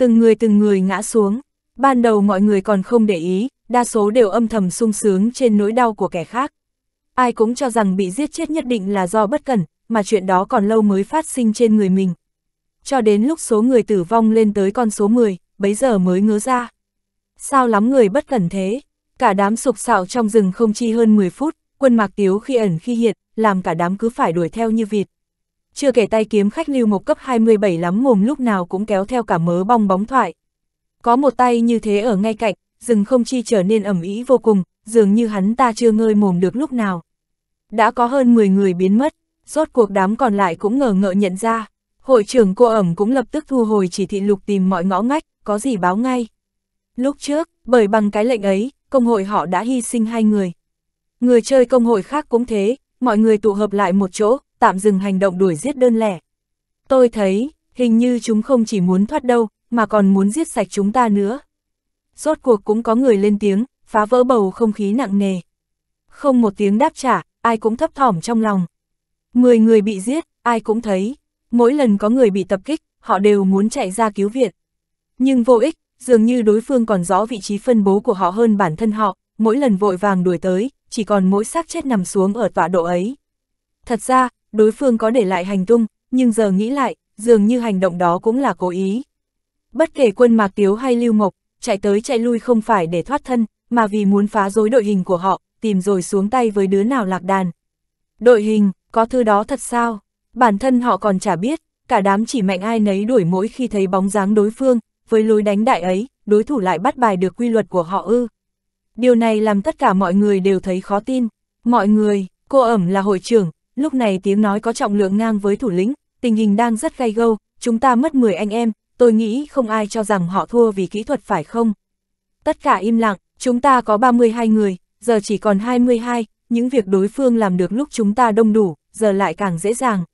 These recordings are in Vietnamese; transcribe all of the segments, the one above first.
Từng người từng người ngã xuống, ban đầu mọi người còn không để ý, đa số đều âm thầm sung sướng trên nỗi đau của kẻ khác. Ai cũng cho rằng bị giết chết nhất định là do bất cẩn, mà chuyện đó còn lâu mới phát sinh trên người mình. Cho đến lúc số người tử vong lên tới con số 10, bấy giờ mới ngứa ra. Sao lắm người bất cẩn thế? Cả đám sục sạo trong rừng không chi hơn 10 phút, quân mạc tiếu khi ẩn khi hiện, làm cả đám cứ phải đuổi theo như vịt chưa kể tay kiếm khách lưu một cấp 27 lắm mồm lúc nào cũng kéo theo cả mớ bong bóng thoại. Có một tay như thế ở ngay cạnh, rừng không chi trở nên ẩm ý vô cùng, dường như hắn ta chưa ngơi mồm được lúc nào. Đã có hơn 10 người biến mất, rốt cuộc đám còn lại cũng ngờ ngợ nhận ra. Hội trưởng cô ẩm cũng lập tức thu hồi chỉ thị lục tìm mọi ngõ ngách, có gì báo ngay. Lúc trước, bởi bằng cái lệnh ấy, công hội họ đã hy sinh hai người. Người chơi công hội khác cũng thế, mọi người tụ hợp lại một chỗ, tạm dừng hành động đuổi giết đơn lẻ. Tôi thấy, hình như chúng không chỉ muốn thoát đâu, mà còn muốn giết sạch chúng ta nữa. Rốt cuộc cũng có người lên tiếng, phá vỡ bầu không khí nặng nề. Không một tiếng đáp trả, ai cũng thấp thỏm trong lòng. Mười người bị giết, ai cũng thấy. Mỗi lần có người bị tập kích, họ đều muốn chạy ra cứu viện. Nhưng vô ích, dường như đối phương còn rõ vị trí phân bố của họ hơn bản thân họ, mỗi lần vội vàng đuổi tới, chỉ còn mỗi xác chết nằm xuống ở tọa độ ấy. Thật ra, đối phương có để lại hành tung, nhưng giờ nghĩ lại, dường như hành động đó cũng là cố ý. Bất kể quân Mạc Tiếu hay Lưu Mộc, chạy tới chạy lui không phải để thoát thân, mà vì muốn phá rối đội hình của họ, tìm rồi xuống tay với đứa nào lạc đàn. Đội hình, có thứ đó thật sao? Bản thân họ còn chả biết, cả đám chỉ mạnh ai nấy đuổi mỗi khi thấy bóng dáng đối phương, với lối đánh đại ấy, đối thủ lại bắt bài được quy luật của họ ư. Điều này làm tất cả mọi người đều thấy khó tin. Mọi người, cô ẩm là hội trưởng, lúc này tiếng nói có trọng lượng ngang với thủ lĩnh, tình hình đang rất gay gâu, chúng ta mất 10 anh em, tôi nghĩ không ai cho rằng họ thua vì kỹ thuật phải không? Tất cả im lặng, chúng ta có 32 người, giờ chỉ còn 22, những việc đối phương làm được lúc chúng ta đông đủ, giờ lại càng dễ dàng.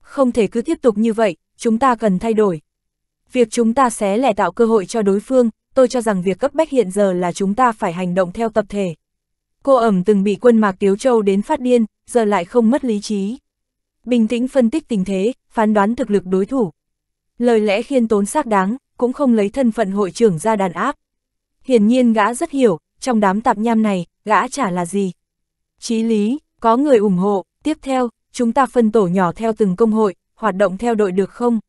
Không thể cứ tiếp tục như vậy, chúng ta cần thay đổi. Việc chúng ta xé lẻ tạo cơ hội cho đối phương, tôi cho rằng việc cấp bách hiện giờ là chúng ta phải hành động theo tập thể. Cô ẩm từng bị quân mạc Tiếu Châu đến phát điên, giờ lại không mất lý trí. Bình tĩnh phân tích tình thế, phán đoán thực lực đối thủ. Lời lẽ khiên tốn xác đáng, cũng không lấy thân phận hội trưởng ra đàn áp. Hiển nhiên gã rất hiểu, trong đám tạp nham này, gã chả là gì. Chí lý, có người ủng hộ, tiếp theo, chúng ta phân tổ nhỏ theo từng công hội, hoạt động theo đội được không?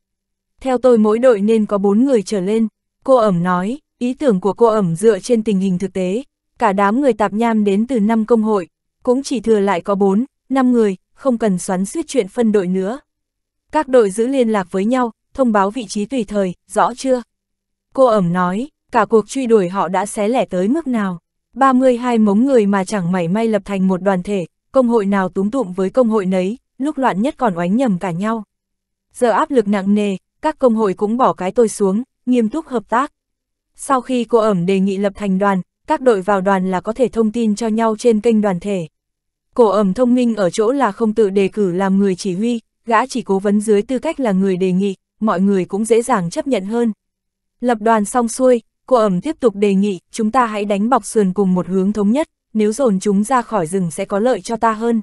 Theo tôi mỗi đội nên có bốn người trở lên, cô ẩm nói, ý tưởng của cô ẩm dựa trên tình hình thực tế, cả đám người tạp nham đến từ năm công hội, cũng chỉ thừa lại có 4, 5 người, không cần xoắn suýt chuyện phân đội nữa. Các đội giữ liên lạc với nhau, thông báo vị trí tùy thời, rõ chưa? Cô ẩm nói, cả cuộc truy đuổi họ đã xé lẻ tới mức nào. 32 mống người mà chẳng mảy may lập thành một đoàn thể, công hội nào túm tụm với công hội nấy, lúc loạn nhất còn oánh nhầm cả nhau. Giờ áp lực nặng nề, các công hội cũng bỏ cái tôi xuống, nghiêm túc hợp tác. Sau khi cô ẩm đề nghị lập thành đoàn, các đội vào đoàn là có thể thông tin cho nhau trên kênh đoàn thể. Cổ ẩm thông minh ở chỗ là không tự đề cử làm người chỉ huy, gã chỉ cố vấn dưới tư cách là người đề nghị, mọi người cũng dễ dàng chấp nhận hơn. Lập đoàn xong xuôi, cổ ẩm tiếp tục đề nghị, chúng ta hãy đánh bọc sườn cùng một hướng thống nhất, nếu dồn chúng ra khỏi rừng sẽ có lợi cho ta hơn.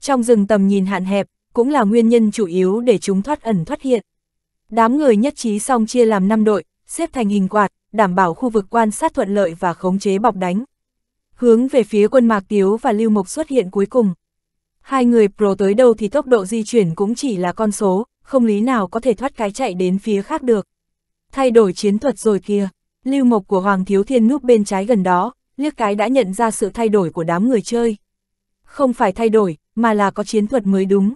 Trong rừng tầm nhìn hạn hẹp, cũng là nguyên nhân chủ yếu để chúng thoát ẩn thoát hiện. Đám người nhất trí xong chia làm 5 đội, xếp thành hình quạt, đảm bảo khu vực quan sát thuận lợi và khống chế bọc đánh. Hướng về phía quân Mạc Tiếu và Lưu Mộc xuất hiện cuối cùng. Hai người pro tới đâu thì tốc độ di chuyển cũng chỉ là con số, không lý nào có thể thoát cái chạy đến phía khác được. Thay đổi chiến thuật rồi kia, Lưu Mộc của Hoàng Thiếu Thiên núp bên trái gần đó, liếc cái đã nhận ra sự thay đổi của đám người chơi. Không phải thay đổi, mà là có chiến thuật mới đúng.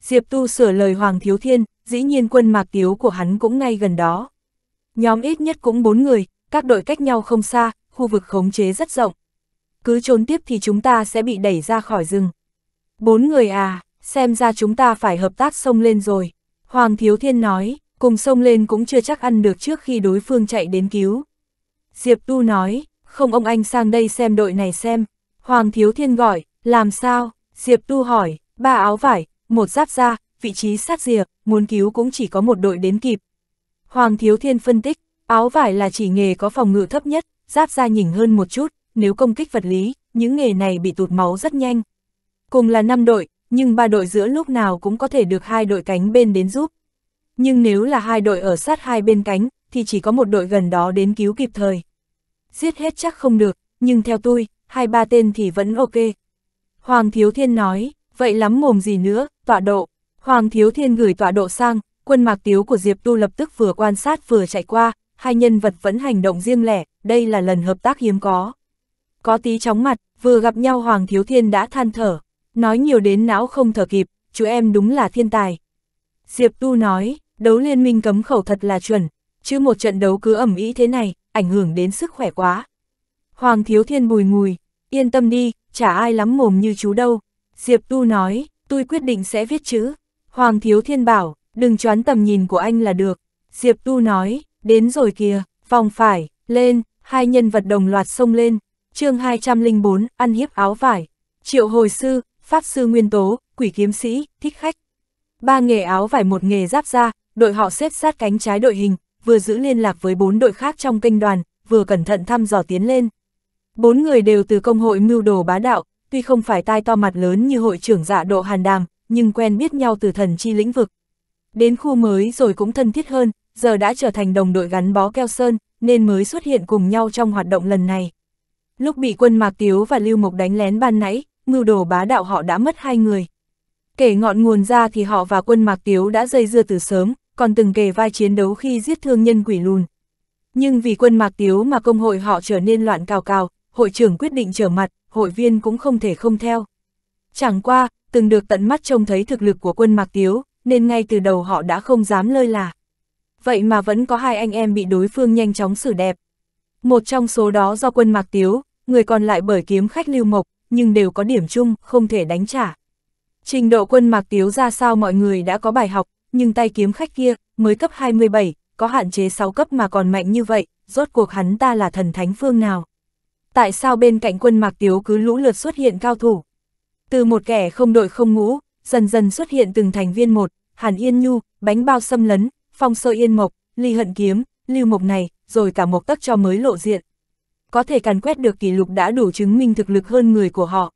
Diệp Tu sửa lời Hoàng Thiếu Thiên, dĩ nhiên quân Mạc Tiếu của hắn cũng ngay gần đó. Nhóm ít nhất cũng bốn người, các đội cách nhau không xa, khu vực khống chế rất rộng. Cứ trốn tiếp thì chúng ta sẽ bị đẩy ra khỏi rừng. Bốn người à, xem ra chúng ta phải hợp tác xông lên rồi. Hoàng Thiếu Thiên nói, cùng xông lên cũng chưa chắc ăn được trước khi đối phương chạy đến cứu. Diệp Tu nói, không ông anh sang đây xem đội này xem. Hoàng Thiếu Thiên gọi, làm sao? Diệp Tu hỏi, ba áo vải, một giáp da, vị trí sát diệp, muốn cứu cũng chỉ có một đội đến kịp, Hoàng Thiếu Thiên phân tích, áo vải là chỉ nghề có phòng ngự thấp nhất, giáp da nhỉnh hơn một chút, nếu công kích vật lý, những nghề này bị tụt máu rất nhanh. Cùng là 5 đội, nhưng ba đội giữa lúc nào cũng có thể được hai đội cánh bên đến giúp. Nhưng nếu là hai đội ở sát hai bên cánh, thì chỉ có một đội gần đó đến cứu kịp thời. Giết hết chắc không được, nhưng theo tôi, hai ba tên thì vẫn ok. Hoàng Thiếu Thiên nói, vậy lắm mồm gì nữa, tọa độ. Hoàng Thiếu Thiên gửi tọa độ sang, Quân mạc tiếu của Diệp Tu lập tức vừa quan sát vừa chạy qua, hai nhân vật vẫn hành động riêng lẻ, đây là lần hợp tác hiếm có. Có tí chóng mặt, vừa gặp nhau Hoàng Thiếu Thiên đã than thở, nói nhiều đến não không thở kịp, chú em đúng là thiên tài. Diệp Tu nói, đấu liên minh cấm khẩu thật là chuẩn, chứ một trận đấu cứ ẩm ý thế này, ảnh hưởng đến sức khỏe quá. Hoàng Thiếu Thiên bùi ngùi, yên tâm đi, chả ai lắm mồm như chú đâu. Diệp Tu nói, tôi quyết định sẽ viết chữ. Hoàng Thiếu Thiên bảo, đừng choán tầm nhìn của anh là được. Diệp Tu nói, đến rồi kìa, phòng phải, lên, hai nhân vật đồng loạt xông lên. chương 204, ăn hiếp áo vải. Triệu hồi sư, pháp sư nguyên tố, quỷ kiếm sĩ, thích khách. Ba nghề áo vải một nghề giáp ra, đội họ xếp sát cánh trái đội hình, vừa giữ liên lạc với bốn đội khác trong kênh đoàn, vừa cẩn thận thăm dò tiến lên. Bốn người đều từ công hội mưu đồ bá đạo, tuy không phải tai to mặt lớn như hội trưởng dạ độ hàn đàm, nhưng quen biết nhau từ thần chi lĩnh vực, đến khu mới rồi cũng thân thiết hơn, giờ đã trở thành đồng đội gắn bó keo sơn, nên mới xuất hiện cùng nhau trong hoạt động lần này. Lúc bị quân Mạc Tiếu và Lưu Mộc đánh lén ban nãy, mưu đồ bá đạo họ đã mất hai người. Kể ngọn nguồn ra thì họ và quân Mạc Tiếu đã dây dưa từ sớm, còn từng kề vai chiến đấu khi giết thương nhân quỷ lùn. Nhưng vì quân Mạc Tiếu mà công hội họ trở nên loạn cào cào, hội trưởng quyết định trở mặt, hội viên cũng không thể không theo. Chẳng qua, từng được tận mắt trông thấy thực lực của quân Mạc Tiếu, nên ngay từ đầu họ đã không dám lơi là. Vậy mà vẫn có hai anh em bị đối phương nhanh chóng xử đẹp. Một trong số đó do quân Mạc Tiếu, người còn lại bởi kiếm khách Lưu Mộc, nhưng đều có điểm chung, không thể đánh trả. Trình độ quân Mạc Tiếu ra sao mọi người đã có bài học, nhưng tay kiếm khách kia, mới cấp 27, có hạn chế 6 cấp mà còn mạnh như vậy, rốt cuộc hắn ta là thần thánh phương nào. Tại sao bên cạnh quân Mạc Tiếu cứ lũ lượt xuất hiện cao thủ? Từ một kẻ không đội không ngũ, dần dần xuất hiện từng thành viên một, Hàn Yên Nhu, bánh bao xâm lấn, phong sơ yên mộc, ly hận kiếm, lưu mộc này, rồi cả mộc tắc cho mới lộ diện. Có thể càn quét được kỷ lục đã đủ chứng minh thực lực hơn người của họ.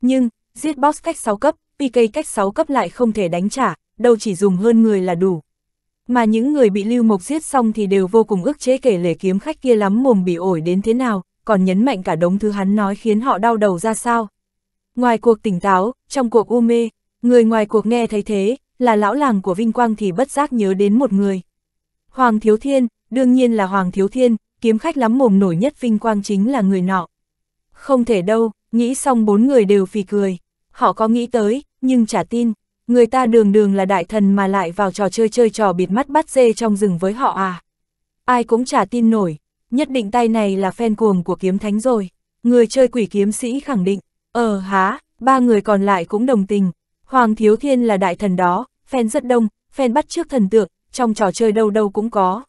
Nhưng, giết boss cách 6 cấp, PK cách 6 cấp lại không thể đánh trả, đâu chỉ dùng hơn người là đủ. Mà những người bị lưu mộc giết xong thì đều vô cùng ức chế kể lể kiếm khách kia lắm mồm bị ổi đến thế nào, còn nhấn mạnh cả đống thứ hắn nói khiến họ đau đầu ra sao. Ngoài cuộc tỉnh táo, trong cuộc u mê, Người ngoài cuộc nghe thấy thế, là lão làng của Vinh Quang thì bất giác nhớ đến một người. Hoàng Thiếu Thiên, đương nhiên là Hoàng Thiếu Thiên, kiếm khách lắm mồm nổi nhất Vinh Quang chính là người nọ. Không thể đâu, nghĩ xong bốn người đều phì cười. Họ có nghĩ tới, nhưng chả tin, người ta đường đường là đại thần mà lại vào trò chơi chơi trò bịt mắt bắt dê trong rừng với họ à. Ai cũng chả tin nổi, nhất định tay này là phen cuồng của kiếm thánh rồi. Người chơi quỷ kiếm sĩ khẳng định, ờ há, ba người còn lại cũng đồng tình, Hoàng Thiếu Thiên là đại thần đó, fan rất đông, fan bắt trước thần tượng, trong trò chơi đâu đâu cũng có.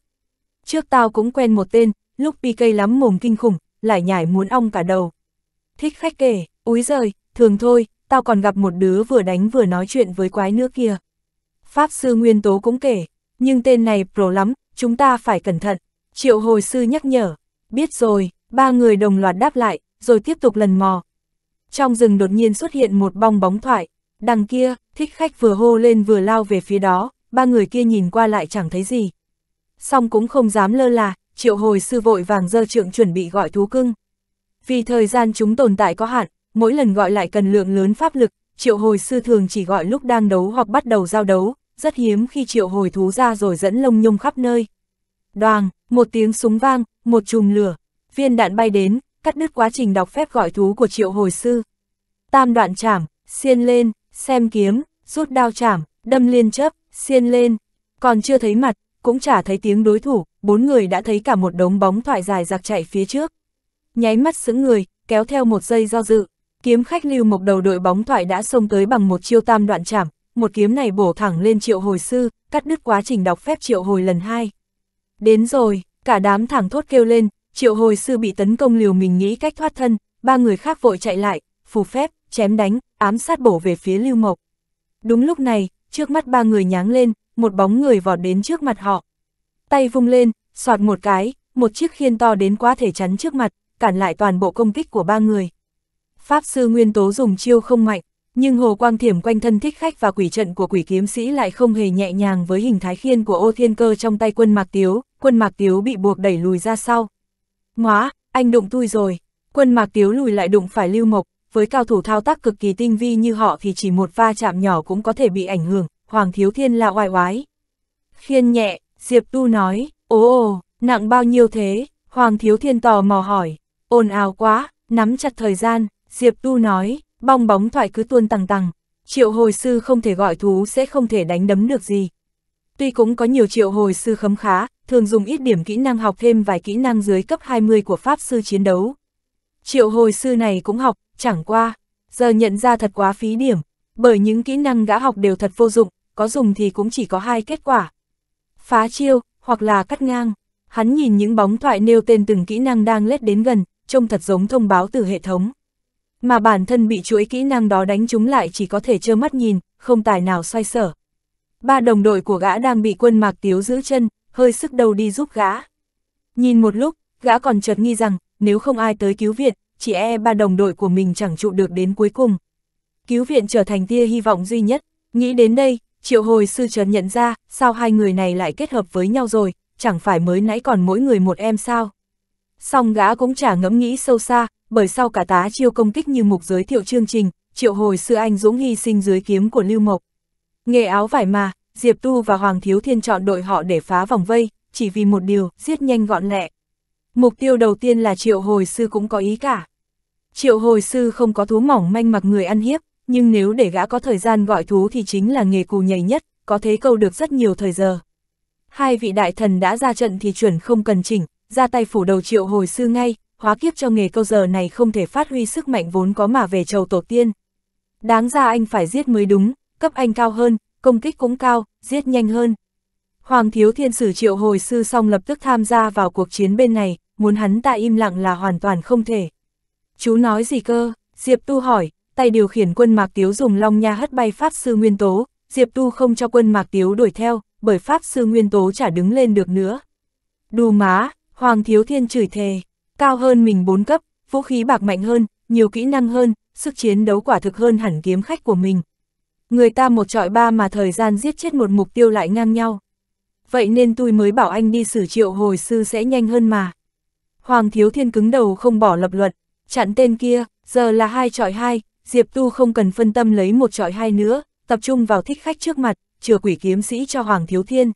Trước tao cũng quen một tên, lúc PK lắm mồm kinh khủng, lại nhảy muốn ong cả đầu. Thích khách kể, úi giời, thường thôi, tao còn gặp một đứa vừa đánh vừa nói chuyện với quái nữa kia. Pháp sư Nguyên Tố cũng kể, nhưng tên này pro lắm, chúng ta phải cẩn thận. Triệu hồi sư nhắc nhở, biết rồi, ba người đồng loạt đáp lại, rồi tiếp tục lần mò. Trong rừng đột nhiên xuất hiện một bong bóng thoại, đằng kia, thích khách vừa hô lên vừa lao về phía đó, ba người kia nhìn qua lại chẳng thấy gì. song cũng không dám lơ là, triệu hồi sư vội vàng dơ trượng chuẩn bị gọi thú cưng. Vì thời gian chúng tồn tại có hạn, mỗi lần gọi lại cần lượng lớn pháp lực, triệu hồi sư thường chỉ gọi lúc đang đấu hoặc bắt đầu giao đấu, rất hiếm khi triệu hồi thú ra rồi dẫn lông nhung khắp nơi. Đoàn, một tiếng súng vang, một chùm lửa, viên đạn bay đến, cắt đứt quá trình đọc phép gọi thú của triệu hồi sư. Tam đoạn chảm, xiên lên, xem kiếm, rút đao chảm, đâm liên chấp, xiên lên, còn chưa thấy mặt, cũng chả thấy tiếng đối thủ, bốn người đã thấy cả một đống bóng thoại dài giặc chạy phía trước. Nháy mắt sững người, kéo theo một giây do dự, kiếm khách lưu mộc đầu đội bóng thoại đã xông tới bằng một chiêu tam đoạn chảm, một kiếm này bổ thẳng lên triệu hồi sư, cắt đứt quá trình đọc phép triệu hồi lần hai. Đến rồi, cả đám thẳng thốt kêu lên, triệu hồi sư bị tấn công liều mình nghĩ cách thoát thân, ba người khác vội chạy lại, phù phép, chém đánh, ám sát bổ về phía Lưu Mộc. Đúng lúc này, trước mắt ba người nháng lên, một bóng người vọt đến trước mặt họ. Tay vung lên, soạt một cái, một chiếc khiên to đến quá thể chắn trước mặt, cản lại toàn bộ công kích của ba người. Pháp sư Nguyên Tố dùng chiêu không mạnh, nhưng hồ quang thiểm quanh thân thích khách và quỷ trận của quỷ kiếm sĩ lại không hề nhẹ nhàng với hình thái khiên của ô thiên cơ trong tay quân mạc tiếu, quân mạc tiếu bị buộc đẩy lùi ra sau. ngoá anh đụng tôi rồi, quân mạc tiếu lùi lại đụng phải lưu mộc, với cao thủ thao tác cực kỳ tinh vi như họ thì chỉ một va chạm nhỏ cũng có thể bị ảnh hưởng, Hoàng Thiếu Thiên là oai oái. Khiên nhẹ, Diệp Tu nói, ồ ồ, nặng bao nhiêu thế, Hoàng Thiếu Thiên tò mò hỏi, ồn ào quá, nắm chặt thời gian, Diệp Tu nói, bong bóng thoại cứ tuôn tăng tăng, triệu hồi sư không thể gọi thú sẽ không thể đánh đấm được gì. Tuy cũng có nhiều triệu hồi sư khấm khá, thường dùng ít điểm kỹ năng học thêm vài kỹ năng dưới cấp 20 của Pháp sư chiến đấu. Triệu hồi sư này cũng học, chẳng qua, giờ nhận ra thật quá phí điểm, bởi những kỹ năng gã học đều thật vô dụng, có dùng thì cũng chỉ có hai kết quả. Phá chiêu, hoặc là cắt ngang, hắn nhìn những bóng thoại nêu tên từng kỹ năng đang lết đến gần, trông thật giống thông báo từ hệ thống. Mà bản thân bị chuỗi kỹ năng đó đánh chúng lại chỉ có thể trơ mắt nhìn, không tài nào xoay sở. Ba đồng đội của gã đang bị quân mạc tiếu giữ chân, hơi sức đầu đi giúp gã. Nhìn một lúc, gã còn chợt nghi rằng, nếu không ai tới cứu viện, chỉ e ba đồng đội của mình chẳng trụ được đến cuối cùng. Cứu viện trở thành tia hy vọng duy nhất, nghĩ đến đây, triệu hồi sư trần nhận ra, sao hai người này lại kết hợp với nhau rồi, chẳng phải mới nãy còn mỗi người một em sao. Song gã cũng chả ngẫm nghĩ sâu xa, bởi sau cả tá chiêu công kích như mục giới thiệu chương trình, triệu hồi sư anh dũng hy sinh dưới kiếm của Lưu Mộc. Nghề áo vải mà, Diệp Tu và Hoàng Thiếu Thiên chọn đội họ để phá vòng vây, chỉ vì một điều, giết nhanh gọn lẹ, Mục tiêu đầu tiên là triệu hồi sư cũng có ý cả. Triệu hồi sư không có thú mỏng manh mặc người ăn hiếp, nhưng nếu để gã có thời gian gọi thú thì chính là nghề cù nhảy nhất, có thế câu được rất nhiều thời giờ. Hai vị đại thần đã ra trận thì chuẩn không cần chỉnh, ra tay phủ đầu triệu hồi sư ngay, hóa kiếp cho nghề câu giờ này không thể phát huy sức mạnh vốn có mà về chầu tổ tiên. Đáng ra anh phải giết mới đúng, cấp anh cao hơn, công kích cũng cao, giết nhanh hơn. Hoàng thiếu thiên sử triệu hồi sư xong lập tức tham gia vào cuộc chiến bên này, muốn hắn ta im lặng là hoàn toàn không thể. Chú nói gì cơ, Diệp Tu hỏi, tay điều khiển quân Mạc Tiếu dùng long nha hất bay Pháp Sư Nguyên Tố, Diệp Tu không cho quân Mạc Tiếu đuổi theo, bởi Pháp Sư Nguyên Tố chả đứng lên được nữa. Đù má, Hoàng Thiếu Thiên chửi thề, cao hơn mình 4 cấp, vũ khí bạc mạnh hơn, nhiều kỹ năng hơn, sức chiến đấu quả thực hơn hẳn kiếm khách của mình. Người ta một trọi ba mà thời gian giết chết một mục tiêu lại ngang nhau. Vậy nên tôi mới bảo anh đi xử triệu hồi sư sẽ nhanh hơn mà. Hoàng Thiếu Thiên cứng đầu không bỏ lập luận, chặn tên kia, giờ là hai trọi hai, Diệp Tu không cần phân tâm lấy một trọi hai nữa, tập trung vào thích khách trước mặt, chừa quỷ kiếm sĩ cho Hoàng Thiếu Thiên.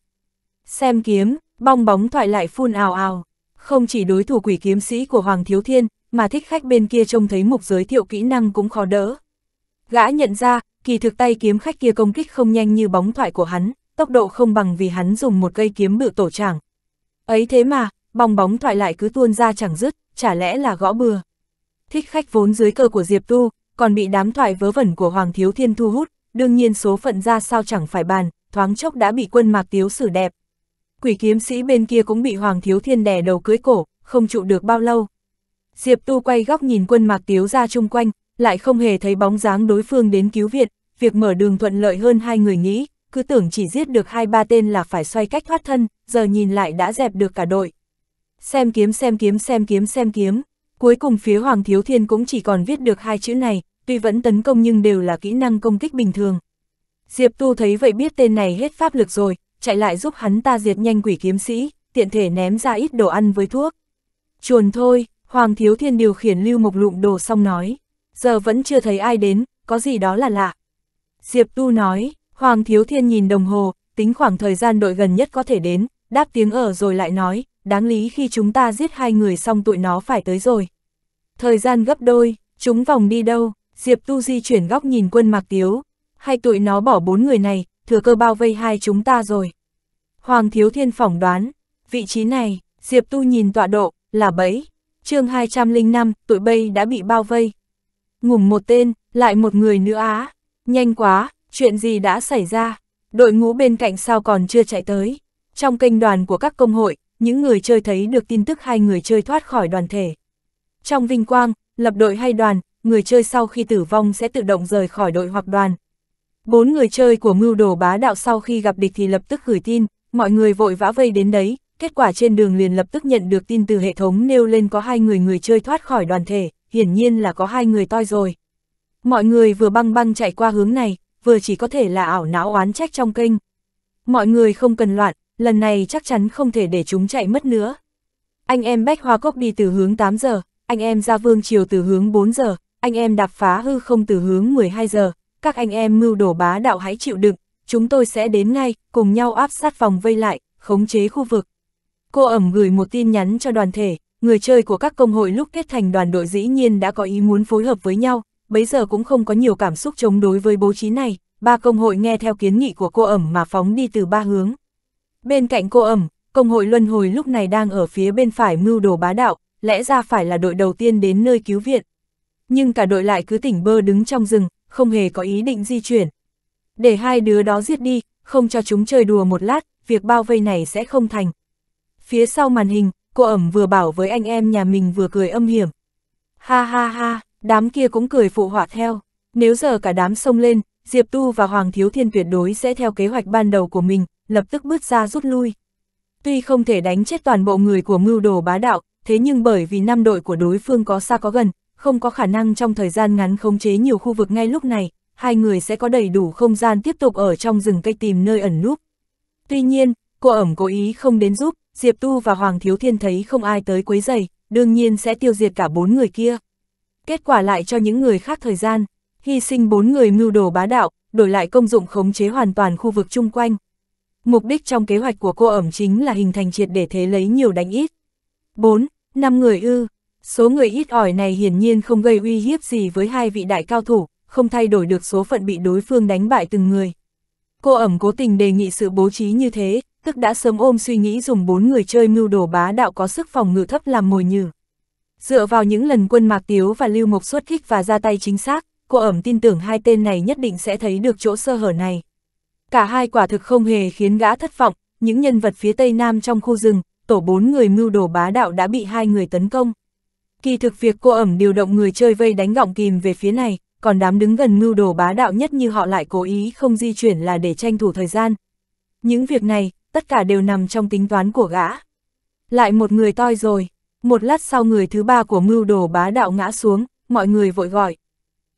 Xem kiếm, bong bóng thoại lại phun ào ào, không chỉ đối thủ quỷ kiếm sĩ của Hoàng Thiếu Thiên, mà thích khách bên kia trông thấy mục giới thiệu kỹ năng cũng khó đỡ. Gã nhận ra, kỳ thực tay kiếm khách kia công kích không nhanh như bóng thoại của hắn, tốc độ không bằng vì hắn dùng một cây kiếm bự tổ trảng. Ấy thế mà, bong bóng thoại lại cứ tuôn ra chẳng dứt, chả lẽ là gõ bừa. Thích khách vốn dưới cơ của Diệp Tu, còn bị đám thoại vớ vẩn của Hoàng Thiếu Thiên thu hút, đương nhiên số phận ra sao chẳng phải bàn, thoáng chốc đã bị quân mạc tiếu xử đẹp. Quỷ kiếm sĩ bên kia cũng bị Hoàng Thiếu Thiên đè đầu cưới cổ, không trụ được bao lâu. Diệp Tu quay góc nhìn quân mạc tiếu ra chung quanh, lại không hề thấy bóng dáng đối phương đến cứu viện, việc mở đường thuận lợi hơn hai người nghĩ, cứ tưởng chỉ giết được hai ba tên là phải xoay cách thoát thân, giờ nhìn lại đã dẹp được cả đội. Xem kiếm xem kiếm xem kiếm xem kiếm, cuối cùng phía Hoàng Thiếu Thiên cũng chỉ còn viết được hai chữ này, tuy vẫn tấn công nhưng đều là kỹ năng công kích bình thường. Diệp Tu thấy vậy biết tên này hết pháp lực rồi, chạy lại giúp hắn ta diệt nhanh quỷ kiếm sĩ, tiện thể ném ra ít đồ ăn với thuốc. Chuồn thôi, Hoàng Thiếu Thiên điều khiển Lưu Mộc lụm đồ xong nói, giờ vẫn chưa thấy ai đến, có gì đó là lạ. Diệp Tu nói, Hoàng Thiếu Thiên nhìn đồng hồ, tính khoảng thời gian đội gần nhất có thể đến, đáp tiếng ở rồi lại nói, đáng lý khi chúng ta giết hai người xong tụi nó phải tới rồi. Thời gian gấp đôi, chúng vòng đi đâu, Diệp Tu Di chuyển góc nhìn quân Mạc Tiếu, hai tụi nó bỏ bốn người này, thừa cơ bao vây hai chúng ta rồi. Hoàng Thiếu Thiên phỏng đoán, vị trí này, Diệp Tu nhìn tọa độ, là bẫy, chương 205, tụi bây đã bị bao vây. Ngủng một tên, lại một người nữa á, nhanh quá, chuyện gì đã xảy ra, đội ngũ bên cạnh sao còn chưa chạy tới. Trong kênh đoàn của các công hội, những người chơi thấy được tin tức hai người chơi thoát khỏi đoàn thể. Trong vinh quang, lập đội hay đoàn, người chơi sau khi tử vong sẽ tự động rời khỏi đội hoặc đoàn. Bốn người chơi của mưu đồ bá đạo sau khi gặp địch thì lập tức gửi tin, mọi người vội vã vây đến đấy, kết quả trên đường liền lập tức nhận được tin từ hệ thống nêu lên có hai người người chơi thoát khỏi đoàn thể, hiển nhiên là có hai người toi rồi. Mọi người vừa băng băng chạy qua hướng này, vừa chỉ có thể là ảo não oán trách trong kênh. Mọi người không cần loạn, lần này chắc chắn không thể để chúng chạy mất nữa. Anh em bách hoa cốc đi từ hướng 8 giờ, anh em ra vương chiều từ hướng 4 giờ, anh em đạp phá hư không từ hướng 12 giờ, các anh em mưu đổ bá đạo hãy chịu đựng, chúng tôi sẽ đến ngay, cùng nhau áp sát vòng vây lại, khống chế khu vực. Cô ẩm gửi một tin nhắn cho đoàn thể, người chơi của các công hội lúc kết thành đoàn đội dĩ nhiên đã có ý muốn phối hợp với nhau, bấy giờ cũng không có nhiều cảm xúc chống đối với bố trí này, ba công hội nghe theo kiến nghị của cô ẩm mà phóng đi từ ba hướng. Bên cạnh cô ẩm, công hội luân hồi lúc này đang ở phía bên phải mưu đồ bá đạo, lẽ ra phải là đội đầu tiên đến nơi cứu viện. Nhưng cả đội lại cứ tỉnh bơ đứng trong rừng, không hề có ý định di chuyển. Để hai đứa đó giết đi, không cho chúng chơi đùa một lát, việc bao vây này sẽ không thành. Phía sau màn hình, cô ẩm vừa bảo với anh em nhà mình vừa cười âm hiểm. Ha ha ha, đám kia cũng cười phụ họa theo. Nếu giờ cả đám xông lên, Diệp Tu và Hoàng Thiếu Thiên tuyệt đối sẽ theo kế hoạch ban đầu của mình, lập tức bước ra rút lui. Tuy không thể đánh chết toàn bộ người của mưu đồ bá đạo, thế nhưng bởi vì năm đội của đối phương có xa có gần, không có khả năng trong thời gian ngắn khống chế nhiều khu vực ngay lúc này, hai người sẽ có đầy đủ không gian tiếp tục ở trong rừng cây tìm nơi ẩn núp. Tuy nhiên, cô ẩm cố ý không đến giúp, Diệp Tu và Hoàng Thiếu Thiên thấy không ai tới quấy rầy, đương nhiên sẽ tiêu diệt cả bốn người kia. Kết quả lại cho những người khác thời gian, hy sinh bốn người mưu đồ bá đạo, đổi lại công dụng khống chế hoàn toàn khu vực chung quanh. Mục đích trong kế hoạch của cô ẩm chính là hình thành triệt để thế lấy nhiều đánh ít. 4. năm người ư. Số người ít ỏi này hiển nhiên không gây uy hiếp gì với hai vị đại cao thủ, không thay đổi được số phận bị đối phương đánh bại từng người. Cô ẩm cố tình đề nghị sự bố trí như thế, tức đã sớm ôm suy nghĩ dùng bốn người chơi mưu đồ bá đạo có sức phòng ngự thấp làm mồi nhử. Dựa vào những lần quân Mạc Tiếu và Lưu Mộc xuất kích và ra tay chính xác, cô ẩm tin tưởng hai tên này nhất định sẽ thấy được chỗ sơ hở này. Cả hai quả thực không hề khiến gã thất vọng, những nhân vật phía Tây Nam trong khu rừng, tổ bốn người mưu đồ bá đạo đã bị hai người tấn công. Kỳ thực việc cô ẩm điều động người chơi vây đánh gọng kìm về phía này, còn đám đứng gần mưu đồ bá đạo nhất như họ lại cố ý không di chuyển là để tranh thủ thời gian. Những việc này, tất cả đều nằm trong tính toán của gã. Lại một người toi rồi, một lát sau người thứ ba của mưu đồ bá đạo ngã xuống, mọi người vội gọi.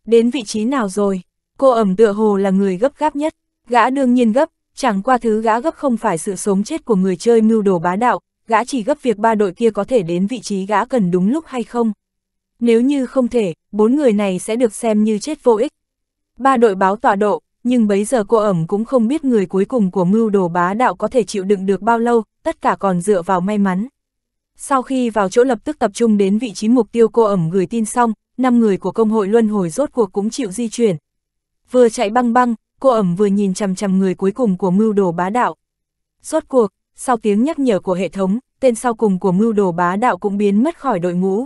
Đến vị trí nào rồi? Cô ẩm tựa hồ là người gấp gáp nhất. Gã đương nhiên gấp, chẳng qua thứ gã gấp không phải sự sống chết của người chơi mưu đồ bá đạo, gã chỉ gấp việc ba đội kia có thể đến vị trí gã cần đúng lúc hay không. Nếu như không thể, bốn người này sẽ được xem như chết vô ích. Ba đội báo tọa độ, nhưng bấy giờ cô ẩm cũng không biết người cuối cùng của mưu đồ bá đạo có thể chịu đựng được bao lâu, tất cả còn dựa vào may mắn. Sau khi vào chỗ lập tức tập trung đến vị trí mục tiêu cô ẩm gửi tin xong, năm người của công hội luân hồi rốt cuộc cũng chịu di chuyển. Vừa chạy băng băng, cô ẩm vừa nhìn chằm chằm người cuối cùng của mưu đồ bá đạo. Rốt cuộc, sau tiếng nhắc nhở của hệ thống, tên sau cùng của mưu đồ bá đạo cũng biến mất khỏi đội ngũ.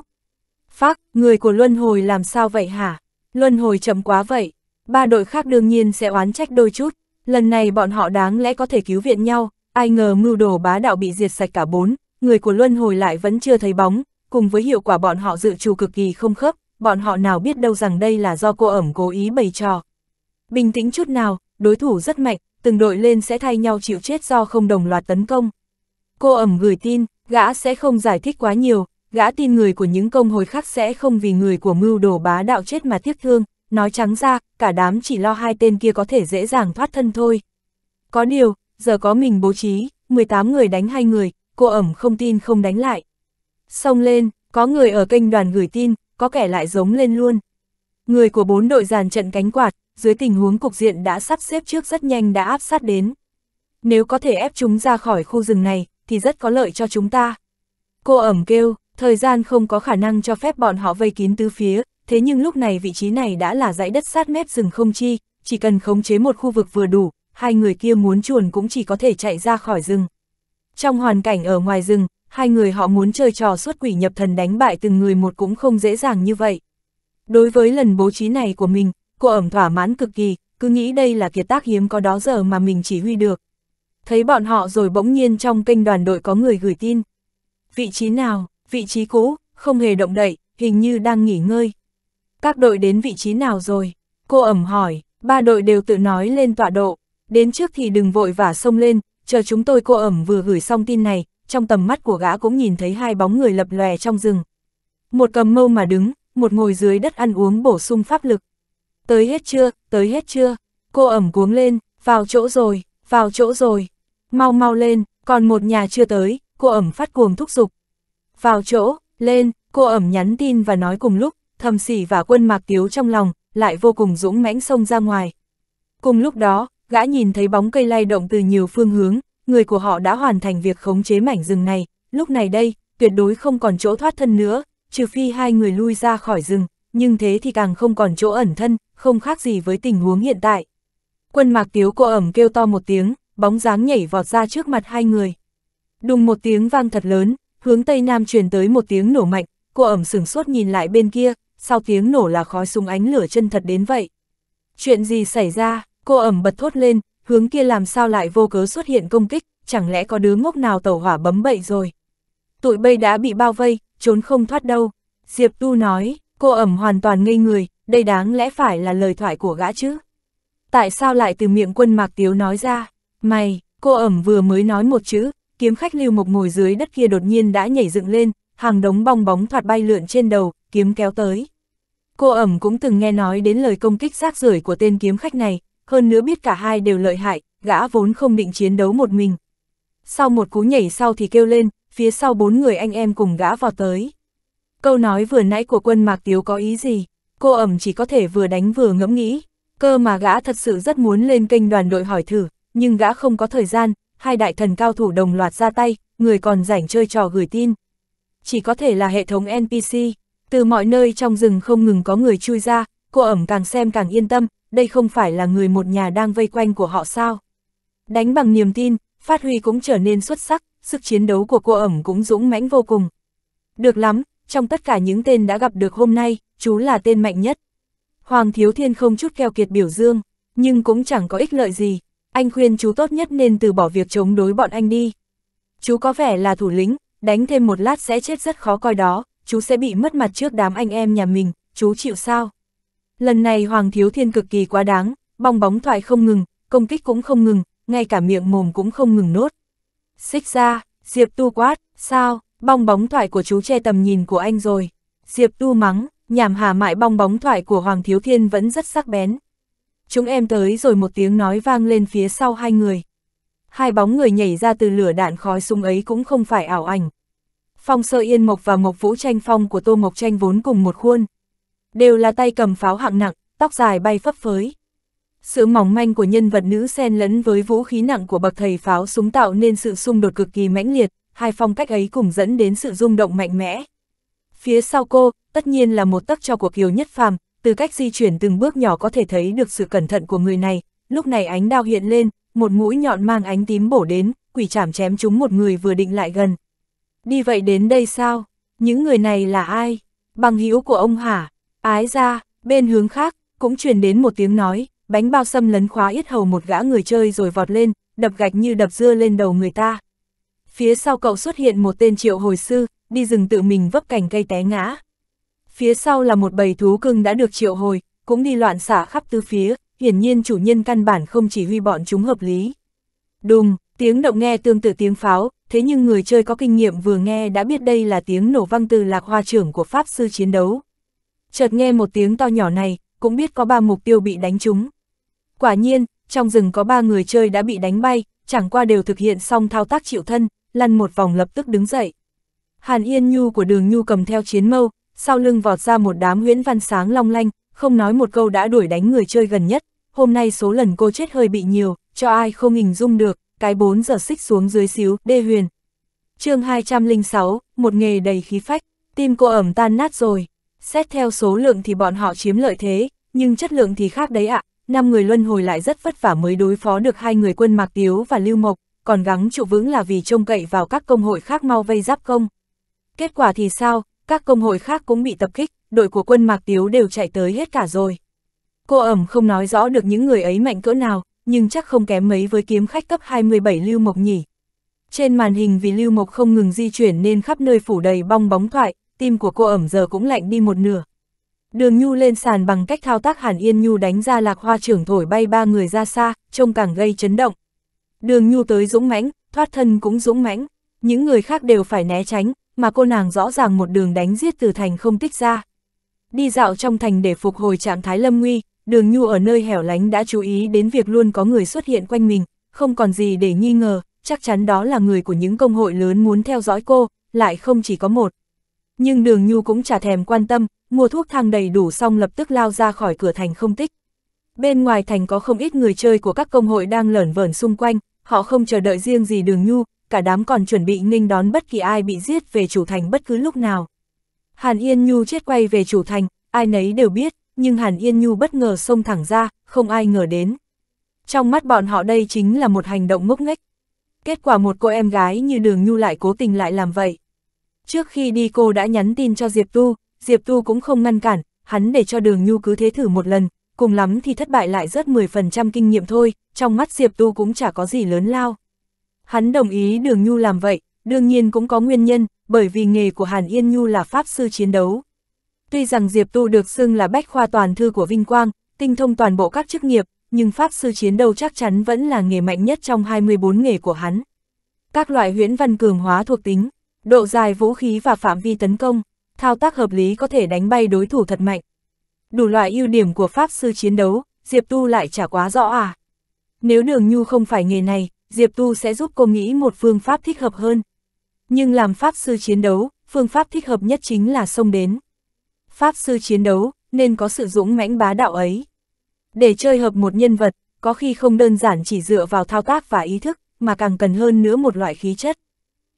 Phác, người của Luân Hồi làm sao vậy hả? Luân Hồi chậm quá vậy. Ba đội khác đương nhiên sẽ oán trách đôi chút. Lần này bọn họ đáng lẽ có thể cứu viện nhau, ai ngờ mưu đồ bá đạo bị diệt sạch cả bốn, người của Luân Hồi lại vẫn chưa thấy bóng, cùng với hiệu quả bọn họ dự trù cực kỳ không khớp, bọn họ nào biết đâu rằng đây là do cô ẩm cố ý bày trò. Bình tĩnh chút nào, đối thủ rất mạnh, từng đội lên sẽ thay nhau chịu chết do không đồng loạt tấn công. Cô ẩm gửi tin, gã sẽ không giải thích quá nhiều, gã tin người của những công hồi khác sẽ không vì người của mưu đồ bá đạo chết mà tiếc thương, nói trắng ra, cả đám chỉ lo hai tên kia có thể dễ dàng thoát thân thôi. Có điều, giờ có mình bố trí, 18 người đánh hai người, cô ẩm không tin không đánh lại. Xông lên, có người ở kênh đoàn gửi tin, có kẻ lại giống lên luôn. Người của bốn đội dàn trận cánh quạt, dưới tình huống cục diện đã sắp xếp trước rất nhanh đã áp sát đến. Nếu có thể ép chúng ra khỏi khu rừng này, thì rất có lợi cho chúng ta. Cô ẩm kêu, thời gian không có khả năng cho phép bọn họ vây kín tứ phía, thế nhưng lúc này vị trí này đã là dãy đất sát mép rừng không chi, chỉ cần khống chế một khu vực vừa đủ, hai người kia muốn chuồn cũng chỉ có thể chạy ra khỏi rừng. Trong hoàn cảnh ở ngoài rừng, hai người họ muốn chơi trò suốt quỷ nhập thần đánh bại từng người một cũng không dễ dàng như vậy. Đối với lần bố trí này của mình, cô ẩm thỏa mãn cực kỳ, cứ nghĩ đây là kiệt tác hiếm có đó giờ mà mình chỉ huy được. Thấy bọn họ rồi bỗng nhiên trong kênh đoàn đội có người gửi tin. Vị trí nào, vị trí cũ, không hề động đậy, hình như đang nghỉ ngơi. Các đội đến vị trí nào rồi? Cô ẩm hỏi, ba đội đều tự nói lên tọa độ. Đến trước thì đừng vội và xông lên, chờ chúng tôi cô ẩm vừa gửi xong tin này, trong tầm mắt của gã cũng nhìn thấy hai bóng người lập lòe trong rừng. Một cầm mâu mà đứng, một ngồi dưới đất ăn uống bổ sung pháp lực tới hết chưa, tới hết chưa, cô ẩm cuống lên, vào chỗ rồi, vào chỗ rồi, mau mau lên, còn một nhà chưa tới, cô ẩm phát cuồng thúc giục. Vào chỗ, lên, cô ẩm nhắn tin và nói cùng lúc, thầm sỉ và quân mạc tiếu trong lòng, lại vô cùng dũng mãnh xông ra ngoài. Cùng lúc đó, gã nhìn thấy bóng cây lay động từ nhiều phương hướng, người của họ đã hoàn thành việc khống chế mảnh rừng này, lúc này đây, tuyệt đối không còn chỗ thoát thân nữa, trừ phi hai người lui ra khỏi rừng, nhưng thế thì càng không còn chỗ ẩn thân, không khác gì với tình huống hiện tại. Quân mạc tiếu cô ẩm kêu to một tiếng, bóng dáng nhảy vọt ra trước mặt hai người. Đùng một tiếng vang thật lớn, hướng Tây Nam truyền tới một tiếng nổ mạnh, cô ẩm sửng sốt nhìn lại bên kia, sau tiếng nổ là khói súng ánh lửa chân thật đến vậy. Chuyện gì xảy ra, cô ẩm bật thốt lên, hướng kia làm sao lại vô cớ xuất hiện công kích, chẳng lẽ có đứa ngốc nào tàu hỏa bấm bậy rồi. Tụi bây đã bị bao vây, trốn không thoát đâu. Diệp Tu nói, cô ẩm hoàn toàn ngây người, đây đáng lẽ phải là lời thoại của gã chứ. Tại sao lại từ miệng quân Mạc Tiếu nói ra, mày, cô ẩm vừa mới nói một chữ, kiếm khách lưu mộc ngồi dưới đất kia đột nhiên đã nhảy dựng lên, hàng đống bong bóng thoạt bay lượn trên đầu, kiếm kéo tới. Cô ẩm cũng từng nghe nói đến lời công kích rác rưởi của tên kiếm khách này, hơn nữa biết cả hai đều lợi hại, gã vốn không định chiến đấu một mình. Sau một cú nhảy sau thì kêu lên, phía sau bốn người anh em cùng gã vào tới. Câu nói vừa nãy của quân Mạc Tiếu có ý gì? cô ẩm chỉ có thể vừa đánh vừa ngẫm nghĩ, cơ mà gã thật sự rất muốn lên kênh đoàn đội hỏi thử, nhưng gã không có thời gian, hai đại thần cao thủ đồng loạt ra tay, người còn rảnh chơi trò gửi tin. Chỉ có thể là hệ thống NPC, từ mọi nơi trong rừng không ngừng có người chui ra, cô ẩm càng xem càng yên tâm, đây không phải là người một nhà đang vây quanh của họ sao. Đánh bằng niềm tin, phát huy cũng trở nên xuất sắc, sức chiến đấu của cô ẩm cũng dũng mãnh vô cùng. Được lắm, trong tất cả những tên đã gặp được hôm nay, chú là tên mạnh nhất. Hoàng Thiếu Thiên không chút keo kiệt biểu dương, nhưng cũng chẳng có ích lợi gì, anh khuyên chú tốt nhất nên từ bỏ việc chống đối bọn anh đi. Chú có vẻ là thủ lĩnh, đánh thêm một lát sẽ chết rất khó coi đó, chú sẽ bị mất mặt trước đám anh em nhà mình, chú chịu sao? Lần này Hoàng Thiếu Thiên cực kỳ quá đáng, bong bóng thoại không ngừng, công kích cũng không ngừng, ngay cả miệng mồm cũng không ngừng nốt. Xích ra, Diệp tu quát, sao, bong bóng thoại của chú che tầm nhìn của anh rồi. Diệp tu mắng, nhảm hà mại bong bóng thoại của Hoàng Thiếu Thiên vẫn rất sắc bén. Chúng em tới rồi một tiếng nói vang lên phía sau hai người. Hai bóng người nhảy ra từ lửa đạn khói súng ấy cũng không phải ảo ảnh. Phong Sơ Yên Mộc và Mộc Vũ Tranh Phong của Tô Mộc Tranh vốn cùng một khuôn. Đều là tay cầm pháo hạng nặng, tóc dài bay phấp phới. Sự mỏng manh của nhân vật nữ xen lẫn với vũ khí nặng của bậc thầy pháo súng tạo nên sự xung đột cực kỳ mãnh liệt hai phong cách ấy cùng dẫn đến sự rung động mạnh mẽ. Phía sau cô, tất nhiên là một tấc cho của Kiều Nhất Phàm, từ cách di chuyển từng bước nhỏ có thể thấy được sự cẩn thận của người này, lúc này ánh đao hiện lên, một mũi nhọn mang ánh tím bổ đến, quỷ chảm chém chúng một người vừa định lại gần. Đi vậy đến đây sao? Những người này là ai? Bằng hữu của ông hà Ái ra, bên hướng khác, cũng truyền đến một tiếng nói, bánh bao xâm lấn khóa yết hầu một gã người chơi rồi vọt lên, đập gạch như đập dưa lên đầu người ta. Phía sau cậu xuất hiện một tên triệu hồi sư, đi rừng tự mình vấp cành cây té ngã. Phía sau là một bầy thú cưng đã được triệu hồi, cũng đi loạn xả khắp tứ phía, hiển nhiên chủ nhân căn bản không chỉ huy bọn chúng hợp lý. Đùng, tiếng động nghe tương tự tiếng pháo, thế nhưng người chơi có kinh nghiệm vừa nghe đã biết đây là tiếng nổ vang từ lạc hoa trưởng của Pháp sư chiến đấu. Chợt nghe một tiếng to nhỏ này, cũng biết có ba mục tiêu bị đánh trúng. Quả nhiên, trong rừng có ba người chơi đã bị đánh bay, chẳng qua đều thực hiện xong thao tác chịu thân, lăn một vòng lập tức đứng dậy. Hàn Yên Nhu của đường Nhu cầm theo chiến mâu, sau lưng vọt ra một đám Nguyễn văn sáng long lanh, không nói một câu đã đuổi đánh người chơi gần nhất. Hôm nay số lần cô chết hơi bị nhiều, cho ai không hình dung được, cái bốn giờ xích xuống dưới xíu, đê huyền. chương 206, một nghề đầy khí phách, tim cô ẩm tan nát rồi. Xét theo số lượng thì bọn họ chiếm lợi thế, nhưng chất lượng thì khác đấy ạ. À. Năm người luân hồi lại rất vất vả mới đối phó được hai người quân Mạc Tiếu và Lưu Mộc, còn gắng trụ vững là vì trông cậy vào các công hội khác mau vây giáp công. Kết quả thì sao, các công hội khác cũng bị tập kích, đội của quân Mạc Tiếu đều chạy tới hết cả rồi. Cô ẩm không nói rõ được những người ấy mạnh cỡ nào, nhưng chắc không kém mấy với kiếm khách cấp 27 Lưu Mộc nhỉ. Trên màn hình vì Lưu Mộc không ngừng di chuyển nên khắp nơi phủ đầy bong bóng thoại, tim của cô ẩm giờ cũng lạnh đi một nửa. Đường Nhu lên sàn bằng cách thao tác Hàn Yên Nhu đánh ra lạc hoa trưởng thổi bay ba người ra xa, trông càng gây chấn động. Đường nhu tới dũng mãnh, thoát thân cũng dũng mãnh, những người khác đều phải né tránh, mà cô nàng rõ ràng một đường đánh giết từ thành không tích ra. Đi dạo trong thành để phục hồi trạng thái lâm nguy, đường nhu ở nơi hẻo lánh đã chú ý đến việc luôn có người xuất hiện quanh mình, không còn gì để nghi ngờ, chắc chắn đó là người của những công hội lớn muốn theo dõi cô, lại không chỉ có một. Nhưng đường nhu cũng chả thèm quan tâm, mua thuốc thang đầy đủ xong lập tức lao ra khỏi cửa thành không tích. Bên ngoài thành có không ít người chơi của các công hội đang lởn vởn xung quanh, họ không chờ đợi riêng gì đường nhu, cả đám còn chuẩn bị ninh đón bất kỳ ai bị giết về chủ thành bất cứ lúc nào. Hàn Yên Nhu chết quay về chủ thành, ai nấy đều biết, nhưng Hàn Yên Nhu bất ngờ xông thẳng ra, không ai ngờ đến. Trong mắt bọn họ đây chính là một hành động ngốc nghếch. Kết quả một cô em gái như đường Nhu lại cố tình lại làm vậy. Trước khi đi cô đã nhắn tin cho Diệp Tu, Diệp Tu cũng không ngăn cản, hắn để cho đường Nhu cứ thế thử một lần, cùng lắm thì thất bại lại rớt 10% kinh nghiệm thôi, trong mắt Diệp Tu cũng chả có gì lớn lao. Hắn đồng ý Đường Nhu làm vậy, đương nhiên cũng có nguyên nhân, bởi vì nghề của Hàn Yên Nhu là pháp sư chiến đấu. Tuy rằng Diệp Tu được xưng là bách khoa toàn thư của Vinh Quang, tinh thông toàn bộ các chức nghiệp, nhưng pháp sư chiến đấu chắc chắn vẫn là nghề mạnh nhất trong 24 nghề của hắn. Các loại huyễn văn cường hóa thuộc tính, độ dài vũ khí và phạm vi tấn công, thao tác hợp lý có thể đánh bay đối thủ thật mạnh đủ loại ưu điểm của Pháp Sư chiến đấu, Diệp Tu lại chả quá rõ à. Nếu đường nhu không phải nghề này, Diệp Tu sẽ giúp cô nghĩ một phương pháp thích hợp hơn. Nhưng làm Pháp Sư chiến đấu, phương pháp thích hợp nhất chính là xông đến. Pháp Sư chiến đấu, nên có sự dũng mãnh bá đạo ấy. Để chơi hợp một nhân vật, có khi không đơn giản chỉ dựa vào thao tác và ý thức, mà càng cần hơn nữa một loại khí chất.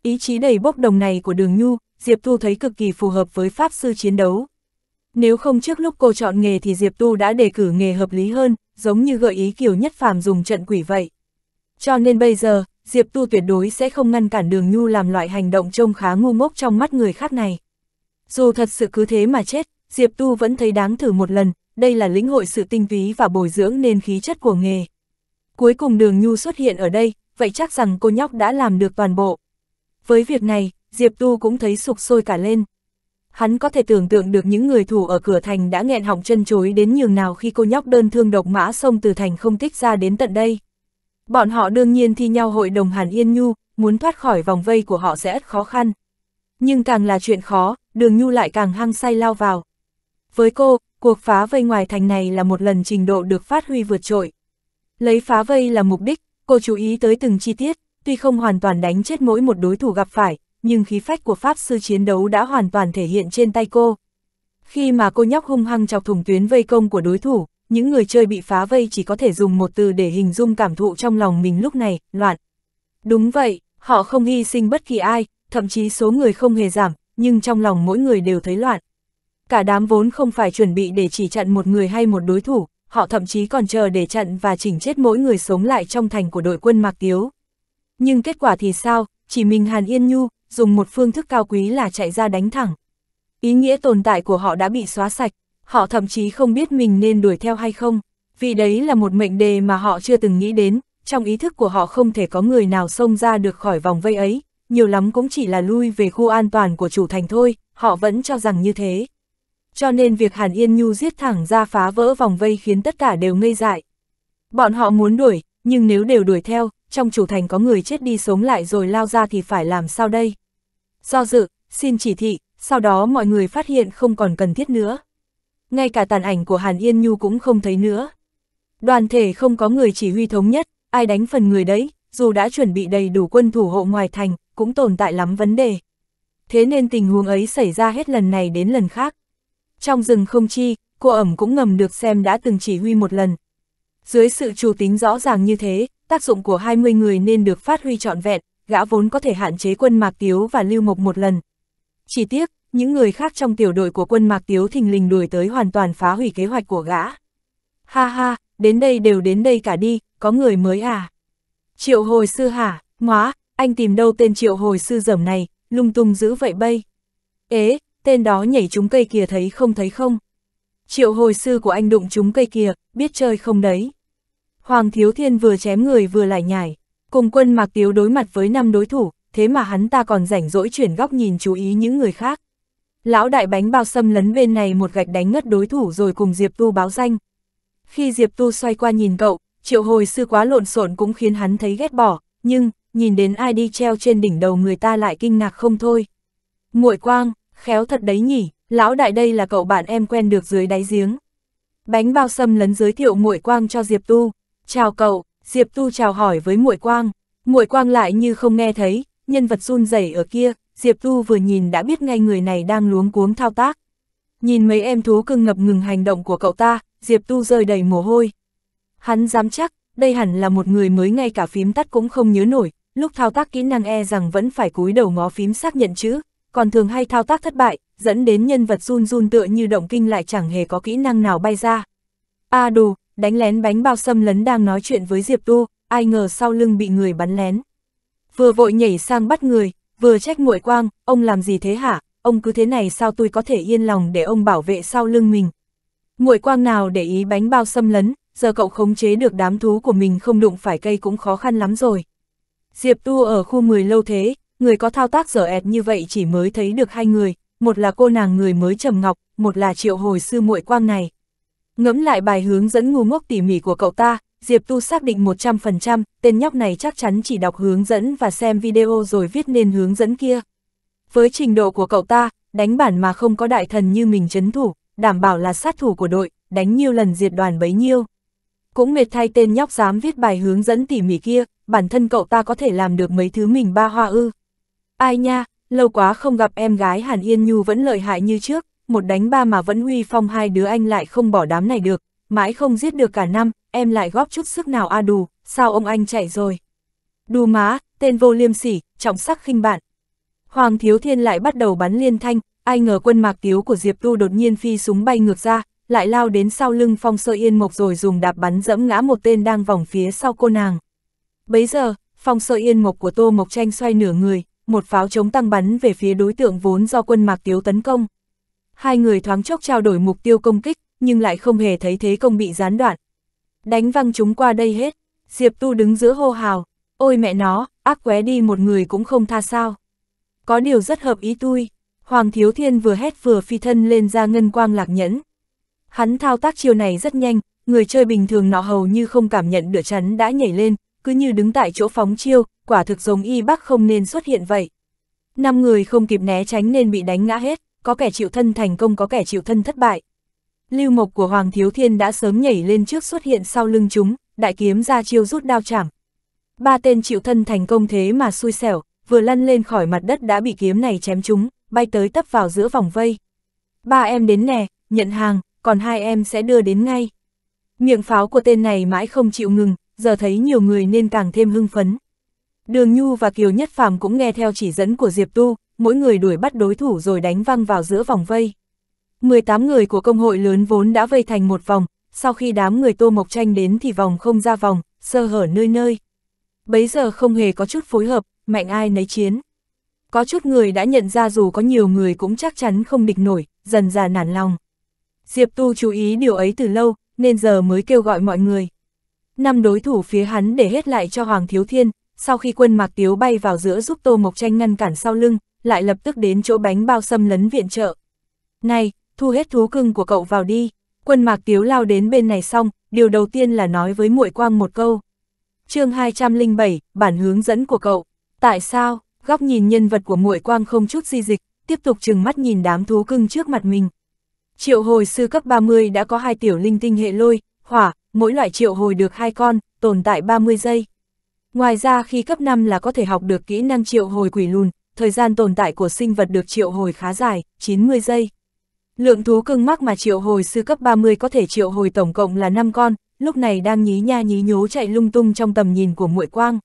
Ý chí đầy bốc đồng này của đường nhu, Diệp Tu thấy cực kỳ phù hợp với Pháp Sư chiến đấu. Nếu không trước lúc cô chọn nghề thì Diệp Tu đã đề cử nghề hợp lý hơn, giống như gợi ý kiểu nhất phàm dùng trận quỷ vậy. Cho nên bây giờ, Diệp Tu tuyệt đối sẽ không ngăn cản đường Nhu làm loại hành động trông khá ngu ngốc trong mắt người khác này. Dù thật sự cứ thế mà chết, Diệp Tu vẫn thấy đáng thử một lần, đây là lĩnh hội sự tinh ví và bồi dưỡng nên khí chất của nghề. Cuối cùng đường Nhu xuất hiện ở đây, vậy chắc rằng cô nhóc đã làm được toàn bộ. Với việc này, Diệp Tu cũng thấy sục sôi cả lên hắn có thể tưởng tượng được những người thủ ở cửa thành đã nghẹn họng chân chối đến nhường nào khi cô nhóc đơn thương độc mã xông từ thành không tích ra đến tận đây. Bọn họ đương nhiên thi nhau hội đồng Hàn Yên Nhu, muốn thoát khỏi vòng vây của họ sẽ rất khó khăn. Nhưng càng là chuyện khó, đường Nhu lại càng hăng say lao vào. Với cô, cuộc phá vây ngoài thành này là một lần trình độ được phát huy vượt trội. Lấy phá vây là mục đích, cô chú ý tới từng chi tiết, tuy không hoàn toàn đánh chết mỗi một đối thủ gặp phải, nhưng khí phách của Pháp sư chiến đấu đã hoàn toàn thể hiện trên tay cô. Khi mà cô nhóc hung hăng chọc thủng tuyến vây công của đối thủ, những người chơi bị phá vây chỉ có thể dùng một từ để hình dung cảm thụ trong lòng mình lúc này, loạn. Đúng vậy, họ không hy sinh bất kỳ ai, thậm chí số người không hề giảm, nhưng trong lòng mỗi người đều thấy loạn. Cả đám vốn không phải chuẩn bị để chỉ chặn một người hay một đối thủ, họ thậm chí còn chờ để chặn và chỉnh chết mỗi người sống lại trong thành của đội quân Mạc Tiếu. Nhưng kết quả thì sao, chỉ mình Hàn Yên Nhu, dùng một phương thức cao quý là chạy ra đánh thẳng. Ý nghĩa tồn tại của họ đã bị xóa sạch, họ thậm chí không biết mình nên đuổi theo hay không, vì đấy là một mệnh đề mà họ chưa từng nghĩ đến, trong ý thức của họ không thể có người nào xông ra được khỏi vòng vây ấy, nhiều lắm cũng chỉ là lui về khu an toàn của chủ thành thôi, họ vẫn cho rằng như thế. Cho nên việc Hàn Yên Nhu giết thẳng ra phá vỡ vòng vây khiến tất cả đều ngây dại. Bọn họ muốn đuổi, nhưng nếu đều đuổi theo, trong chủ thành có người chết đi sống lại rồi lao ra thì phải làm sao đây? do dự, xin chỉ thị, sau đó mọi người phát hiện không còn cần thiết nữa. Ngay cả tàn ảnh của Hàn Yên Nhu cũng không thấy nữa. Đoàn thể không có người chỉ huy thống nhất, ai đánh phần người đấy, dù đã chuẩn bị đầy đủ quân thủ hộ ngoài thành, cũng tồn tại lắm vấn đề. Thế nên tình huống ấy xảy ra hết lần này đến lần khác. Trong rừng không chi, cô ẩm cũng ngầm được xem đã từng chỉ huy một lần. Dưới sự chủ tính rõ ràng như thế, tác dụng của 20 người nên được phát huy trọn vẹn, gã vốn có thể hạn chế quân Mạc Tiếu và Lưu Mộc một lần. Chỉ tiếc, những người khác trong tiểu đội của quân Mạc Tiếu thình lình đuổi tới hoàn toàn phá hủy kế hoạch của gã. Ha ha, đến đây đều đến đây cả đi, có người mới à? Triệu hồi sư hả, ngóa, anh tìm đâu tên triệu hồi sư dởm này, lung tung giữ vậy bây. Ế, tên đó nhảy trúng cây kìa thấy không thấy không? Triệu hồi sư của anh đụng trúng cây kìa, biết chơi không đấy? Hoàng Thiếu Thiên vừa chém người vừa lại nhảy. Cùng quân Mạc Tiếu đối mặt với năm đối thủ, thế mà hắn ta còn rảnh rỗi chuyển góc nhìn chú ý những người khác. Lão đại bánh bao xâm lấn bên này một gạch đánh ngất đối thủ rồi cùng Diệp Tu báo danh. Khi Diệp Tu xoay qua nhìn cậu, triệu hồi sư quá lộn xộn cũng khiến hắn thấy ghét bỏ, nhưng, nhìn đến ai đi treo trên đỉnh đầu người ta lại kinh ngạc không thôi. muội quang, khéo thật đấy nhỉ, lão đại đây là cậu bạn em quen được dưới đáy giếng. Bánh bao xâm lấn giới thiệu muội quang cho Diệp Tu. Chào cậu, Diệp Tu chào hỏi với Muội Quang, Muội Quang lại như không nghe thấy, nhân vật run rẩy ở kia, Diệp Tu vừa nhìn đã biết ngay người này đang luống cuống thao tác. Nhìn mấy em thú cưng ngập ngừng hành động của cậu ta, Diệp Tu rơi đầy mồ hôi. Hắn dám chắc, đây hẳn là một người mới ngay cả phím tắt cũng không nhớ nổi, lúc thao tác kỹ năng e rằng vẫn phải cúi đầu ngó phím xác nhận chữ, còn thường hay thao tác thất bại, dẫn đến nhân vật run run tựa như động kinh lại chẳng hề có kỹ năng nào bay ra. A à đù, đánh lén bánh bao xâm lấn đang nói chuyện với Diệp Tu, ai ngờ sau lưng bị người bắn lén. Vừa vội nhảy sang bắt người, vừa trách muội quang, ông làm gì thế hả, ông cứ thế này sao tôi có thể yên lòng để ông bảo vệ sau lưng mình. Muội quang nào để ý bánh bao xâm lấn, giờ cậu khống chế được đám thú của mình không đụng phải cây cũng khó khăn lắm rồi. Diệp Tu ở khu 10 lâu thế, người có thao tác dở ẹt như vậy chỉ mới thấy được hai người, một là cô nàng người mới trầm ngọc, một là triệu hồi sư muội quang này. Ngẫm lại bài hướng dẫn ngu ngốc tỉ mỉ của cậu ta, Diệp Tu xác định 100%, tên nhóc này chắc chắn chỉ đọc hướng dẫn và xem video rồi viết nên hướng dẫn kia. Với trình độ của cậu ta, đánh bản mà không có đại thần như mình chấn thủ, đảm bảo là sát thủ của đội, đánh nhiều lần diệt đoàn bấy nhiêu. Cũng mệt thay tên nhóc dám viết bài hướng dẫn tỉ mỉ kia, bản thân cậu ta có thể làm được mấy thứ mình ba hoa ư. Ai nha, lâu quá không gặp em gái Hàn Yên Nhu vẫn lợi hại như trước, một đánh ba mà vẫn huy phong hai đứa anh lại không bỏ đám này được, mãi không giết được cả năm, em lại góp chút sức nào a à đù, sao ông anh chạy rồi. Đù má, tên vô liêm sỉ, trọng sắc khinh bạn. Hoàng Thiếu Thiên lại bắt đầu bắn liên thanh, ai ngờ quân mạc tiếu của Diệp Tu đột nhiên phi súng bay ngược ra, lại lao đến sau lưng phong sơ yên mộc rồi dùng đạp bắn dẫm ngã một tên đang vòng phía sau cô nàng. Bấy giờ, phong sơ yên mộc của Tô Mộc Tranh xoay nửa người, một pháo chống tăng bắn về phía đối tượng vốn do quân mạc tiếu tấn công hai người thoáng chốc trao đổi mục tiêu công kích, nhưng lại không hề thấy thế công bị gián đoạn. Đánh văng chúng qua đây hết, Diệp Tu đứng giữa hô hào, ôi mẹ nó, ác qué đi một người cũng không tha sao. Có điều rất hợp ý tôi, Hoàng Thiếu Thiên vừa hét vừa phi thân lên ra ngân quang lạc nhẫn. Hắn thao tác chiều này rất nhanh, người chơi bình thường nọ hầu như không cảm nhận được chắn đã nhảy lên, cứ như đứng tại chỗ phóng chiêu, quả thực giống y bác không nên xuất hiện vậy. Năm người không kịp né tránh nên bị đánh ngã hết có kẻ chịu thân thành công có kẻ chịu thân thất bại. Lưu mộc của Hoàng Thiếu Thiên đã sớm nhảy lên trước xuất hiện sau lưng chúng, đại kiếm ra chiêu rút đao chảm. Ba tên chịu thân thành công thế mà xui xẻo, vừa lăn lên khỏi mặt đất đã bị kiếm này chém chúng, bay tới tấp vào giữa vòng vây. Ba em đến nè, nhận hàng, còn hai em sẽ đưa đến ngay. Miệng pháo của tên này mãi không chịu ngừng, giờ thấy nhiều người nên càng thêm hưng phấn. Đường Nhu và Kiều Nhất Phàm cũng nghe theo chỉ dẫn của Diệp Tu, mỗi người đuổi bắt đối thủ rồi đánh văng vào giữa vòng vây. 18 người của công hội lớn vốn đã vây thành một vòng, sau khi đám người Tô Mộc Tranh đến thì vòng không ra vòng, sơ hở nơi nơi. Bấy giờ không hề có chút phối hợp, mạnh ai nấy chiến. Có chút người đã nhận ra dù có nhiều người cũng chắc chắn không địch nổi, dần già nản lòng. Diệp Tu chú ý điều ấy từ lâu, nên giờ mới kêu gọi mọi người. Năm đối thủ phía hắn để hết lại cho Hoàng Thiếu Thiên, sau khi quân Mạc Tiếu bay vào giữa giúp Tô Mộc Tranh ngăn cản sau lưng, lại lập tức đến chỗ bánh bao xâm lấn viện trợ. Này, thu hết thú cưng của cậu vào đi. Quân Mạc Tiếu lao đến bên này xong, điều đầu tiên là nói với muội quang một câu. chương 207, bản hướng dẫn của cậu. Tại sao, góc nhìn nhân vật của muội quang không chút di dịch, tiếp tục chừng mắt nhìn đám thú cưng trước mặt mình. Triệu hồi sư cấp 30 đã có hai tiểu linh tinh hệ lôi, hỏa, mỗi loại triệu hồi được hai con, tồn tại 30 giây. Ngoài ra khi cấp 5 là có thể học được kỹ năng triệu hồi quỷ lùn, thời gian tồn tại của sinh vật được triệu hồi khá dài, 90 giây. Lượng thú cưng mắc mà triệu hồi sư cấp 30 có thể triệu hồi tổng cộng là 5 con, lúc này đang nhí nha nhí nhố chạy lung tung trong tầm nhìn của muội quang.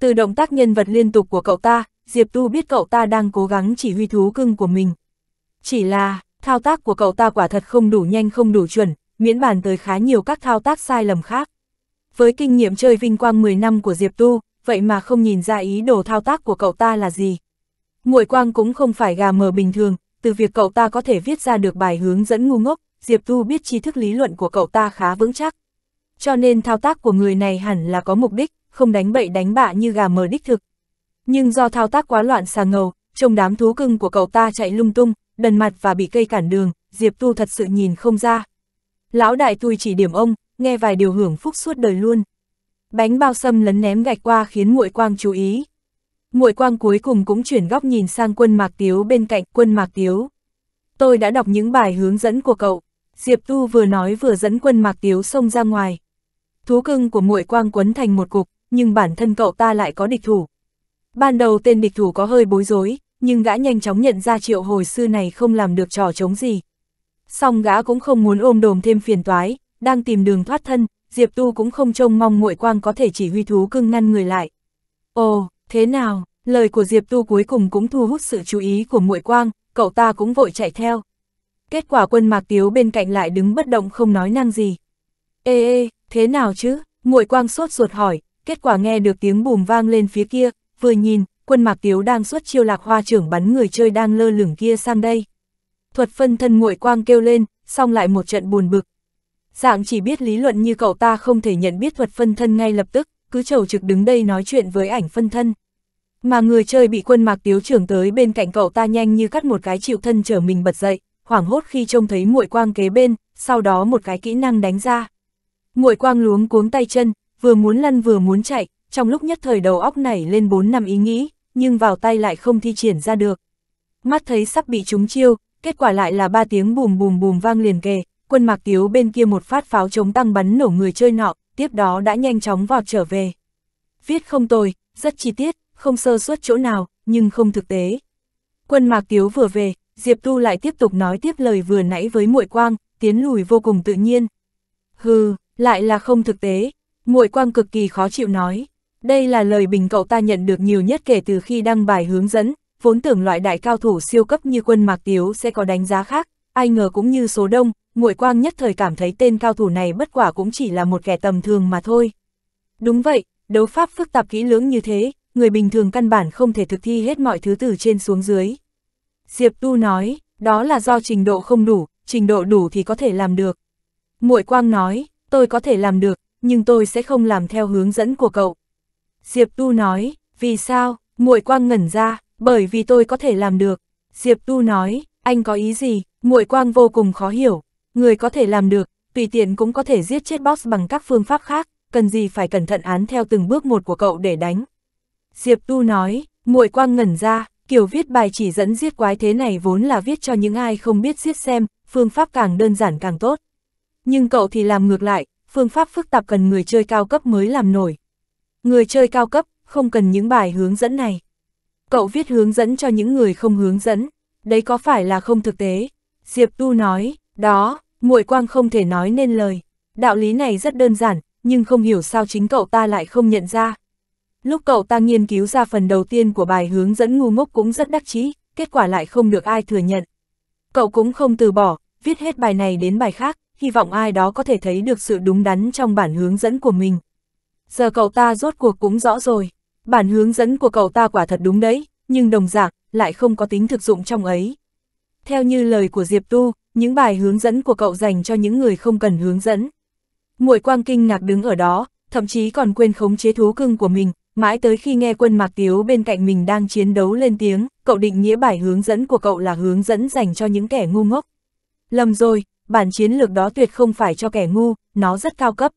Từ động tác nhân vật liên tục của cậu ta, Diệp Tu biết cậu ta đang cố gắng chỉ huy thú cưng của mình. Chỉ là, thao tác của cậu ta quả thật không đủ nhanh không đủ chuẩn, miễn bàn tới khá nhiều các thao tác sai lầm khác. Với kinh nghiệm chơi vinh quang 10 năm của Diệp Tu, vậy mà không nhìn ra ý đồ thao tác của cậu ta là gì. Ngụy Quang cũng không phải gà mờ bình thường, từ việc cậu ta có thể viết ra được bài hướng dẫn ngu ngốc, Diệp Thu biết tri thức lý luận của cậu ta khá vững chắc. Cho nên thao tác của người này hẳn là có mục đích, không đánh bậy đánh bạ như gà mờ đích thực. Nhưng do thao tác quá loạn xà ngầu, trông đám thú cưng của cậu ta chạy lung tung, đần mặt và bị cây cản đường, Diệp Tu thật sự nhìn không ra. Lão đại tui chỉ điểm ông, nghe vài điều hưởng phúc suốt đời luôn. Bánh bao sâm lấn ném gạch qua khiến Ngụy quang chú ý, Nguội quang cuối cùng cũng chuyển góc nhìn sang quân mạc tiếu bên cạnh quân mạc tiếu. Tôi đã đọc những bài hướng dẫn của cậu. Diệp Tu vừa nói vừa dẫn quân mạc tiếu xông ra ngoài. Thú cưng của muội quang quấn thành một cục, nhưng bản thân cậu ta lại có địch thủ. Ban đầu tên địch thủ có hơi bối rối, nhưng gã nhanh chóng nhận ra triệu hồi sư này không làm được trò chống gì. Song gã cũng không muốn ôm đồm thêm phiền toái, đang tìm đường thoát thân, Diệp Tu cũng không trông mong muội quang có thể chỉ huy thú cưng ngăn người lại. Ồ, thế nào, lời của Diệp Tu cuối cùng cũng thu hút sự chú ý của muội quang, cậu ta cũng vội chạy theo. Kết quả quân mạc tiếu bên cạnh lại đứng bất động không nói năng gì. Ê ê, thế nào chứ, muội quang sốt ruột hỏi, kết quả nghe được tiếng bùm vang lên phía kia, vừa nhìn, quân mạc tiếu đang xuất chiêu lạc hoa trưởng bắn người chơi đang lơ lửng kia sang đây. Thuật phân thân muội quang kêu lên, xong lại một trận buồn bực. Dạng chỉ biết lý luận như cậu ta không thể nhận biết thuật phân thân ngay lập tức, cứ chầu trực đứng đây nói chuyện với ảnh phân thân. Mà người chơi bị quân mạc tiếu trưởng tới bên cạnh cậu ta nhanh như cắt một cái chịu thân trở mình bật dậy, hoảng hốt khi trông thấy muội quang kế bên, sau đó một cái kỹ năng đánh ra. Muội quang luống cuống tay chân, vừa muốn lăn vừa muốn chạy, trong lúc nhất thời đầu óc nảy lên 4 năm ý nghĩ, nhưng vào tay lại không thi triển ra được. Mắt thấy sắp bị trúng chiêu, kết quả lại là ba tiếng bùm bùm bùm vang liền kề, quân mạc tiếu bên kia một phát pháo chống tăng bắn nổ người chơi nọ, tiếp đó đã nhanh chóng vọt trở về. Viết không tồi, rất chi tiết, không sơ suất chỗ nào, nhưng không thực tế. Quân Mạc Tiếu vừa về, Diệp Tu lại tiếp tục nói tiếp lời vừa nãy với Muội Quang, tiến lùi vô cùng tự nhiên. Hừ, lại là không thực tế, Muội Quang cực kỳ khó chịu nói. Đây là lời bình cậu ta nhận được nhiều nhất kể từ khi đăng bài hướng dẫn, vốn tưởng loại đại cao thủ siêu cấp như quân Mạc Tiếu sẽ có đánh giá khác, ai ngờ cũng như số đông, Nguội Quang nhất thời cảm thấy tên cao thủ này bất quả cũng chỉ là một kẻ tầm thường mà thôi. Đúng vậy, đấu pháp phức tạp kỹ lưỡng như thế, người bình thường căn bản không thể thực thi hết mọi thứ từ trên xuống dưới. Diệp Tu nói, đó là do trình độ không đủ, trình độ đủ thì có thể làm được. Muội Quang nói, tôi có thể làm được, nhưng tôi sẽ không làm theo hướng dẫn của cậu. Diệp Tu nói, vì sao? Muội Quang ngẩn ra, bởi vì tôi có thể làm được. Diệp Tu nói, anh có ý gì? Muội Quang vô cùng khó hiểu, Người có thể làm được, tùy tiện cũng có thể giết chết boss bằng các phương pháp khác, cần gì phải cẩn thận án theo từng bước một của cậu để đánh. Diệp Tu nói, muội quang ngẩn ra, kiểu viết bài chỉ dẫn giết quái thế này vốn là viết cho những ai không biết giết xem, phương pháp càng đơn giản càng tốt. Nhưng cậu thì làm ngược lại, phương pháp phức tạp cần người chơi cao cấp mới làm nổi. Người chơi cao cấp, không cần những bài hướng dẫn này. Cậu viết hướng dẫn cho những người không hướng dẫn, đấy có phải là không thực tế? Diệp Tu nói, đó, Muội quang không thể nói nên lời. Đạo lý này rất đơn giản, nhưng không hiểu sao chính cậu ta lại không nhận ra. Lúc cậu ta nghiên cứu ra phần đầu tiên của bài hướng dẫn ngu ngốc cũng rất đắc chí, kết quả lại không được ai thừa nhận. Cậu cũng không từ bỏ, viết hết bài này đến bài khác, hy vọng ai đó có thể thấy được sự đúng đắn trong bản hướng dẫn của mình. Giờ cậu ta rốt cuộc cũng rõ rồi, bản hướng dẫn của cậu ta quả thật đúng đấy, nhưng đồng dạng, lại không có tính thực dụng trong ấy. Theo như lời của Diệp Tu, những bài hướng dẫn của cậu dành cho những người không cần hướng dẫn. Muội quang kinh ngạc đứng ở đó, thậm chí còn quên khống chế thú cưng của mình, mãi tới khi nghe quân mạc tiếu bên cạnh mình đang chiến đấu lên tiếng, cậu định nghĩa bài hướng dẫn của cậu là hướng dẫn dành cho những kẻ ngu ngốc. Lầm rồi, bản chiến lược đó tuyệt không phải cho kẻ ngu, nó rất cao cấp.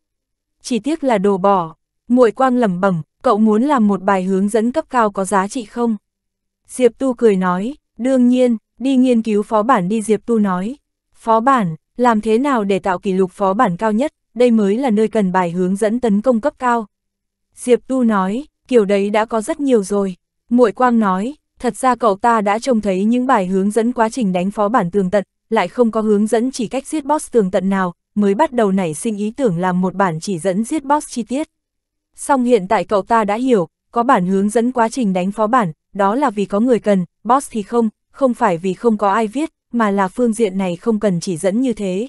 Chỉ tiếc là đồ bỏ, muội quang lẩm bẩm, cậu muốn làm một bài hướng dẫn cấp cao có giá trị không? Diệp Tu cười nói, đương nhiên, đi nghiên cứu phó bản đi Diệp Tu nói. Phó bản, làm thế nào để tạo kỷ lục phó bản cao nhất, đây mới là nơi cần bài hướng dẫn tấn công cấp cao. Diệp Tu nói, kiểu đấy đã có rất nhiều rồi. Muội Quang nói, thật ra cậu ta đã trông thấy những bài hướng dẫn quá trình đánh phó bản tường tận, lại không có hướng dẫn chỉ cách giết boss tường tận nào, mới bắt đầu nảy sinh ý tưởng làm một bản chỉ dẫn giết boss chi tiết. Song hiện tại cậu ta đã hiểu, có bản hướng dẫn quá trình đánh phó bản, đó là vì có người cần, boss thì không, không phải vì không có ai viết, mà là phương diện này không cần chỉ dẫn như thế.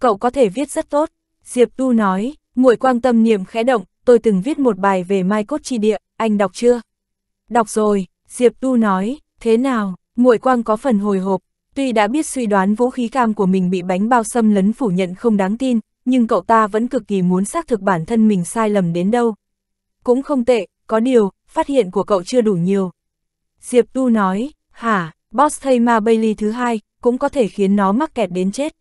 Cậu có thể viết rất tốt, Diệp Tu nói, muội quang tâm niệm khẽ động, tôi từng viết một bài về Mai Cốt Chi Địa, anh đọc chưa? Đọc rồi, Diệp Tu nói, thế nào, muội quang có phần hồi hộp, tuy đã biết suy đoán vũ khí cam của mình bị bánh bao xâm lấn phủ nhận không đáng tin, nhưng cậu ta vẫn cực kỳ muốn xác thực bản thân mình sai lầm đến đâu. Cũng không tệ, có điều, phát hiện của cậu chưa đủ nhiều. Diệp Tu nói, hả, Boss Thayma Bailey thứ hai cũng có thể khiến nó mắc kẹt đến chết.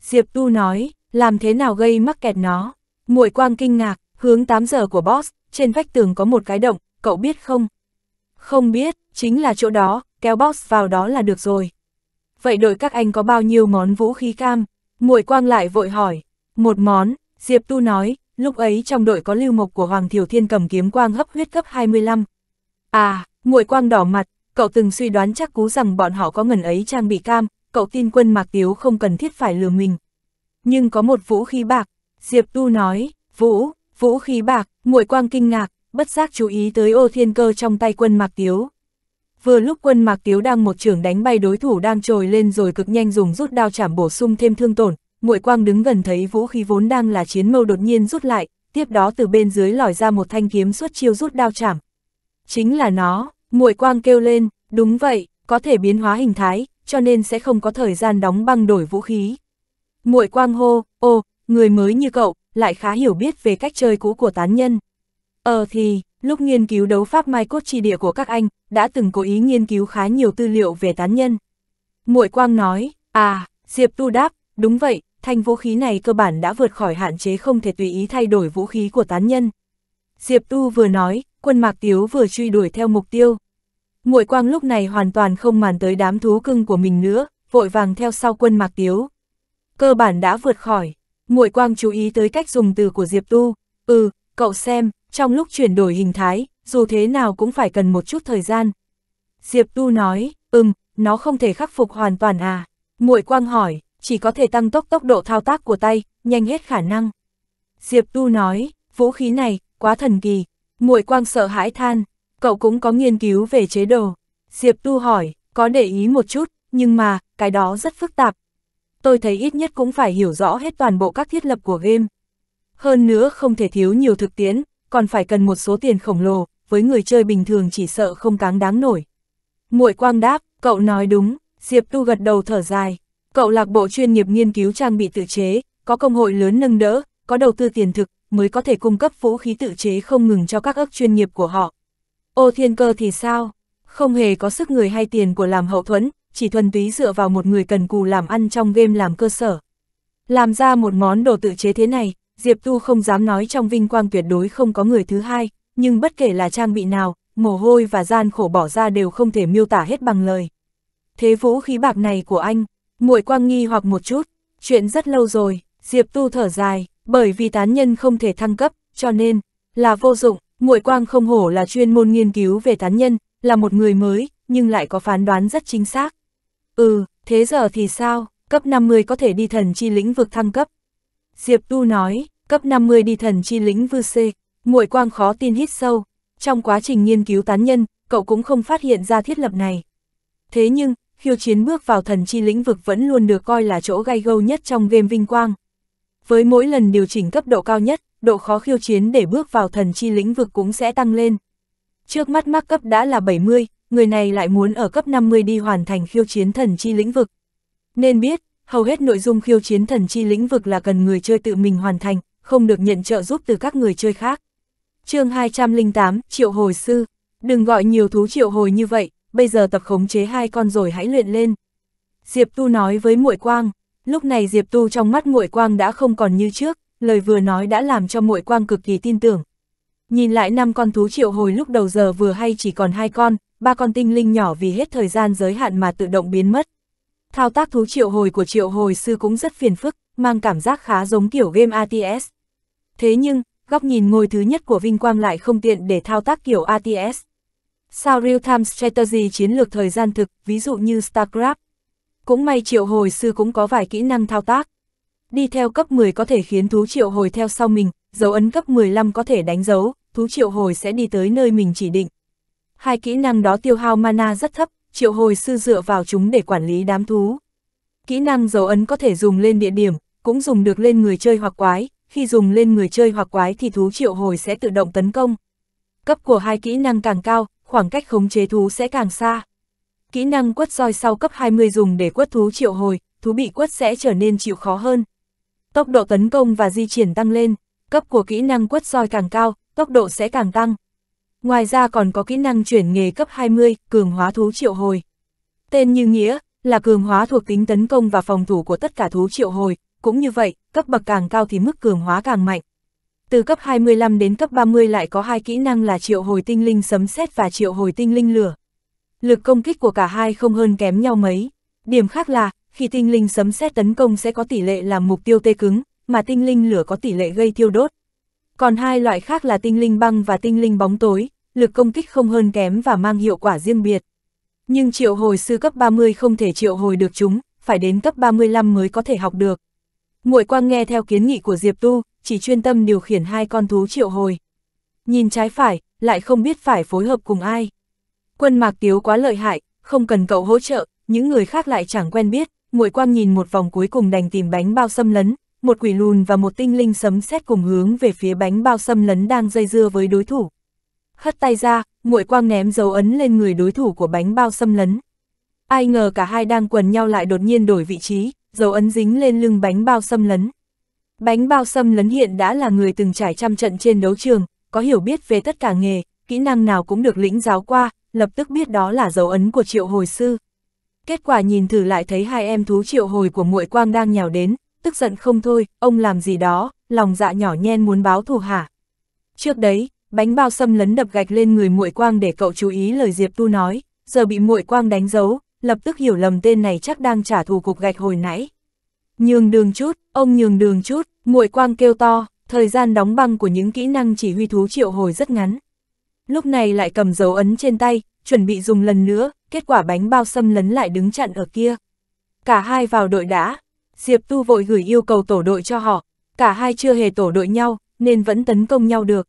Diệp Tu nói, làm thế nào gây mắc kẹt nó? Muội Quang kinh ngạc, hướng 8 giờ của Boss, trên vách tường có một cái động, cậu biết không? Không biết, chính là chỗ đó, kéo Boss vào đó là được rồi. Vậy đội các anh có bao nhiêu món vũ khí cam? Muội Quang lại vội hỏi. Một món, Diệp Tu nói, lúc ấy trong đội có lưu mộc của Hoàng Thiều Thiên cầm kiếm quang hấp huyết cấp 25. À, muội Quang đỏ mặt, Cậu từng suy đoán chắc cú rằng bọn họ có ngần ấy trang bị cam, cậu tin quân Mạc Tiếu không cần thiết phải lừa mình. Nhưng có một vũ khí bạc, Diệp Tu nói, vũ, vũ khí bạc, muội quang kinh ngạc, bất giác chú ý tới ô thiên cơ trong tay quân Mạc Tiếu. Vừa lúc quân Mạc Tiếu đang một trường đánh bay đối thủ đang trồi lên rồi cực nhanh dùng rút đao chảm bổ sung thêm thương tổn, muội quang đứng gần thấy vũ khí vốn đang là chiến mâu đột nhiên rút lại, tiếp đó từ bên dưới lòi ra một thanh kiếm suốt chiêu rút đao chảm. Chính là nó, Muội quang kêu lên, đúng vậy, có thể biến hóa hình thái, cho nên sẽ không có thời gian đóng băng đổi vũ khí. Muội quang hô, ô, người mới như cậu, lại khá hiểu biết về cách chơi cũ của tán nhân. Ờ thì, lúc nghiên cứu đấu pháp mai cốt chi địa của các anh, đã từng cố ý nghiên cứu khá nhiều tư liệu về tán nhân. Muội quang nói, à, Diệp Tu đáp, đúng vậy, thanh vũ khí này cơ bản đã vượt khỏi hạn chế không thể tùy ý thay đổi vũ khí của tán nhân. Diệp Tu vừa nói, quân Mạc Tiếu vừa truy đuổi theo mục tiêu. Ngụy quang lúc này hoàn toàn không màn tới đám thú cưng của mình nữa, vội vàng theo sau quân mạc tiếu. Cơ bản đã vượt khỏi, Ngụy quang chú ý tới cách dùng từ của Diệp Tu. Ừ, cậu xem, trong lúc chuyển đổi hình thái, dù thế nào cũng phải cần một chút thời gian. Diệp Tu nói, ừm, nó không thể khắc phục hoàn toàn à. Ngụy quang hỏi, chỉ có thể tăng tốc tốc độ thao tác của tay, nhanh hết khả năng. Diệp Tu nói, vũ khí này, quá thần kỳ. Ngụy quang sợ hãi than, cậu cũng có nghiên cứu về chế đồ. Diệp Tu hỏi, có để ý một chút, nhưng mà, cái đó rất phức tạp. Tôi thấy ít nhất cũng phải hiểu rõ hết toàn bộ các thiết lập của game. Hơn nữa không thể thiếu nhiều thực tiễn, còn phải cần một số tiền khổng lồ, với người chơi bình thường chỉ sợ không cáng đáng nổi. Muội Quang đáp, cậu nói đúng, Diệp Tu gật đầu thở dài. Cậu lạc bộ chuyên nghiệp nghiên cứu trang bị tự chế, có công hội lớn nâng đỡ, có đầu tư tiền thực, mới có thể cung cấp vũ khí tự chế không ngừng cho các ước chuyên nghiệp của họ. Ô thiên cơ thì sao? Không hề có sức người hay tiền của làm hậu thuẫn, chỉ thuần túy dựa vào một người cần cù làm ăn trong game làm cơ sở. Làm ra một món đồ tự chế thế này, Diệp Tu không dám nói trong vinh quang tuyệt đối không có người thứ hai, nhưng bất kể là trang bị nào, mồ hôi và gian khổ bỏ ra đều không thể miêu tả hết bằng lời. Thế vũ khí bạc này của anh, muội quang nghi hoặc một chút, chuyện rất lâu rồi, Diệp Tu thở dài, bởi vì tán nhân không thể thăng cấp, cho nên, là vô dụng, Muội Quang không hổ là chuyên môn nghiên cứu về tán nhân, là một người mới, nhưng lại có phán đoán rất chính xác. Ừ, thế giờ thì sao, cấp 50 có thể đi thần chi lĩnh vực thăng cấp. Diệp Tu nói, cấp 50 đi thần chi lĩnh vư C, muội quang khó tin hít sâu. Trong quá trình nghiên cứu tán nhân, cậu cũng không phát hiện ra thiết lập này. Thế nhưng, khiêu chiến bước vào thần chi lĩnh vực vẫn luôn được coi là chỗ gai gâu nhất trong game vinh quang. Với mỗi lần điều chỉnh cấp độ cao nhất, độ khó khiêu chiến để bước vào thần chi lĩnh vực cũng sẽ tăng lên. Trước mắt mắc cấp đã là 70, người này lại muốn ở cấp 50 đi hoàn thành khiêu chiến thần chi lĩnh vực. Nên biết, hầu hết nội dung khiêu chiến thần chi lĩnh vực là cần người chơi tự mình hoàn thành, không được nhận trợ giúp từ các người chơi khác. chương 208, Triệu Hồi Sư Đừng gọi nhiều thú triệu hồi như vậy, bây giờ tập khống chế hai con rồi hãy luyện lên. Diệp Tu nói với muội Quang, lúc này Diệp Tu trong mắt muội Quang đã không còn như trước, lời vừa nói đã làm cho muội quang cực kỳ tin tưởng. Nhìn lại năm con thú triệu hồi lúc đầu giờ vừa hay chỉ còn hai con, ba con tinh linh nhỏ vì hết thời gian giới hạn mà tự động biến mất. Thao tác thú triệu hồi của triệu hồi sư cũng rất phiền phức, mang cảm giác khá giống kiểu game ATS. Thế nhưng, góc nhìn ngôi thứ nhất của Vinh Quang lại không tiện để thao tác kiểu ATS. Sao real-time strategy chiến lược thời gian thực, ví dụ như StarCraft. Cũng may triệu hồi sư cũng có vài kỹ năng thao tác đi theo cấp 10 có thể khiến thú triệu hồi theo sau mình, dấu ấn cấp 15 có thể đánh dấu, thú triệu hồi sẽ đi tới nơi mình chỉ định. Hai kỹ năng đó tiêu hao mana rất thấp, triệu hồi sư dựa vào chúng để quản lý đám thú. Kỹ năng dấu ấn có thể dùng lên địa điểm, cũng dùng được lên người chơi hoặc quái, khi dùng lên người chơi hoặc quái thì thú triệu hồi sẽ tự động tấn công. Cấp của hai kỹ năng càng cao, khoảng cách khống chế thú sẽ càng xa. Kỹ năng quất roi sau cấp 20 dùng để quất thú triệu hồi, thú bị quất sẽ trở nên chịu khó hơn tốc độ tấn công và di chuyển tăng lên, cấp của kỹ năng quất roi càng cao, tốc độ sẽ càng tăng. Ngoài ra còn có kỹ năng chuyển nghề cấp 20, cường hóa thú triệu hồi. Tên như nghĩa, là cường hóa thuộc tính tấn công và phòng thủ của tất cả thú triệu hồi, cũng như vậy, cấp bậc càng cao thì mức cường hóa càng mạnh. Từ cấp 25 đến cấp 30 lại có hai kỹ năng là triệu hồi tinh linh sấm sét và triệu hồi tinh linh lửa. Lực công kích của cả hai không hơn kém nhau mấy. Điểm khác là, khi tinh linh sấm sét tấn công sẽ có tỷ lệ làm mục tiêu tê cứng, mà tinh linh lửa có tỷ lệ gây thiêu đốt. Còn hai loại khác là tinh linh băng và tinh linh bóng tối, lực công kích không hơn kém và mang hiệu quả riêng biệt. Nhưng triệu hồi sư cấp 30 không thể triệu hồi được chúng, phải đến cấp 35 mới có thể học được. Muội Quang nghe theo kiến nghị của Diệp Tu, chỉ chuyên tâm điều khiển hai con thú triệu hồi. Nhìn trái phải, lại không biết phải phối hợp cùng ai. Quân Mạc Tiếu quá lợi hại, không cần cậu hỗ trợ, những người khác lại chẳng quen biết, muội quang nhìn một vòng cuối cùng đành tìm bánh bao xâm lấn, một quỷ lùn và một tinh linh sấm sét cùng hướng về phía bánh bao xâm lấn đang dây dưa với đối thủ. Hất tay ra, muội quang ném dấu ấn lên người đối thủ của bánh bao xâm lấn. Ai ngờ cả hai đang quần nhau lại đột nhiên đổi vị trí, dấu ấn dính lên lưng bánh bao xâm lấn. Bánh bao xâm lấn hiện đã là người từng trải trăm trận trên đấu trường, có hiểu biết về tất cả nghề, kỹ năng nào cũng được lĩnh giáo qua, lập tức biết đó là dấu ấn của triệu hồi sư. Kết quả nhìn thử lại thấy hai em thú triệu hồi của muội quang đang nhào đến, tức giận không thôi, ông làm gì đó, lòng dạ nhỏ nhen muốn báo thù hả. Trước đấy, bánh bao xâm lấn đập gạch lên người muội quang để cậu chú ý lời Diệp Tu nói, giờ bị muội quang đánh dấu, lập tức hiểu lầm tên này chắc đang trả thù cục gạch hồi nãy. Nhường đường chút, ông nhường đường chút, muội quang kêu to, thời gian đóng băng của những kỹ năng chỉ huy thú triệu hồi rất ngắn. Lúc này lại cầm dấu ấn trên tay, chuẩn bị dùng lần nữa, kết quả bánh bao xâm lấn lại đứng chặn ở kia. Cả hai vào đội đã, Diệp Tu vội gửi yêu cầu tổ đội cho họ, cả hai chưa hề tổ đội nhau, nên vẫn tấn công nhau được.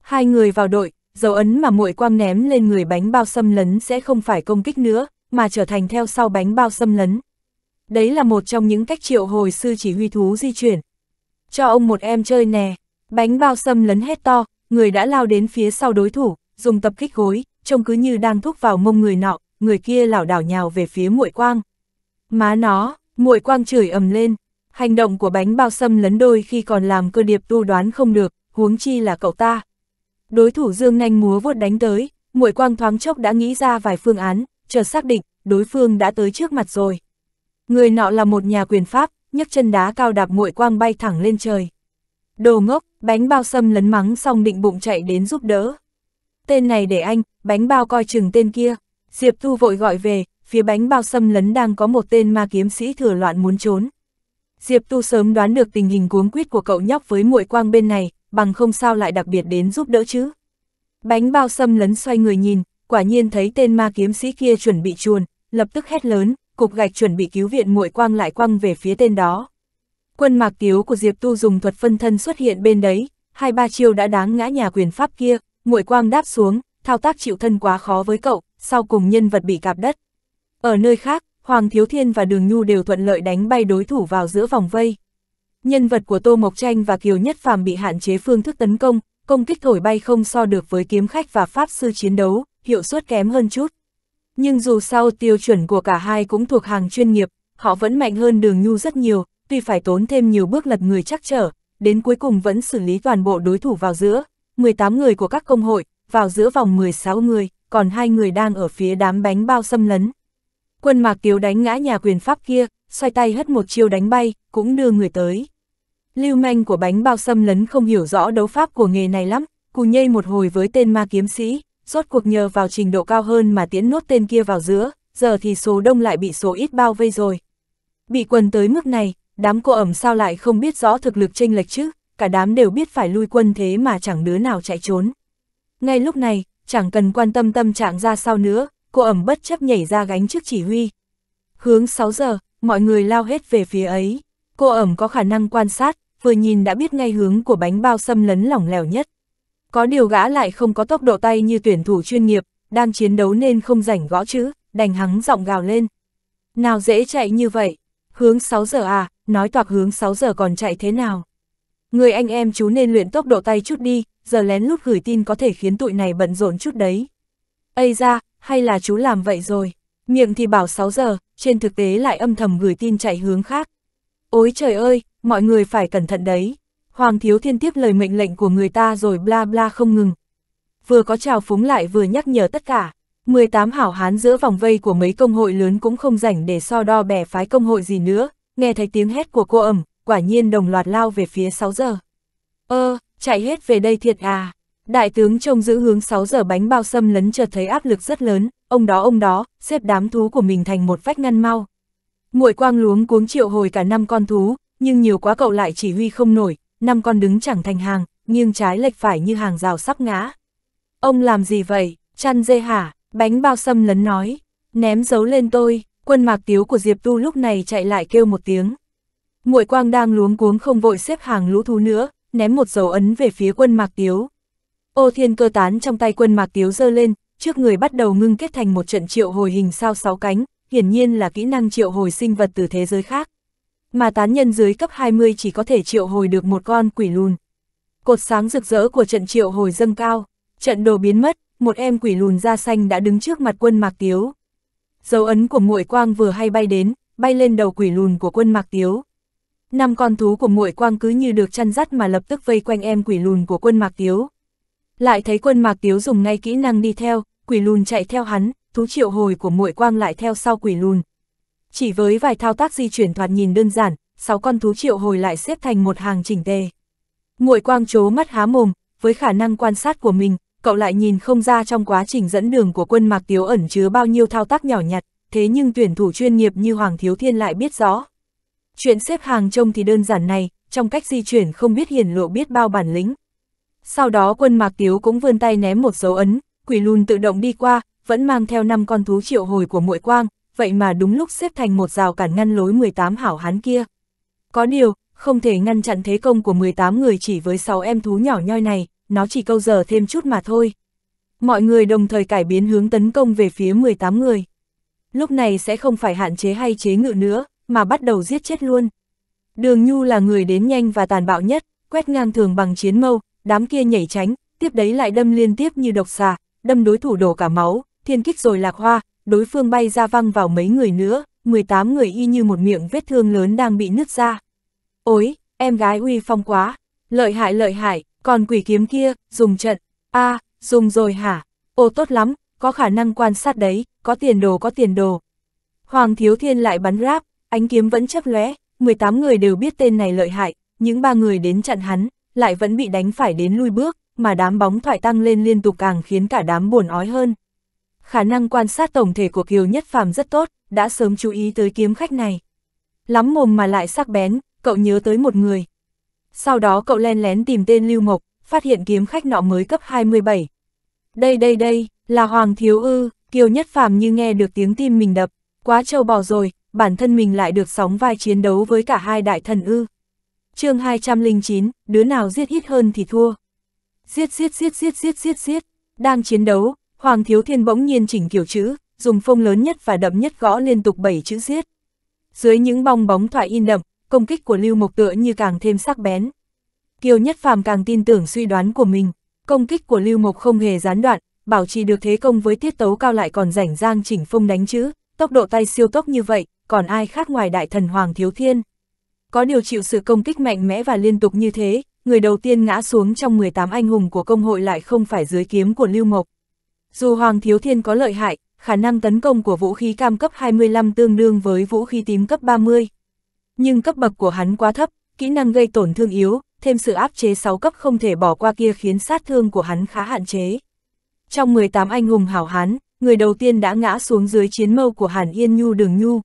Hai người vào đội, dấu ấn mà muội quang ném lên người bánh bao xâm lấn sẽ không phải công kích nữa, mà trở thành theo sau bánh bao xâm lấn. Đấy là một trong những cách triệu hồi sư chỉ huy thú di chuyển. Cho ông một em chơi nè, bánh bao xâm lấn hết to, người đã lao đến phía sau đối thủ, dùng tập kích gối, trông cứ như đang thúc vào mông người nọ, người kia lảo đảo nhào về phía muội quang. Má nó, muội quang chửi ầm lên, hành động của bánh bao Sâm lấn đôi khi còn làm cơ điệp tu đoán không được, huống chi là cậu ta. Đối thủ dương nhanh múa vuốt đánh tới, muội quang thoáng chốc đã nghĩ ra vài phương án, chờ xác định, đối phương đã tới trước mặt rồi. Người nọ là một nhà quyền pháp, nhấc chân đá cao đạp muội quang bay thẳng lên trời. Đồ ngốc, bánh bao Sâm lấn mắng xong định bụng chạy đến giúp đỡ tên này để anh, bánh bao coi chừng tên kia. Diệp Thu vội gọi về, phía bánh bao xâm lấn đang có một tên ma kiếm sĩ thừa loạn muốn trốn. Diệp Tu sớm đoán được tình hình cuống quýt của cậu nhóc với muội quang bên này, bằng không sao lại đặc biệt đến giúp đỡ chứ. Bánh bao xâm lấn xoay người nhìn, quả nhiên thấy tên ma kiếm sĩ kia chuẩn bị chuồn, lập tức hét lớn, cục gạch chuẩn bị cứu viện muội quang lại quăng về phía tên đó. Quân mạc tiếu của Diệp Tu dùng thuật phân thân xuất hiện bên đấy, hai ba chiêu đã đáng ngã nhà quyền pháp kia, muội quang đáp xuống, thao tác chịu thân quá khó với cậu, sau cùng nhân vật bị cạp đất. Ở nơi khác, Hoàng Thiếu Thiên và Đường Nhu đều thuận lợi đánh bay đối thủ vào giữa vòng vây. Nhân vật của Tô Mộc Tranh và Kiều Nhất Phàm bị hạn chế phương thức tấn công, công kích thổi bay không so được với kiếm khách và pháp sư chiến đấu, hiệu suất kém hơn chút. Nhưng dù sao tiêu chuẩn của cả hai cũng thuộc hàng chuyên nghiệp, họ vẫn mạnh hơn Đường Nhu rất nhiều, tuy phải tốn thêm nhiều bước lật người chắc trở, đến cuối cùng vẫn xử lý toàn bộ đối thủ vào giữa. 18 người của các công hội, vào giữa vòng 16 người, còn hai người đang ở phía đám bánh bao xâm lấn. Quân Mạc Tiếu đánh ngã nhà quyền pháp kia, xoay tay hất một chiêu đánh bay, cũng đưa người tới. Lưu manh của bánh bao xâm lấn không hiểu rõ đấu pháp của nghề này lắm, cù nhây một hồi với tên ma kiếm sĩ, rốt cuộc nhờ vào trình độ cao hơn mà tiến nốt tên kia vào giữa, giờ thì số đông lại bị số ít bao vây rồi. Bị quần tới mức này, đám cô ẩm sao lại không biết rõ thực lực chênh lệch chứ? cả đám đều biết phải lui quân thế mà chẳng đứa nào chạy trốn. Ngay lúc này, chẳng cần quan tâm tâm trạng ra sao nữa, cô ẩm bất chấp nhảy ra gánh trước chỉ huy. Hướng 6 giờ, mọi người lao hết về phía ấy. Cô ẩm có khả năng quan sát, vừa nhìn đã biết ngay hướng của bánh bao xâm lấn lỏng lẻo nhất. Có điều gã lại không có tốc độ tay như tuyển thủ chuyên nghiệp, đang chiến đấu nên không rảnh gõ chữ, đành hắng giọng gào lên. Nào dễ chạy như vậy, hướng 6 giờ à, nói toạc hướng 6 giờ còn chạy thế nào. Người anh em chú nên luyện tốc độ tay chút đi, giờ lén lút gửi tin có thể khiến tụi này bận rộn chút đấy. Ây ra, hay là chú làm vậy rồi. Miệng thì bảo 6 giờ, trên thực tế lại âm thầm gửi tin chạy hướng khác. Ôi trời ơi, mọi người phải cẩn thận đấy. Hoàng Thiếu Thiên tiếp lời mệnh lệnh của người ta rồi bla bla không ngừng. Vừa có trào phúng lại vừa nhắc nhở tất cả. 18 hảo hán giữa vòng vây của mấy công hội lớn cũng không rảnh để so đo bẻ phái công hội gì nữa. Nghe thấy tiếng hét của cô ẩm, quả nhiên đồng loạt lao về phía 6 giờ. Ơ, ờ, chạy hết về đây thiệt à. Đại tướng trông giữ hướng 6 giờ bánh bao xâm lấn chợt thấy áp lực rất lớn, ông đó ông đó, xếp đám thú của mình thành một vách ngăn mau. Muội quang luống cuống triệu hồi cả năm con thú, nhưng nhiều quá cậu lại chỉ huy không nổi, năm con đứng chẳng thành hàng, nghiêng trái lệch phải như hàng rào sắp ngã. Ông làm gì vậy, chăn dê hả, bánh bao xâm lấn nói, ném dấu lên tôi, quân mạc tiếu của Diệp Tu lúc này chạy lại kêu một tiếng. Ngụy quang đang luống cuống không vội xếp hàng lũ thú nữa, ném một dấu ấn về phía quân mạc tiếu. Ô thiên cơ tán trong tay quân mạc tiếu giơ lên, trước người bắt đầu ngưng kết thành một trận triệu hồi hình sao sáu cánh, hiển nhiên là kỹ năng triệu hồi sinh vật từ thế giới khác. Mà tán nhân dưới cấp 20 chỉ có thể triệu hồi được một con quỷ lùn. Cột sáng rực rỡ của trận triệu hồi dâng cao, trận đồ biến mất, một em quỷ lùn da xanh đã đứng trước mặt quân mạc tiếu. Dấu ấn của Ngụy quang vừa hay bay đến, bay lên đầu quỷ lùn của quân mạc tiếu năm con thú của muội quang cứ như được chăn dắt mà lập tức vây quanh em quỷ lùn của quân mạc tiếu. Lại thấy quân mạc tiếu dùng ngay kỹ năng đi theo, quỷ lùn chạy theo hắn, thú triệu hồi của muội quang lại theo sau quỷ lùn. Chỉ với vài thao tác di chuyển thoạt nhìn đơn giản, sáu con thú triệu hồi lại xếp thành một hàng chỉnh tề. Muội quang chố mắt há mồm, với khả năng quan sát của mình, cậu lại nhìn không ra trong quá trình dẫn đường của quân mạc tiếu ẩn chứa bao nhiêu thao tác nhỏ nhặt, thế nhưng tuyển thủ chuyên nghiệp như Hoàng Thiếu Thiên lại biết rõ. Chuyện xếp hàng trông thì đơn giản này, trong cách di chuyển không biết hiển lộ biết bao bản lĩnh. Sau đó quân Mạc Tiếu cũng vươn tay ném một dấu ấn, quỷ lùn tự động đi qua, vẫn mang theo năm con thú triệu hồi của muội quang, vậy mà đúng lúc xếp thành một rào cản ngăn lối 18 hảo hán kia. Có điều, không thể ngăn chặn thế công của 18 người chỉ với 6 em thú nhỏ nhoi này, nó chỉ câu giờ thêm chút mà thôi. Mọi người đồng thời cải biến hướng tấn công về phía 18 người. Lúc này sẽ không phải hạn chế hay chế ngự nữa, mà bắt đầu giết chết luôn. Đường Nhu là người đến nhanh và tàn bạo nhất, quét ngang thường bằng chiến mâu, đám kia nhảy tránh, tiếp đấy lại đâm liên tiếp như độc xà, đâm đối thủ đổ cả máu, thiên kích rồi lạc hoa, đối phương bay ra văng vào mấy người nữa, 18 người y như một miệng vết thương lớn đang bị nứt ra. Ôi, em gái uy phong quá, lợi hại lợi hại, còn quỷ kiếm kia, dùng trận, a à, dùng rồi hả, ô tốt lắm, có khả năng quan sát đấy, có tiền đồ có tiền đồ. Hoàng Thiếu Thiên lại bắn ráp, Ánh kiếm vẫn chấp lóe, 18 người đều biết tên này lợi hại, những ba người đến chặn hắn, lại vẫn bị đánh phải đến lui bước, mà đám bóng thoại tăng lên liên tục càng khiến cả đám buồn ói hơn. Khả năng quan sát tổng thể của Kiều Nhất Phàm rất tốt, đã sớm chú ý tới kiếm khách này. Lắm mồm mà lại sắc bén, cậu nhớ tới một người. Sau đó cậu len lén tìm tên Lưu Mộc, phát hiện kiếm khách nọ mới cấp 27. Đây đây đây, là Hoàng Thiếu Ư, Kiều Nhất Phàm như nghe được tiếng tim mình đập, quá trâu bò rồi, bản thân mình lại được sóng vai chiến đấu với cả hai đại thần ư. chương 209, đứa nào giết ít hơn thì thua. Giết giết giết giết giết giết giết, đang chiến đấu, Hoàng Thiếu Thiên bỗng nhiên chỉnh kiểu chữ, dùng phông lớn nhất và đậm nhất gõ liên tục bảy chữ giết. Dưới những bong bóng thoại in đậm, công kích của Lưu Mộc tựa như càng thêm sắc bén. Kiều Nhất Phàm càng tin tưởng suy đoán của mình, công kích của Lưu Mộc không hề gián đoạn, bảo trì được thế công với tiết tấu cao lại còn rảnh rang chỉnh phông đánh chữ, tốc độ tay siêu tốc như vậy, còn ai khác ngoài đại thần Hoàng Thiếu Thiên. Có điều chịu sự công kích mạnh mẽ và liên tục như thế, người đầu tiên ngã xuống trong 18 anh hùng của công hội lại không phải dưới kiếm của Lưu Mộc. Dù Hoàng Thiếu Thiên có lợi hại, khả năng tấn công của vũ khí cam cấp 25 tương đương với vũ khí tím cấp 30. Nhưng cấp bậc của hắn quá thấp, kỹ năng gây tổn thương yếu, thêm sự áp chế 6 cấp không thể bỏ qua kia khiến sát thương của hắn khá hạn chế. Trong 18 anh hùng hảo hán, người đầu tiên đã ngã xuống dưới chiến mâu của Hàn Yên Nhu Đường Nhu,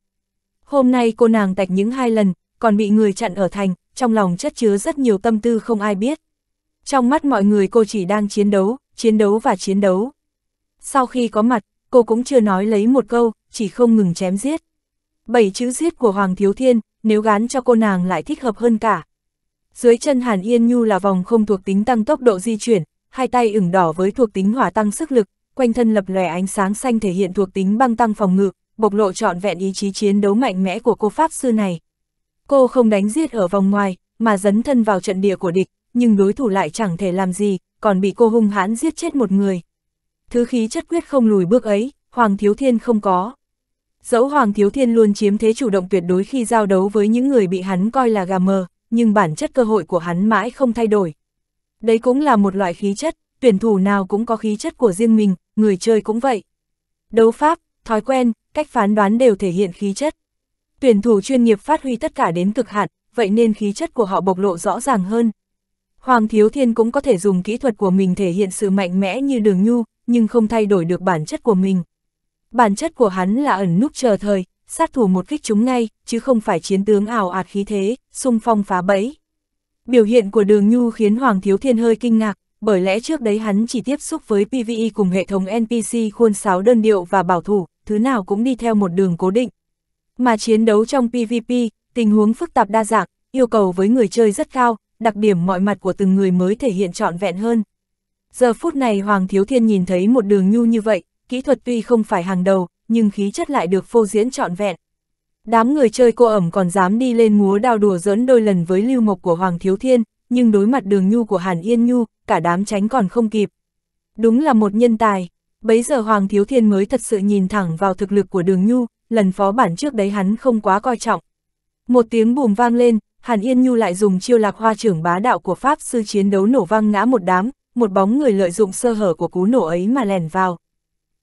Hôm nay cô nàng tạch những hai lần, còn bị người chặn ở thành, trong lòng chất chứa rất nhiều tâm tư không ai biết. Trong mắt mọi người cô chỉ đang chiến đấu, chiến đấu và chiến đấu. Sau khi có mặt, cô cũng chưa nói lấy một câu, chỉ không ngừng chém giết. Bảy chữ giết của Hoàng Thiếu Thiên, nếu gán cho cô nàng lại thích hợp hơn cả. Dưới chân Hàn Yên Nhu là vòng không thuộc tính tăng tốc độ di chuyển, hai tay ửng đỏ với thuộc tính hỏa tăng sức lực, quanh thân lập lòe ánh sáng xanh thể hiện thuộc tính băng tăng phòng ngự, bộc lộ trọn vẹn ý chí chiến đấu mạnh mẽ của cô Pháp sư này. Cô không đánh giết ở vòng ngoài, mà dấn thân vào trận địa của địch, nhưng đối thủ lại chẳng thể làm gì, còn bị cô hung hãn giết chết một người. Thứ khí chất quyết không lùi bước ấy, Hoàng Thiếu Thiên không có. Dẫu Hoàng Thiếu Thiên luôn chiếm thế chủ động tuyệt đối khi giao đấu với những người bị hắn coi là gà mờ, nhưng bản chất cơ hội của hắn mãi không thay đổi. Đấy cũng là một loại khí chất, tuyển thủ nào cũng có khí chất của riêng mình, người chơi cũng vậy. Đấu pháp, thói quen, cách phán đoán đều thể hiện khí chất. Tuyển thủ chuyên nghiệp phát huy tất cả đến cực hạn, vậy nên khí chất của họ bộc lộ rõ ràng hơn. Hoàng Thiếu Thiên cũng có thể dùng kỹ thuật của mình thể hiện sự mạnh mẽ như đường nhu, nhưng không thay đổi được bản chất của mình. Bản chất của hắn là ẩn núp chờ thời, sát thủ một kích chúng ngay, chứ không phải chiến tướng ảo ạt khí thế, xung phong phá bẫy. Biểu hiện của đường nhu khiến Hoàng Thiếu Thiên hơi kinh ngạc, bởi lẽ trước đấy hắn chỉ tiếp xúc với PvE cùng hệ thống NPC khuôn sáo đơn điệu và bảo thủ, thứ nào cũng đi theo một đường cố định. Mà chiến đấu trong PvP, tình huống phức tạp đa dạng, yêu cầu với người chơi rất cao, đặc điểm mọi mặt của từng người mới thể hiện trọn vẹn hơn. Giờ phút này Hoàng Thiếu Thiên nhìn thấy một đường nhu như vậy, kỹ thuật tuy không phải hàng đầu, nhưng khí chất lại được phô diễn trọn vẹn. Đám người chơi cô ẩm còn dám đi lên múa đao đùa dẫn đôi lần với lưu mộc của Hoàng Thiếu Thiên, nhưng đối mặt đường nhu của Hàn Yên Nhu, cả đám tránh còn không kịp. Đúng là một nhân tài. Bấy giờ Hoàng Thiếu Thiên mới thật sự nhìn thẳng vào thực lực của đường Nhu, lần phó bản trước đấy hắn không quá coi trọng. Một tiếng bùm vang lên, Hàn Yên Nhu lại dùng chiêu lạc hoa trưởng bá đạo của Pháp sư chiến đấu nổ văng ngã một đám, một bóng người lợi dụng sơ hở của cú nổ ấy mà lèn vào.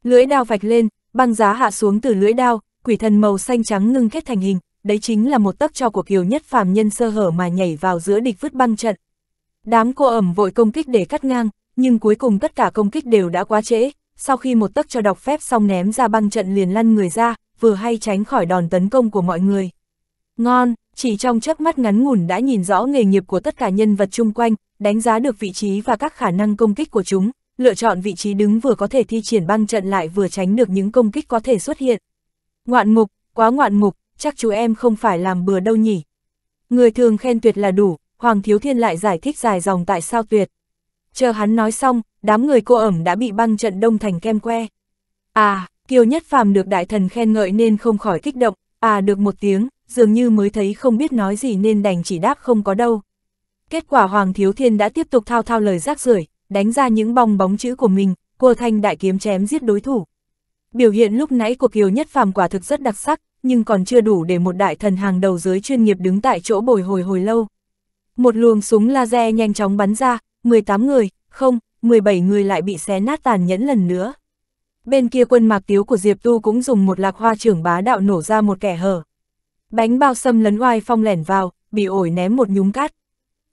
Lưỡi đao vạch lên, băng giá hạ xuống từ lưỡi đao, quỷ thần màu xanh trắng ngưng kết thành hình, đấy chính là một tấc cho của kiều nhất phàm nhân sơ hở mà nhảy vào giữa địch vứt băng trận. Đám cô ẩm vội công kích để cắt ngang, nhưng cuối cùng tất cả công kích đều đã quá trễ, sau khi một tấc cho đọc phép xong ném ra băng trận liền lăn người ra, vừa hay tránh khỏi đòn tấn công của mọi người. Ngon, chỉ trong chớp mắt ngắn ngủn đã nhìn rõ nghề nghiệp của tất cả nhân vật chung quanh, đánh giá được vị trí và các khả năng công kích của chúng, lựa chọn vị trí đứng vừa có thể thi triển băng trận lại vừa tránh được những công kích có thể xuất hiện. Ngoạn mục, quá ngoạn mục, chắc chú em không phải làm bừa đâu nhỉ. Người thường khen tuyệt là đủ, Hoàng Thiếu Thiên lại giải thích dài dòng tại sao tuyệt. Chờ hắn nói xong, đám người cô ẩm đã bị băng trận đông thành kem que. À, Kiều Nhất Phàm được đại thần khen ngợi nên không khỏi kích động, à được một tiếng, dường như mới thấy không biết nói gì nên đành chỉ đáp không có đâu. Kết quả Hoàng Thiếu Thiên đã tiếp tục thao thao lời rác rưởi, đánh ra những bong bóng chữ của mình, cô thanh đại kiếm chém giết đối thủ. Biểu hiện lúc nãy của Kiều Nhất Phàm quả thực rất đặc sắc, nhưng còn chưa đủ để một đại thần hàng đầu giới chuyên nghiệp đứng tại chỗ bồi hồi hồi lâu. Một luồng súng laser nhanh chóng bắn ra, 18 người, không, 17 người lại bị xé nát tàn nhẫn lần nữa. Bên kia quân mạc tiếu của Diệp Tu cũng dùng một lạc hoa trưởng bá đạo nổ ra một kẻ hở. Bánh bao xâm lấn oai phong lẻn vào, bị ổi ném một nhúng cát.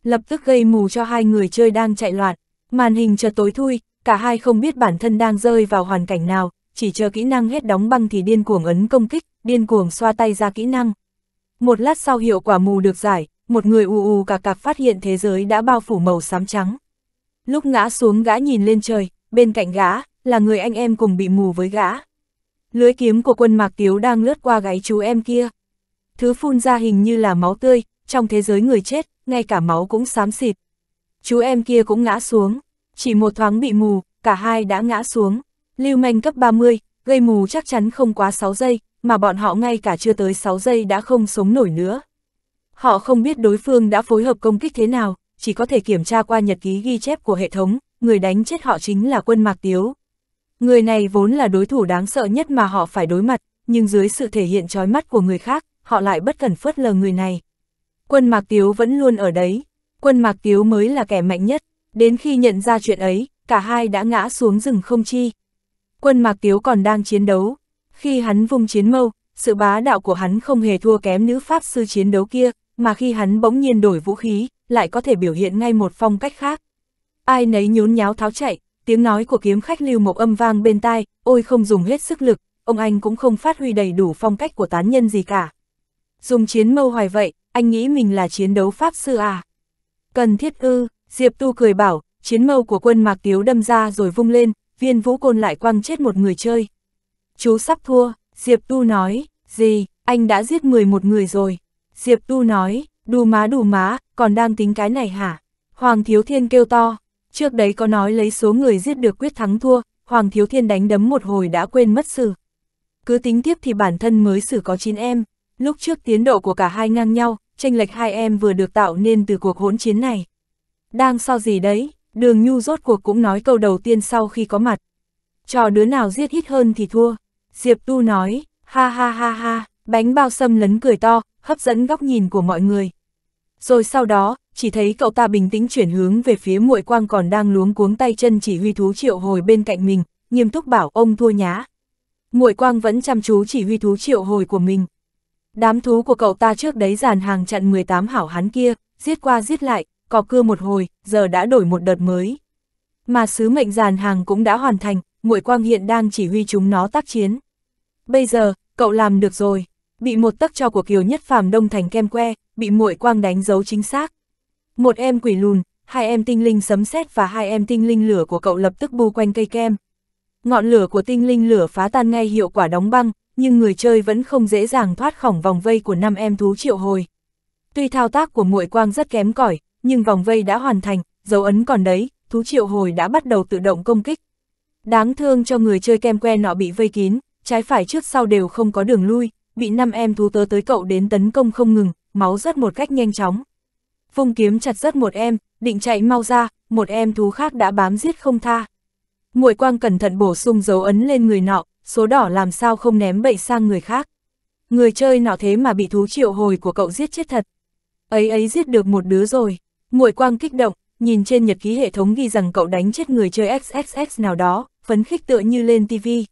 Lập tức gây mù cho hai người chơi đang chạy loạn, màn hình chợt tối thui, cả hai không biết bản thân đang rơi vào hoàn cảnh nào, chỉ chờ kỹ năng hết đóng băng thì điên cuồng ấn công kích, điên cuồng xoa tay ra kỹ năng. Một lát sau hiệu quả mù được giải, một người u u cà cạp phát hiện thế giới đã bao phủ màu xám trắng. Lúc ngã xuống gã nhìn lên trời, bên cạnh gã, là người anh em cùng bị mù với gã. Lưới kiếm của quân Mạc Tiếu đang lướt qua gáy chú em kia. Thứ phun ra hình như là máu tươi, trong thế giới người chết, ngay cả máu cũng xám xịt. Chú em kia cũng ngã xuống, chỉ một thoáng bị mù, cả hai đã ngã xuống. Lưu manh cấp 30, gây mù chắc chắn không quá 6 giây, mà bọn họ ngay cả chưa tới 6 giây đã không sống nổi nữa. Họ không biết đối phương đã phối hợp công kích thế nào, chỉ có thể kiểm tra qua nhật ký ghi chép của hệ thống, người đánh chết họ chính là quân Mạc Tiếu. Người này vốn là đối thủ đáng sợ nhất mà họ phải đối mặt, nhưng dưới sự thể hiện trói mắt của người khác, họ lại bất cần phớt lờ người này. Quân Mạc Tiếu vẫn luôn ở đấy, quân Mạc Tiếu mới là kẻ mạnh nhất, đến khi nhận ra chuyện ấy, cả hai đã ngã xuống rừng không chi. Quân Mạc Tiếu còn đang chiến đấu, khi hắn vung chiến mâu, sự bá đạo của hắn không hề thua kém nữ pháp sư chiến đấu kia, mà khi hắn bỗng nhiên đổi vũ khí, lại có thể biểu hiện ngay một phong cách khác. Ai nấy nhốn nháo tháo chạy, tiếng nói của kiếm khách lưu một âm vang bên tai, ôi không dùng hết sức lực, ông anh cũng không phát huy đầy đủ phong cách của tán nhân gì cả. Dùng chiến mâu hoài vậy, anh nghĩ mình là chiến đấu pháp sư à? Cần thiết ư, Diệp Tu cười bảo, chiến mâu của quân Mạc Tiếu đâm ra rồi vung lên, viên vũ côn lại quăng chết một người chơi. Chú sắp thua, Diệp Tu nói, gì, anh đã giết 11 người rồi. Diệp Tu nói, đù má đù má, còn đang tính cái này hả? Hoàng Thiếu Thiên kêu to, trước đấy có nói lấy số người giết được quyết thắng thua, Hoàng Thiếu Thiên đánh đấm một hồi đã quên mất sự. Cứ tính tiếp thì bản thân mới xử có 9 em, lúc trước tiến độ của cả hai ngang nhau, tranh lệch hai em vừa được tạo nên từ cuộc hỗn chiến này. Đang sao gì đấy, đường nhu rốt cuộc cũng nói câu đầu tiên sau khi có mặt. Trò đứa nào giết hít hơn thì thua, Diệp Tu nói, ha ha ha ha, Bánh bao sâm lấn cười to, hấp dẫn góc nhìn của mọi người. Rồi sau đó, chỉ thấy cậu ta bình tĩnh chuyển hướng về phía muội quang còn đang luống cuống tay chân chỉ huy thú triệu hồi bên cạnh mình, nghiêm túc bảo ông thua nhá. Muội quang vẫn chăm chú chỉ huy thú triệu hồi của mình. Đám thú của cậu ta trước đấy dàn hàng chặn 18 hảo hán kia, giết qua giết lại, cọ cưa một hồi, giờ đã đổi một đợt mới. Mà sứ mệnh dàn hàng cũng đã hoàn thành, muội quang hiện đang chỉ huy chúng nó tác chiến. Bây giờ, cậu làm được rồi bị một tấc cho của Kiều Nhất Phàm đông thành kem que, bị muội quang đánh dấu chính xác. Một em quỷ lùn, hai em tinh linh sấm sét và hai em tinh linh lửa của cậu lập tức bu quanh cây kem. Ngọn lửa của tinh linh lửa phá tan ngay hiệu quả đóng băng, nhưng người chơi vẫn không dễ dàng thoát khỏi vòng vây của năm em thú triệu hồi. Tuy thao tác của muội quang rất kém cỏi, nhưng vòng vây đã hoàn thành, dấu ấn còn đấy, thú triệu hồi đã bắt đầu tự động công kích. Đáng thương cho người chơi kem que nọ bị vây kín, trái phải trước sau đều không có đường lui, bị năm em thú tớ tới cậu đến tấn công không ngừng, máu rớt một cách nhanh chóng. phung kiếm chặt rớt một em, định chạy mau ra, một em thú khác đã bám giết không tha. Nguội quang cẩn thận bổ sung dấu ấn lên người nọ, số đỏ làm sao không ném bậy sang người khác. Người chơi nọ thế mà bị thú triệu hồi của cậu giết chết thật. Ấy ấy giết được một đứa rồi. Nguội quang kích động, nhìn trên nhật ký hệ thống ghi rằng cậu đánh chết người chơi XXX nào đó, phấn khích tựa như lên tivi.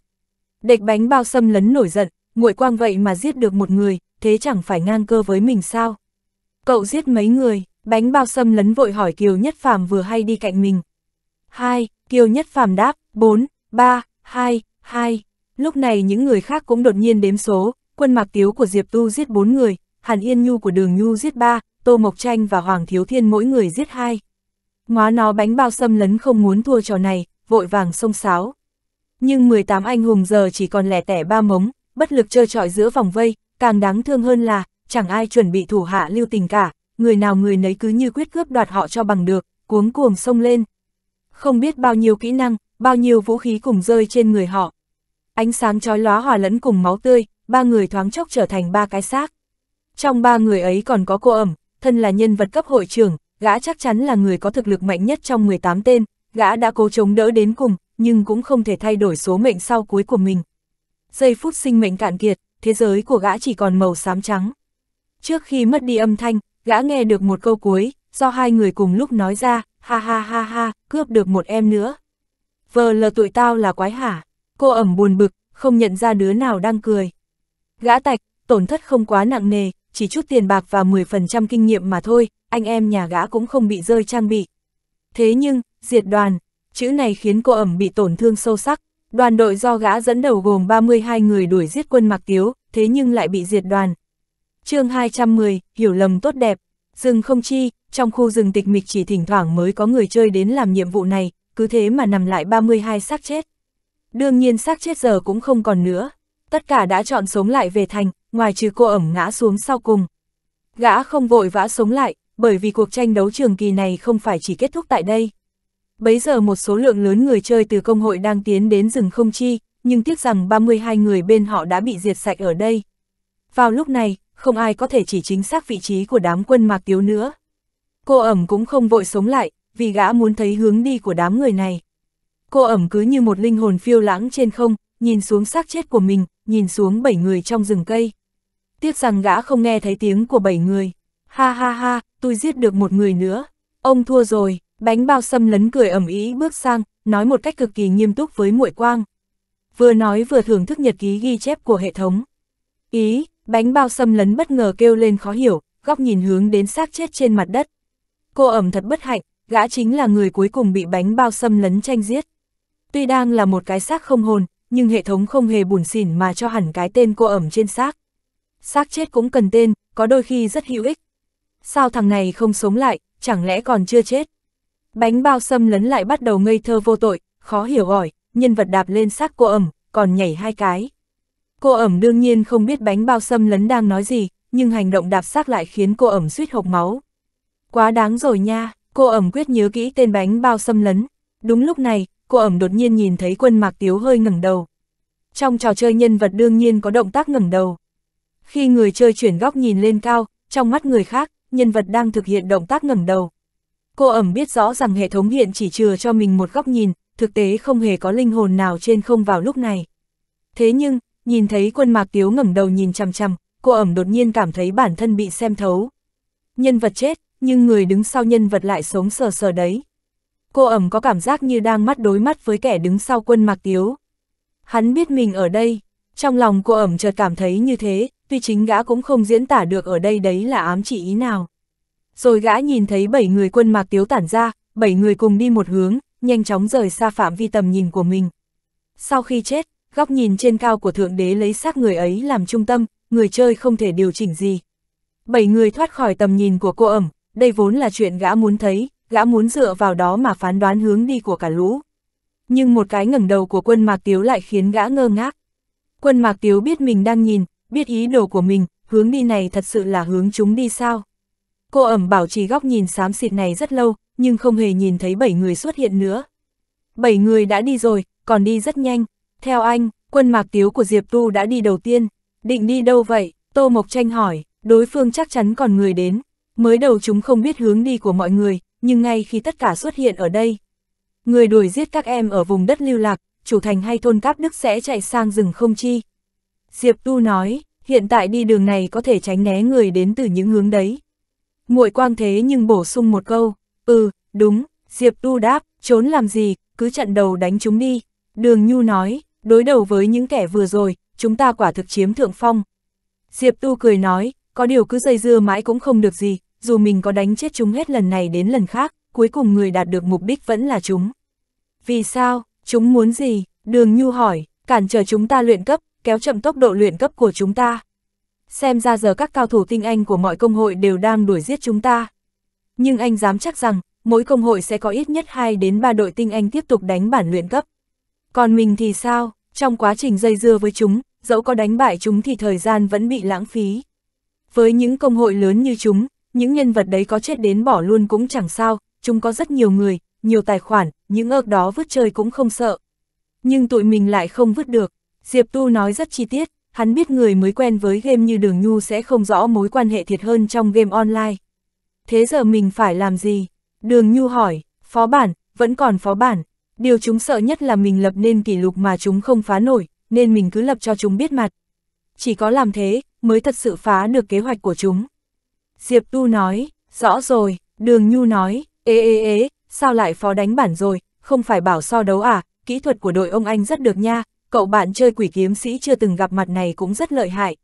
Địch bánh bao xâm lấn nổi giận, muội quang vậy mà giết được một người, thế chẳng phải ngang cơ với mình sao? Cậu giết mấy người, bánh bao Sâm lấn vội hỏi Kiều Nhất Phàm vừa hay đi cạnh mình. Hai, Kiều Nhất Phàm đáp, bốn, ba, hai, hai. Lúc này những người khác cũng đột nhiên đếm số, quân mạc tiếu của Diệp Tu giết bốn người, Hàn Yên Nhu của Đường Nhu giết ba, Tô Mộc Tranh và Hoàng Thiếu Thiên mỗi người giết hai. Ngóa nó bánh bao xâm lấn không muốn thua trò này, vội vàng xông sáo. Nhưng 18 anh hùng giờ chỉ còn lẻ tẻ ba mống, bất lực trơ trọi giữa vòng vây, càng đáng thương hơn là, chẳng ai chuẩn bị thủ hạ lưu tình cả, người nào người nấy cứ như quyết cướp đoạt họ cho bằng được, cuống cuồng xông lên. Không biết bao nhiêu kỹ năng, bao nhiêu vũ khí cùng rơi trên người họ. Ánh sáng chói lóa hòa lẫn cùng máu tươi, ba người thoáng chốc trở thành ba cái xác. Trong ba người ấy còn có cô ẩm, thân là nhân vật cấp hội trưởng, gã chắc chắn là người có thực lực mạnh nhất trong 18 tên, gã đã cố chống đỡ đến cùng, nhưng cũng không thể thay đổi số mệnh sau cuối của mình, giây phút sinh mệnh cạn kiệt, thế giới của gã chỉ còn màu xám trắng. Trước khi mất đi âm thanh, gã nghe được một câu cuối, do hai người cùng lúc nói ra, ha ha ha ha, cướp được một em nữa. Vờ lờ tụi tao là quái hả, cô ẩm buồn bực, không nhận ra đứa nào đang cười. Gã tạch, tổn thất không quá nặng nề, chỉ chút tiền bạc và 10% kinh nghiệm mà thôi, anh em nhà gã cũng không bị rơi trang bị. Thế nhưng, diệt đoàn, chữ này khiến cô ẩm bị tổn thương sâu sắc, Đoàn đội do gã dẫn đầu gồm 32 người đuổi giết quân Mạc Tiếu, thế nhưng lại bị diệt đoàn. chương 210, hiểu lầm tốt đẹp, rừng không chi, trong khu rừng tịch mịch chỉ thỉnh thoảng mới có người chơi đến làm nhiệm vụ này, cứ thế mà nằm lại 32 xác chết. Đương nhiên xác chết giờ cũng không còn nữa, tất cả đã chọn sống lại về thành, ngoài trừ cô ẩm ngã xuống sau cùng. Gã không vội vã sống lại, bởi vì cuộc tranh đấu trường kỳ này không phải chỉ kết thúc tại đây bấy giờ một số lượng lớn người chơi từ công hội đang tiến đến rừng không chi, nhưng tiếc rằng 32 người bên họ đã bị diệt sạch ở đây. Vào lúc này, không ai có thể chỉ chính xác vị trí của đám quân mạc tiếu nữa. Cô ẩm cũng không vội sống lại, vì gã muốn thấy hướng đi của đám người này. Cô ẩm cứ như một linh hồn phiêu lãng trên không, nhìn xuống xác chết của mình, nhìn xuống bảy người trong rừng cây. Tiếc rằng gã không nghe thấy tiếng của bảy người. Ha ha ha, tôi giết được một người nữa. Ông thua rồi. Bánh bao xâm lấn cười ẩm ý bước sang, nói một cách cực kỳ nghiêm túc với muội quang. Vừa nói vừa thưởng thức nhật ký ghi chép của hệ thống. Ý, bánh bao xâm lấn bất ngờ kêu lên khó hiểu, góc nhìn hướng đến xác chết trên mặt đất. Cô ẩm thật bất hạnh, gã chính là người cuối cùng bị bánh bao xâm lấn tranh giết. Tuy đang là một cái xác không hồn, nhưng hệ thống không hề buồn xỉn mà cho hẳn cái tên cô ẩm trên xác. Xác chết cũng cần tên, có đôi khi rất hữu ích. Sao thằng này không sống lại, chẳng lẽ còn chưa chết? Bánh bao xâm lấn lại bắt đầu ngây thơ vô tội, khó hiểu hỏi, nhân vật đạp lên xác cô ẩm, còn nhảy hai cái. Cô ẩm đương nhiên không biết bánh bao xâm lấn đang nói gì, nhưng hành động đạp xác lại khiến cô ẩm suýt hộc máu. Quá đáng rồi nha, cô ẩm quyết nhớ kỹ tên bánh bao xâm lấn. Đúng lúc này, cô ẩm đột nhiên nhìn thấy quân mạc tiếu hơi ngẩng đầu. Trong trò chơi nhân vật đương nhiên có động tác ngẩng đầu. Khi người chơi chuyển góc nhìn lên cao, trong mắt người khác, nhân vật đang thực hiện động tác ngẩng đầu. Cô ẩm biết rõ rằng hệ thống hiện chỉ chừa cho mình một góc nhìn, thực tế không hề có linh hồn nào trên không vào lúc này. Thế nhưng, nhìn thấy quân mạc tiếu ngẩng đầu nhìn chằm chằm, cô ẩm đột nhiên cảm thấy bản thân bị xem thấu. Nhân vật chết, nhưng người đứng sau nhân vật lại sống sờ sờ đấy. Cô ẩm có cảm giác như đang mắt đối mắt với kẻ đứng sau quân mạc tiếu. Hắn biết mình ở đây, trong lòng cô ẩm chợt cảm thấy như thế, tuy chính gã cũng không diễn tả được ở đây đấy là ám chỉ ý nào rồi gã nhìn thấy bảy người quân mạc tiếu tản ra, bảy người cùng đi một hướng, nhanh chóng rời xa phạm vi tầm nhìn của mình. Sau khi chết, góc nhìn trên cao của Thượng Đế lấy xác người ấy làm trung tâm, người chơi không thể điều chỉnh gì. Bảy người thoát khỏi tầm nhìn của cô ẩm, đây vốn là chuyện gã muốn thấy, gã muốn dựa vào đó mà phán đoán hướng đi của cả lũ. Nhưng một cái ngẩng đầu của quân Mạc Tiếu lại khiến gã ngơ ngác. Quân Mạc Tiếu biết mình đang nhìn, biết ý đồ của mình, hướng đi này thật sự là hướng chúng đi sao? Cô ẩm bảo trì góc nhìn xám xịt này rất lâu, nhưng không hề nhìn thấy bảy người xuất hiện nữa. Bảy người đã đi rồi, còn đi rất nhanh. Theo anh, quân mạc tiếu của Diệp Tu đã đi đầu tiên. Định đi đâu vậy? Tô Mộc Tranh hỏi, đối phương chắc chắn còn người đến. Mới đầu chúng không biết hướng đi của mọi người, nhưng ngay khi tất cả xuất hiện ở đây. Người đuổi giết các em ở vùng đất lưu lạc, chủ thành hay thôn Cáp Đức sẽ chạy sang rừng không chi. Diệp Tu nói, hiện tại đi đường này có thể tránh né người đến từ những hướng đấy. Muội quang thế nhưng bổ sung một câu, ừ, đúng, Diệp Tu đáp, trốn làm gì, cứ trận đầu đánh chúng đi. Đường Nhu nói, đối đầu với những kẻ vừa rồi, chúng ta quả thực chiếm thượng phong. Diệp Tu cười nói, có điều cứ dây dưa mãi cũng không được gì, dù mình có đánh chết chúng hết lần này đến lần khác, cuối cùng người đạt được mục đích vẫn là chúng. Vì sao, chúng muốn gì? Đường Nhu hỏi, cản trở chúng ta luyện cấp, kéo chậm tốc độ luyện cấp của chúng ta xem ra giờ các cao thủ tinh anh của mọi công hội đều đang đuổi giết chúng ta. Nhưng anh dám chắc rằng, mỗi công hội sẽ có ít nhất 2 đến 3 đội tinh anh tiếp tục đánh bản luyện cấp. Còn mình thì sao, trong quá trình dây dưa với chúng, dẫu có đánh bại chúng thì thời gian vẫn bị lãng phí. Với những công hội lớn như chúng, những nhân vật đấy có chết đến bỏ luôn cũng chẳng sao, chúng có rất nhiều người, nhiều tài khoản, những ớt đó vứt chơi cũng không sợ. Nhưng tụi mình lại không vứt được, Diệp Tu nói rất chi tiết, hắn biết người mới quen với game như Đường Nhu sẽ không rõ mối quan hệ thiệt hơn trong game online. Thế giờ mình phải làm gì? Đường Nhu hỏi, phó bản, vẫn còn phó bản. Điều chúng sợ nhất là mình lập nên kỷ lục mà chúng không phá nổi, nên mình cứ lập cho chúng biết mặt. Chỉ có làm thế, mới thật sự phá được kế hoạch của chúng. Diệp Tu nói, rõ rồi, Đường Nhu nói, ê ê ê, sao lại phó đánh bản rồi, không phải bảo so đấu à, kỹ thuật của đội ông anh rất được nha, cậu bạn chơi quỷ kiếm sĩ chưa từng gặp mặt này cũng rất lợi hại.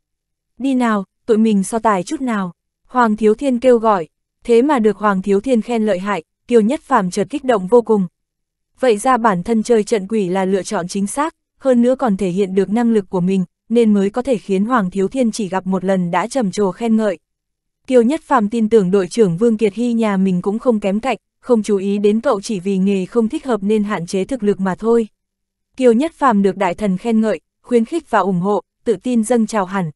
Đi nào, tụi mình so tài chút nào. Hoàng Thiếu Thiên kêu gọi, thế mà được Hoàng Thiếu Thiên khen lợi hại, Kiều Nhất Phàm chợt kích động vô cùng. Vậy ra bản thân chơi trận quỷ là lựa chọn chính xác, hơn nữa còn thể hiện được năng lực của mình, nên mới có thể khiến Hoàng Thiếu Thiên chỉ gặp một lần đã trầm trồ khen ngợi. Kiều Nhất Phàm tin tưởng đội trưởng Vương Kiệt Hy nhà mình cũng không kém cạnh, không chú ý đến cậu chỉ vì nghề không thích hợp nên hạn chế thực lực mà thôi. Kiều Nhất Phàm được đại thần khen ngợi, khuyến khích và ủng hộ, tự tin dâng chào hẳn.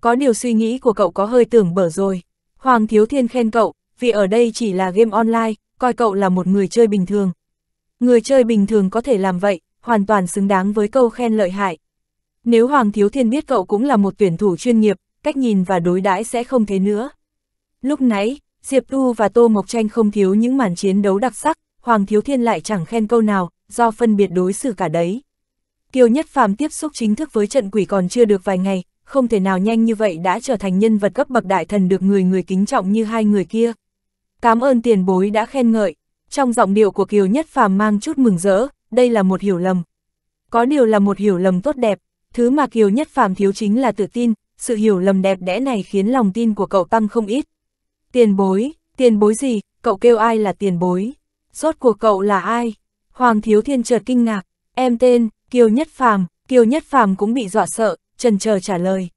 Có điều suy nghĩ của cậu có hơi tưởng bở rồi. Hoàng Thiếu Thiên khen cậu, vì ở đây chỉ là game online, coi cậu là một người chơi bình thường. Người chơi bình thường có thể làm vậy, hoàn toàn xứng đáng với câu khen lợi hại. Nếu Hoàng Thiếu Thiên biết cậu cũng là một tuyển thủ chuyên nghiệp, cách nhìn và đối đãi sẽ không thế nữa. Lúc nãy, Diệp Tu và Tô Mộc Tranh không thiếu những màn chiến đấu đặc sắc, Hoàng Thiếu Thiên lại chẳng khen câu nào, do phân biệt đối xử cả đấy. Kiều Nhất Phàm tiếp xúc chính thức với trận quỷ còn chưa được vài ngày, không thể nào nhanh như vậy đã trở thành nhân vật cấp bậc đại thần được người người kính trọng như hai người kia. Cảm ơn tiền bối đã khen ngợi, trong giọng điệu của Kiều Nhất Phàm mang chút mừng rỡ, đây là một hiểu lầm. Có điều là một hiểu lầm tốt đẹp, thứ mà Kiều Nhất Phàm thiếu chính là tự tin, sự hiểu lầm đẹp đẽ này khiến lòng tin của cậu tăng không ít. Tiền bối, tiền bối gì, cậu kêu ai là tiền bối? Rốt của cậu là ai? Hoàng Thiếu Thiên chợt kinh ngạc, em tên, Kiều Nhất Phàm, Kiều Nhất Phàm cũng bị dọa sợ, trần chờ trả lời.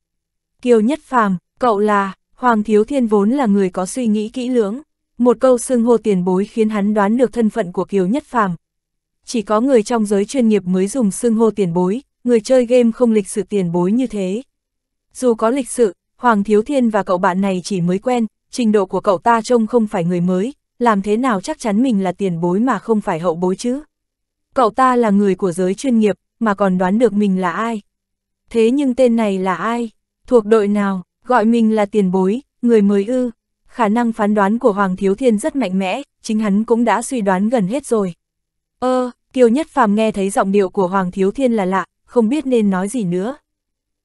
Kiều Nhất Phàm, cậu là, Hoàng Thiếu Thiên vốn là người có suy nghĩ kỹ lưỡng, một câu xưng hô tiền bối khiến hắn đoán được thân phận của Kiều Nhất Phàm. Chỉ có người trong giới chuyên nghiệp mới dùng xưng hô tiền bối, người chơi game không lịch sự tiền bối như thế. Dù có lịch sự, Hoàng Thiếu Thiên và cậu bạn này chỉ mới quen, trình độ của cậu ta trông không phải người mới, làm thế nào chắc chắn mình là tiền bối mà không phải hậu bối chứ. Cậu ta là người của giới chuyên nghiệp, mà còn đoán được mình là ai. Thế nhưng tên này là ai? Thuộc đội nào? Gọi mình là tiền bối, người mới ư? Khả năng phán đoán của Hoàng Thiếu Thiên rất mạnh mẽ, chính hắn cũng đã suy đoán gần hết rồi. Ơ, ờ, Kiều Nhất Phàm nghe thấy giọng điệu của Hoàng Thiếu Thiên là lạ, không biết nên nói gì nữa.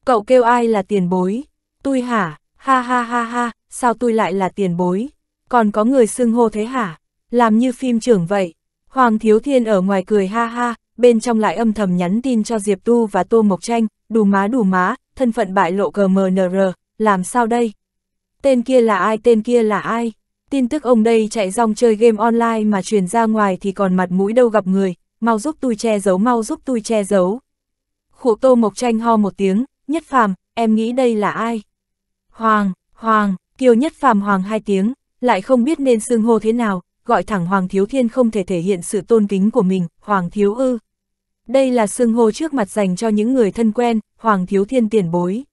Cậu kêu ai là tiền bối? Tôi hả? Ha ha ha ha, sao tôi lại là tiền bối? Còn có người xưng hô thế hả? Làm như phim trưởng vậy. Hoàng Thiếu Thiên ở ngoài cười ha ha, bên trong lại âm thầm nhắn tin cho Diệp Tu và Tô Mộc Tranh, đủ má đủ má, thân phận bại lộ GMNR, làm sao đây? Tên kia là ai, tên kia là ai? Tin tức ông đây chạy rong chơi game online mà truyền ra ngoài thì còn mặt mũi đâu gặp người, mau giúp tôi che giấu, mau giúp tôi che giấu. Khổ Tô Mộc Tranh ho một tiếng, nhất phàm, em nghĩ đây là ai? Hoàng, Hoàng, Kiều nhất phàm Hoàng hai tiếng, lại không biết nên xưng hô thế nào, gọi thẳng Hoàng Thiếu Thiên không thể thể hiện sự tôn kính của mình, Hoàng Thiếu Ư. Đây là xưng hô trước mặt dành cho những người thân quen, Hoàng Thiếu Thiên tiền bối.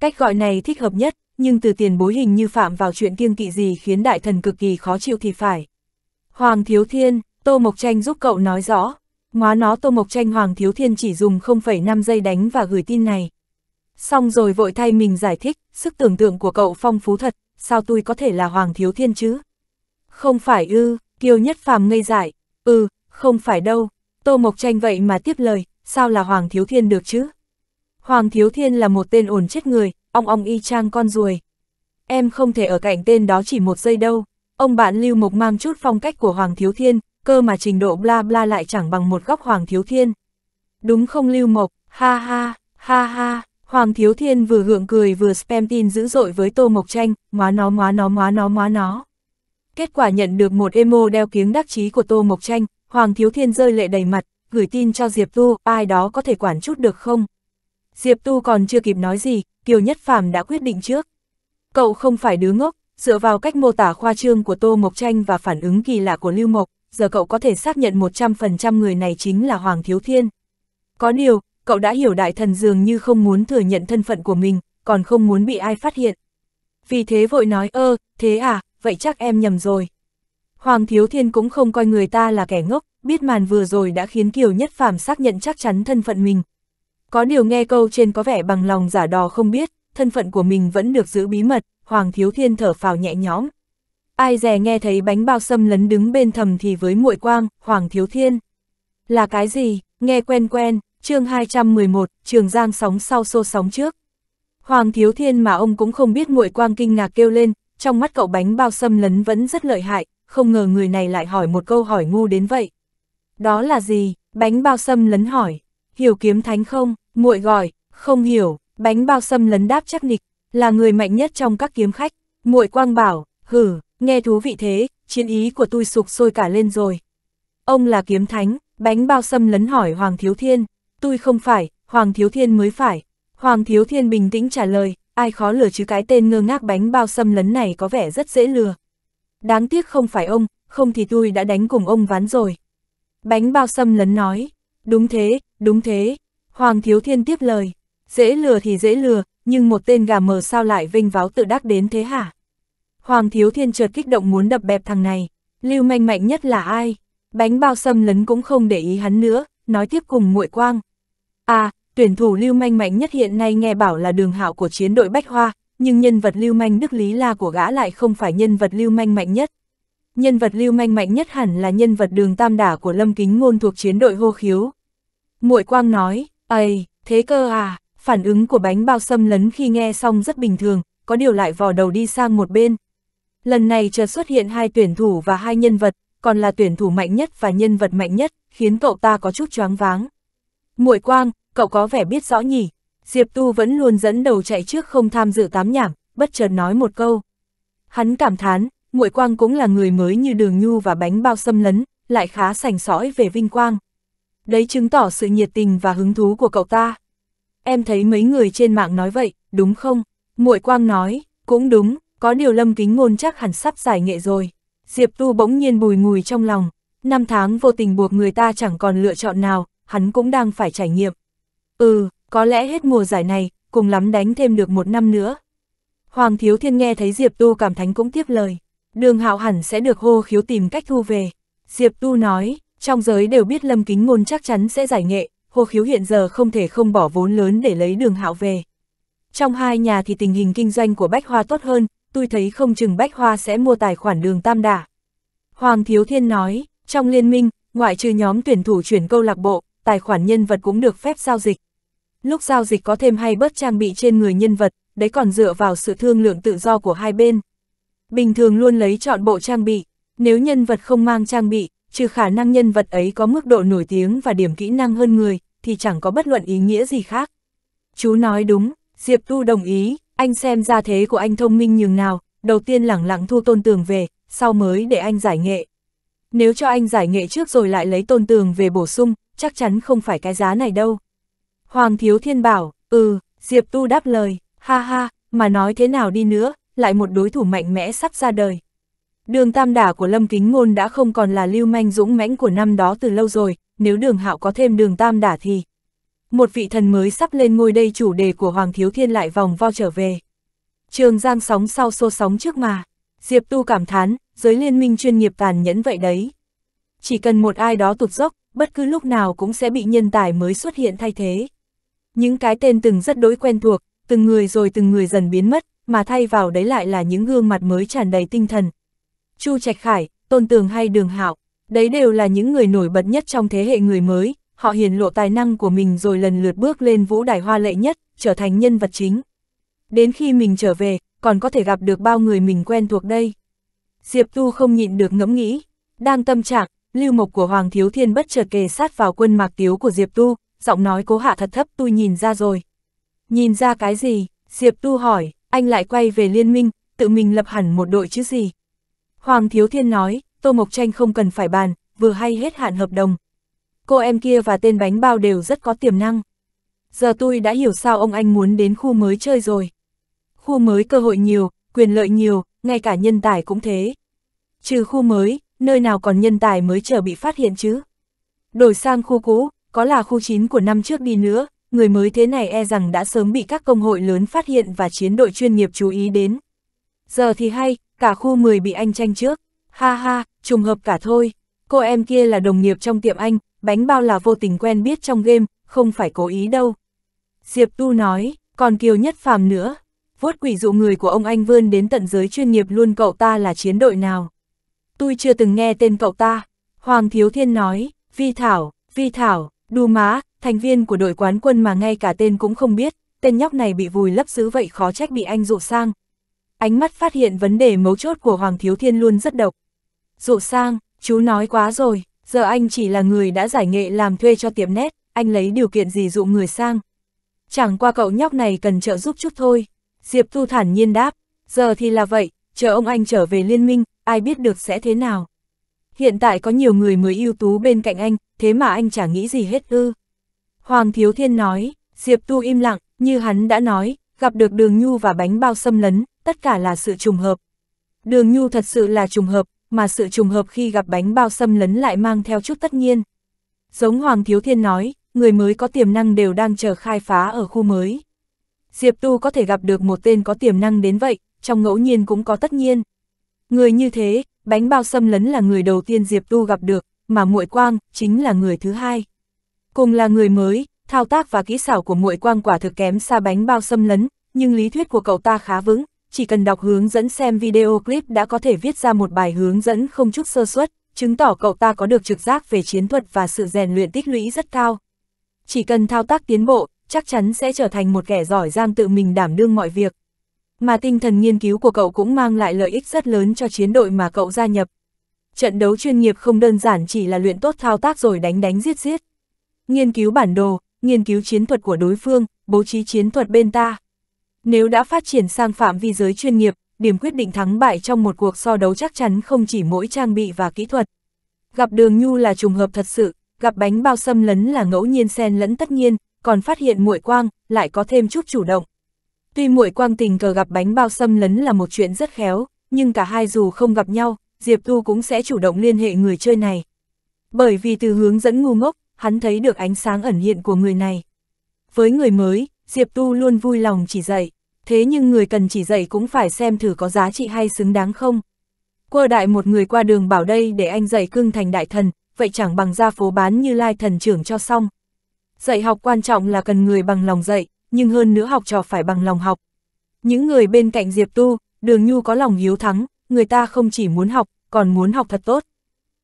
Cách gọi này thích hợp nhất, nhưng từ tiền bối hình như phạm vào chuyện kiêng kỵ gì khiến đại thần cực kỳ khó chịu thì phải. Hoàng Thiếu Thiên, Tô Mộc Tranh giúp cậu nói rõ. Ngóa nó Tô Mộc Tranh Hoàng Thiếu Thiên chỉ dùng 0,5 giây đánh và gửi tin này. Xong rồi vội thay mình giải thích, sức tưởng tượng của cậu phong phú thật, sao tôi có thể là Hoàng Thiếu Thiên chứ? Không phải ư, kiều nhất phàm ngây dại ừ, không phải đâu, Tô Mộc Tranh vậy mà tiếp lời, sao là Hoàng Thiếu Thiên được chứ? Hoàng Thiếu Thiên là một tên ổn chết người, ong ong y chang con ruồi. Em không thể ở cạnh tên đó chỉ một giây đâu, ông bạn Lưu Mộc mang chút phong cách của Hoàng Thiếu Thiên, cơ mà trình độ bla bla lại chẳng bằng một góc Hoàng Thiếu Thiên. Đúng không Lưu Mộc, ha ha, ha ha, Hoàng Thiếu Thiên vừa hượng cười vừa spam tin dữ dội với Tô Mộc Tranh, ngóa nó ngóa nó ngóa nó ngóa nó. Kết quả nhận được một emo đeo kiếng đắc chí của Tô Mộc Tranh, Hoàng Thiếu Thiên rơi lệ đầy mặt, gửi tin cho Diệp Tu, ai đó có thể quản chút được không? Diệp Tu còn chưa kịp nói gì, Kiều Nhất Phàm đã quyết định trước. Cậu không phải đứa ngốc, dựa vào cách mô tả khoa trương của Tô Mộc Tranh và phản ứng kỳ lạ của Lưu Mộc, giờ cậu có thể xác nhận 100% người này chính là Hoàng Thiếu Thiên. Có điều, cậu đã hiểu đại thần dường như không muốn thừa nhận thân phận của mình, còn không muốn bị ai phát hiện. Vì thế vội nói ơ, thế à, vậy chắc em nhầm rồi. Hoàng Thiếu Thiên cũng không coi người ta là kẻ ngốc, biết màn vừa rồi đã khiến Kiều Nhất Phàm xác nhận chắc chắn thân phận mình. Có điều nghe câu trên có vẻ bằng lòng giả đò không biết, thân phận của mình vẫn được giữ bí mật, Hoàng Thiếu Thiên thở phào nhẹ nhõm. Ai dè nghe thấy bánh bao xâm lấn đứng bên thầm thì với muội quang, Hoàng Thiếu Thiên. Là cái gì, nghe quen quen, chương 211, trường giang sóng sau xô sóng trước. Hoàng Thiếu Thiên mà ông cũng không biết muội quang kinh ngạc kêu lên, trong mắt cậu bánh bao xâm lấn vẫn rất lợi hại, không ngờ người này lại hỏi một câu hỏi ngu đến vậy. Đó là gì? Bánh bao xâm lấn hỏi. Hiểu kiếm thánh không? muội gọi, không hiểu, bánh bao xâm lấn đáp chắc nịch, là người mạnh nhất trong các kiếm khách. muội quang bảo, hử, nghe thú vị thế, chiến ý của tôi sụp sôi cả lên rồi. Ông là kiếm thánh, bánh bao xâm lấn hỏi Hoàng Thiếu Thiên. Tôi không phải, Hoàng Thiếu Thiên mới phải. Hoàng Thiếu Thiên bình tĩnh trả lời, ai khó lừa chứ cái tên ngơ ngác bánh bao xâm lấn này có vẻ rất dễ lừa. Đáng tiếc không phải ông, không thì tôi đã đánh cùng ông ván rồi. Bánh bao xâm lấn nói, đúng thế, đúng thế, Hoàng Thiếu Thiên tiếp lời, dễ lừa thì dễ lừa, nhưng một tên gà mờ sao lại vinh váo tự đắc đến thế hả? Hoàng Thiếu Thiên chợt kích động muốn đập bẹp thằng này, lưu manh mạnh nhất là ai? Bánh bao xâm lấn cũng không để ý hắn nữa, nói tiếp cùng muội quang. À, Tuyển thủ lưu manh mạnh nhất hiện nay nghe bảo là đường hạo của chiến đội Bách Hoa, nhưng nhân vật lưu manh Đức Lý La của gã lại không phải nhân vật lưu manh mạnh nhất. Nhân vật lưu manh mạnh nhất hẳn là nhân vật đường tam đả của Lâm Kính Ngôn thuộc chiến đội hô khiếu. muội Quang nói, Ây, thế cơ à, phản ứng của bánh bao xâm lấn khi nghe xong rất bình thường, có điều lại vò đầu đi sang một bên. Lần này chợt xuất hiện hai tuyển thủ và hai nhân vật, còn là tuyển thủ mạnh nhất và nhân vật mạnh nhất, khiến cậu ta có chút choáng váng. muội Quang, cậu có vẻ biết rõ nhỉ. Diệp Tu vẫn luôn dẫn đầu chạy trước không tham dự tám nhảm, bất chợt nói một câu. Hắn cảm thán, muội quang cũng là người mới như đường nhu và bánh bao xâm lấn, lại khá sành sỏi về vinh quang. Đấy chứng tỏ sự nhiệt tình và hứng thú của cậu ta. Em thấy mấy người trên mạng nói vậy, đúng không? muội quang nói, cũng đúng, có điều lâm kính ngôn chắc hẳn sắp giải nghệ rồi. Diệp Tu bỗng nhiên bùi ngùi trong lòng, năm tháng vô tình buộc người ta chẳng còn lựa chọn nào, hắn cũng đang phải trải nghiệm. Ừ, có lẽ hết mùa giải này, cùng lắm đánh thêm được một năm nữa. Hoàng Thiếu Thiên nghe thấy Diệp Tu cảm thánh cũng tiếp lời. Đường hạo hẳn sẽ được hô khiếu tìm cách thu về. Diệp Tu nói, trong giới đều biết Lâm Kính Ngôn chắc chắn sẽ giải nghệ, hô khiếu hiện giờ không thể không bỏ vốn lớn để lấy đường hạo về. Trong hai nhà thì tình hình kinh doanh của Bách Hoa tốt hơn, tôi thấy không chừng Bách Hoa sẽ mua tài khoản đường Tam Đả. Hoàng Thiếu Thiên nói, trong liên minh, ngoại trừ nhóm tuyển thủ chuyển câu lạc bộ, tài khoản nhân vật cũng được phép giao dịch. Lúc giao dịch có thêm hay bớt trang bị trên người nhân vật, đấy còn dựa vào sự thương lượng tự do của hai bên. Bình thường luôn lấy chọn bộ trang bị, nếu nhân vật không mang trang bị, trừ khả năng nhân vật ấy có mức độ nổi tiếng và điểm kỹ năng hơn người, thì chẳng có bất luận ý nghĩa gì khác. Chú nói đúng, Diệp Tu đồng ý, anh xem ra thế của anh thông minh nhường nào, đầu tiên lẳng lặng thu tôn tường về, sau mới để anh giải nghệ. Nếu cho anh giải nghệ trước rồi lại lấy tôn tường về bổ sung, chắc chắn không phải cái giá này đâu. Hoàng Thiếu Thiên bảo, ừ, Diệp Tu đáp lời, ha ha, mà nói thế nào đi nữa, lại một đối thủ mạnh mẽ sắp ra đời. Đường tam đả của Lâm Kính Ngôn đã không còn là lưu manh dũng mãnh của năm đó từ lâu rồi, nếu đường hạo có thêm đường tam đả thì... Một vị thần mới sắp lên ngôi đây chủ đề của Hoàng Thiếu Thiên lại vòng vo trở về. Trường Giang sóng sau xô sóng trước mà. Diệp Tu cảm thán, giới liên minh chuyên nghiệp tàn nhẫn vậy đấy. Chỉ cần một ai đó tụt dốc, bất cứ lúc nào cũng sẽ bị nhân tài mới xuất hiện thay thế. Những cái tên từng rất đối quen thuộc, từng người rồi từng người dần biến mất, mà thay vào đấy lại là những gương mặt mới tràn đầy tinh thần. Chu Trạch Khải, Tôn Tường hay Đường Hạo, đấy đều là những người nổi bật nhất trong thế hệ người mới, họ hiển lộ tài năng của mình rồi lần lượt bước lên vũ đài hoa lệ nhất, trở thành nhân vật chính. Đến khi mình trở về, còn có thể gặp được bao người mình quen thuộc đây. Diệp Tu không nhịn được ngẫm nghĩ, đang tâm trạng, lưu mộc của Hoàng Thiếu Thiên bất chợt kề sát vào quân mạc tiếu của Diệp Tu, giọng nói cố hạ thật thấp tôi nhìn ra rồi. Nhìn ra cái gì? Diệp Tu hỏi, anh lại quay về liên minh, tự mình lập hẳn một đội chứ gì? Hoàng Thiếu Thiên nói, Tô Mộc Tranh không cần phải bàn, vừa hay hết hạn hợp đồng. Cô em kia và tên bánh bao đều rất có tiềm năng. Giờ tôi đã hiểu sao ông anh muốn đến khu mới chơi rồi. Khu mới cơ hội nhiều, quyền lợi nhiều, ngay cả nhân tài cũng thế. Trừ khu mới, nơi nào còn nhân tài mới chờ bị phát hiện chứ? Đổi sang khu cũ, có là khu 9 của năm trước đi nữa, người mới thế này e rằng đã sớm bị các công hội lớn phát hiện và chiến đội chuyên nghiệp chú ý đến. Giờ thì hay, cả khu 10 bị anh tranh trước. Ha ha, trùng hợp cả thôi. Cô em kia là đồng nghiệp trong tiệm anh, bánh bao là vô tình quen biết trong game, không phải cố ý đâu. Diệp Tu nói, còn Kiều Nhất Phàm nữa. Vốt quỷ dụ người của ông anh vươn đến tận giới chuyên nghiệp luôn cậu ta là chiến đội nào. Tôi chưa từng nghe tên cậu ta. Hoàng Thiếu Thiên nói, Vi Thảo, Vi Thảo, Đù má, thành viên của đội quán quân mà ngay cả tên cũng không biết, tên nhóc này bị vùi lấp xứ vậy khó trách bị anh dụ sang. Ánh mắt phát hiện vấn đề mấu chốt của Hoàng Thiếu Thiên luôn rất độc. Dụ sang, chú nói quá rồi, giờ anh chỉ là người đã giải nghệ làm thuê cho tiệm nét, anh lấy điều kiện gì dụ người sang. Chẳng qua cậu nhóc này cần trợ giúp chút thôi. Diệp Thu thản nhiên đáp, giờ thì là vậy, chờ ông anh trở về liên minh, ai biết được sẽ thế nào hiện tại có nhiều người mới ưu tú bên cạnh anh, thế mà anh chả nghĩ gì hết ư. Hoàng Thiếu Thiên nói, Diệp Tu im lặng, như hắn đã nói, gặp được đường nhu và bánh bao xâm lấn, tất cả là sự trùng hợp. Đường nhu thật sự là trùng hợp, mà sự trùng hợp khi gặp bánh bao xâm lấn lại mang theo chút tất nhiên. Giống Hoàng Thiếu Thiên nói, người mới có tiềm năng đều đang chờ khai phá ở khu mới. Diệp Tu có thể gặp được một tên có tiềm năng đến vậy, trong ngẫu nhiên cũng có tất nhiên. Người như thế, bánh bao xâm lấn là người đầu tiên Diệp Tu gặp được, mà muội quang chính là người thứ hai. Cùng là người mới, thao tác và kỹ xảo của muội quang quả thực kém xa bánh bao xâm lấn, nhưng lý thuyết của cậu ta khá vững, chỉ cần đọc hướng dẫn xem video clip đã có thể viết ra một bài hướng dẫn không chút sơ suất, chứng tỏ cậu ta có được trực giác về chiến thuật và sự rèn luyện tích lũy rất cao. Chỉ cần thao tác tiến bộ, chắc chắn sẽ trở thành một kẻ giỏi giang tự mình đảm đương mọi việc, mà tinh thần nghiên cứu của cậu cũng mang lại lợi ích rất lớn cho chiến đội mà cậu gia nhập. Trận đấu chuyên nghiệp không đơn giản chỉ là luyện tốt thao tác rồi đánh đánh giết giết. Nghiên cứu bản đồ, nghiên cứu chiến thuật của đối phương, bố trí chiến thuật bên ta. Nếu đã phát triển sang phạm vi giới chuyên nghiệp, điểm quyết định thắng bại trong một cuộc so đấu chắc chắn không chỉ mỗi trang bị và kỹ thuật. Gặp đường nhu là trùng hợp thật sự, gặp bánh bao xâm lấn là ngẫu nhiên xen lẫn tất nhiên, còn phát hiện muội quang, lại có thêm chút chủ động. Tuy muội quang tình cờ gặp bánh bao xâm lấn là một chuyện rất khéo, nhưng cả hai dù không gặp nhau, Diệp Tu cũng sẽ chủ động liên hệ người chơi này. Bởi vì từ hướng dẫn ngu ngốc, hắn thấy được ánh sáng ẩn hiện của người này. Với người mới, Diệp Tu luôn vui lòng chỉ dạy, thế nhưng người cần chỉ dạy cũng phải xem thử có giá trị hay xứng đáng không. Quơ đại một người qua đường bảo đây để anh dạy cưng thành đại thần, vậy chẳng bằng ra phố bán như lai thần trưởng cho xong. Dạy học quan trọng là cần người bằng lòng dạy, nhưng hơn nữa học trò phải bằng lòng học. Những người bên cạnh Diệp Tu, Đường Nhu có lòng hiếu thắng, người ta không chỉ muốn học, còn muốn học thật tốt.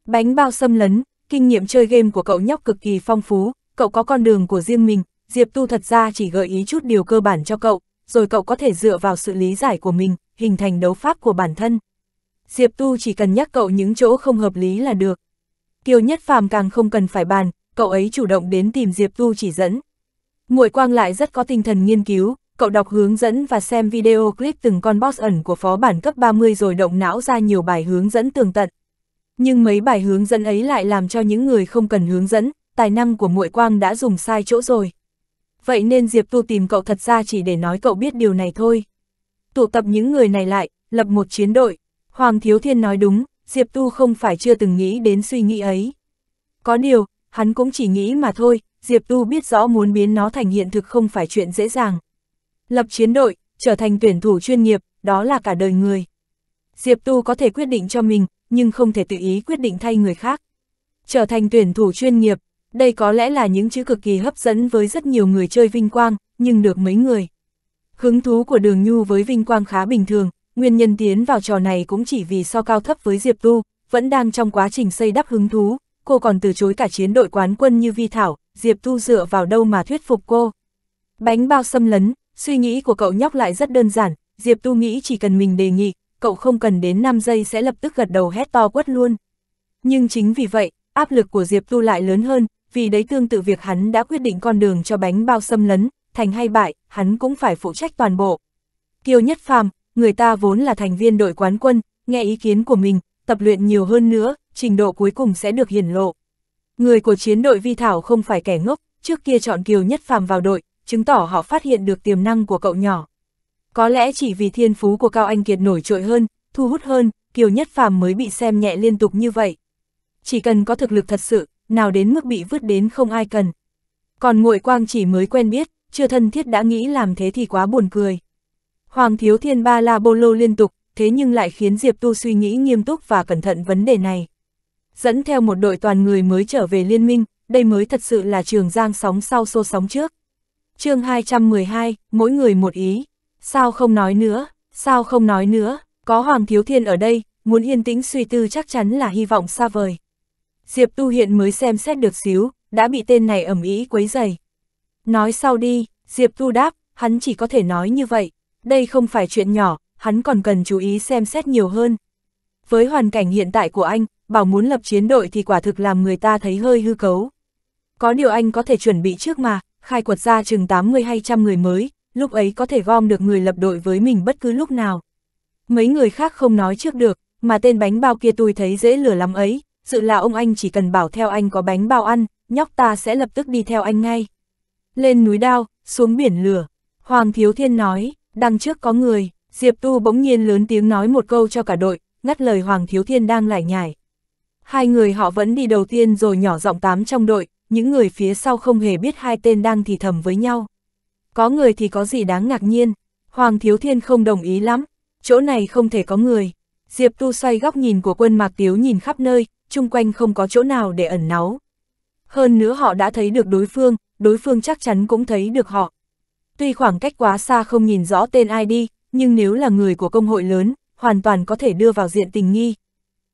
Bánh bao xâm lấn, kinh nghiệm chơi game của cậu nhóc cực kỳ phong phú, cậu có con đường của riêng mình, Diệp Tu thật ra chỉ gợi ý chút điều cơ bản cho cậu, rồi cậu có thể dựa vào sự lý giải của mình, hình thành đấu pháp của bản thân. Diệp Tu chỉ cần nhắc cậu những chỗ không hợp lý là được. Kiều Nhất Phàm càng không cần phải bàn, cậu ấy chủ động đến tìm Diệp Tu chỉ dẫn, Ngụy quang lại rất có tinh thần nghiên cứu, cậu đọc hướng dẫn và xem video clip từng con boss ẩn của phó bản cấp 30 rồi động não ra nhiều bài hướng dẫn tường tận. Nhưng mấy bài hướng dẫn ấy lại làm cho những người không cần hướng dẫn, tài năng của Ngụy quang đã dùng sai chỗ rồi. Vậy nên Diệp Tu tìm cậu thật ra chỉ để nói cậu biết điều này thôi. Tụ tập những người này lại, lập một chiến đội. Hoàng Thiếu Thiên nói đúng, Diệp Tu không phải chưa từng nghĩ đến suy nghĩ ấy. Có điều, hắn cũng chỉ nghĩ mà thôi, Diệp Tu biết rõ muốn biến nó thành hiện thực không phải chuyện dễ dàng. Lập chiến đội, trở thành tuyển thủ chuyên nghiệp, đó là cả đời người. Diệp Tu có thể quyết định cho mình, nhưng không thể tự ý quyết định thay người khác. Trở thành tuyển thủ chuyên nghiệp, đây có lẽ là những chữ cực kỳ hấp dẫn với rất nhiều người chơi vinh quang, nhưng được mấy người. Hứng thú của Đường Nhu với vinh quang khá bình thường, nguyên nhân tiến vào trò này cũng chỉ vì so cao thấp với Diệp Tu, vẫn đang trong quá trình xây đắp hứng thú, cô còn từ chối cả chiến đội quán quân như Vi Thảo, Diệp Thu dựa vào đâu mà thuyết phục cô. Bánh bao xâm lấn, suy nghĩ của cậu nhóc lại rất đơn giản, Diệp Tu nghĩ chỉ cần mình đề nghị, cậu không cần đến 5 giây sẽ lập tức gật đầu hét to quất luôn. Nhưng chính vì vậy, áp lực của Diệp Tu lại lớn hơn, vì đấy tương tự việc hắn đã quyết định con đường cho bánh bao xâm lấn, thành hay bại, hắn cũng phải phụ trách toàn bộ. Kiều Nhất Phàm, người ta vốn là thành viên đội quán quân, nghe ý kiến của mình, tập luyện nhiều hơn nữa, trình độ cuối cùng sẽ được hiển lộ. Người của chiến đội Vi Thảo không phải kẻ ngốc, trước kia chọn Kiều Nhất Phàm vào đội, chứng tỏ họ phát hiện được tiềm năng của cậu nhỏ. Có lẽ chỉ vì thiên phú của Cao Anh Kiệt nổi trội hơn, thu hút hơn, Kiều Nhất Phàm mới bị xem nhẹ liên tục như vậy. Chỉ cần có thực lực thật sự, nào đến mức bị vứt đến không ai cần. Còn Ngụy Quang chỉ mới quen biết, chưa thân thiết đã nghĩ làm thế thì quá buồn cười. Hoàng Thiếu Thiên ba la bô lô liên tục, thế nhưng lại khiến Diệp Tu suy nghĩ nghiêm túc và cẩn thận vấn đề này dẫn theo một đội toàn người mới trở về liên minh, đây mới thật sự là trường giang sóng sau xô sóng trước. chương 212, mỗi người một ý, sao không nói nữa, sao không nói nữa, có Hoàng Thiếu Thiên ở đây, muốn yên tĩnh suy tư chắc chắn là hy vọng xa vời. Diệp Tu Hiện mới xem xét được xíu, đã bị tên này ẩm ý quấy dày. Nói sau đi, Diệp Tu đáp, hắn chỉ có thể nói như vậy, đây không phải chuyện nhỏ, hắn còn cần chú ý xem xét nhiều hơn. Với hoàn cảnh hiện tại của anh, bảo muốn lập chiến đội thì quả thực làm người ta thấy hơi hư cấu. Có điều anh có thể chuẩn bị trước mà, khai quật ra chừng 80 hay trăm người mới, lúc ấy có thể gom được người lập đội với mình bất cứ lúc nào. Mấy người khác không nói trước được, mà tên bánh bao kia tôi thấy dễ lừa lắm ấy, dự là ông anh chỉ cần bảo theo anh có bánh bao ăn, nhóc ta sẽ lập tức đi theo anh ngay. Lên núi đao, xuống biển lửa, Hoàng Thiếu Thiên nói, đằng trước có người, Diệp Tu bỗng nhiên lớn tiếng nói một câu cho cả đội, ngắt lời Hoàng Thiếu Thiên đang lải nhải, Hai người họ vẫn đi đầu tiên rồi nhỏ giọng tám trong đội, những người phía sau không hề biết hai tên đang thì thầm với nhau. Có người thì có gì đáng ngạc nhiên, Hoàng Thiếu Thiên không đồng ý lắm, chỗ này không thể có người. Diệp Tu xoay góc nhìn của quân Mạc Tiếu nhìn khắp nơi, chung quanh không có chỗ nào để ẩn náu. Hơn nữa họ đã thấy được đối phương, đối phương chắc chắn cũng thấy được họ. Tuy khoảng cách quá xa không nhìn rõ tên ai đi, nhưng nếu là người của công hội lớn, hoàn toàn có thể đưa vào diện tình nghi.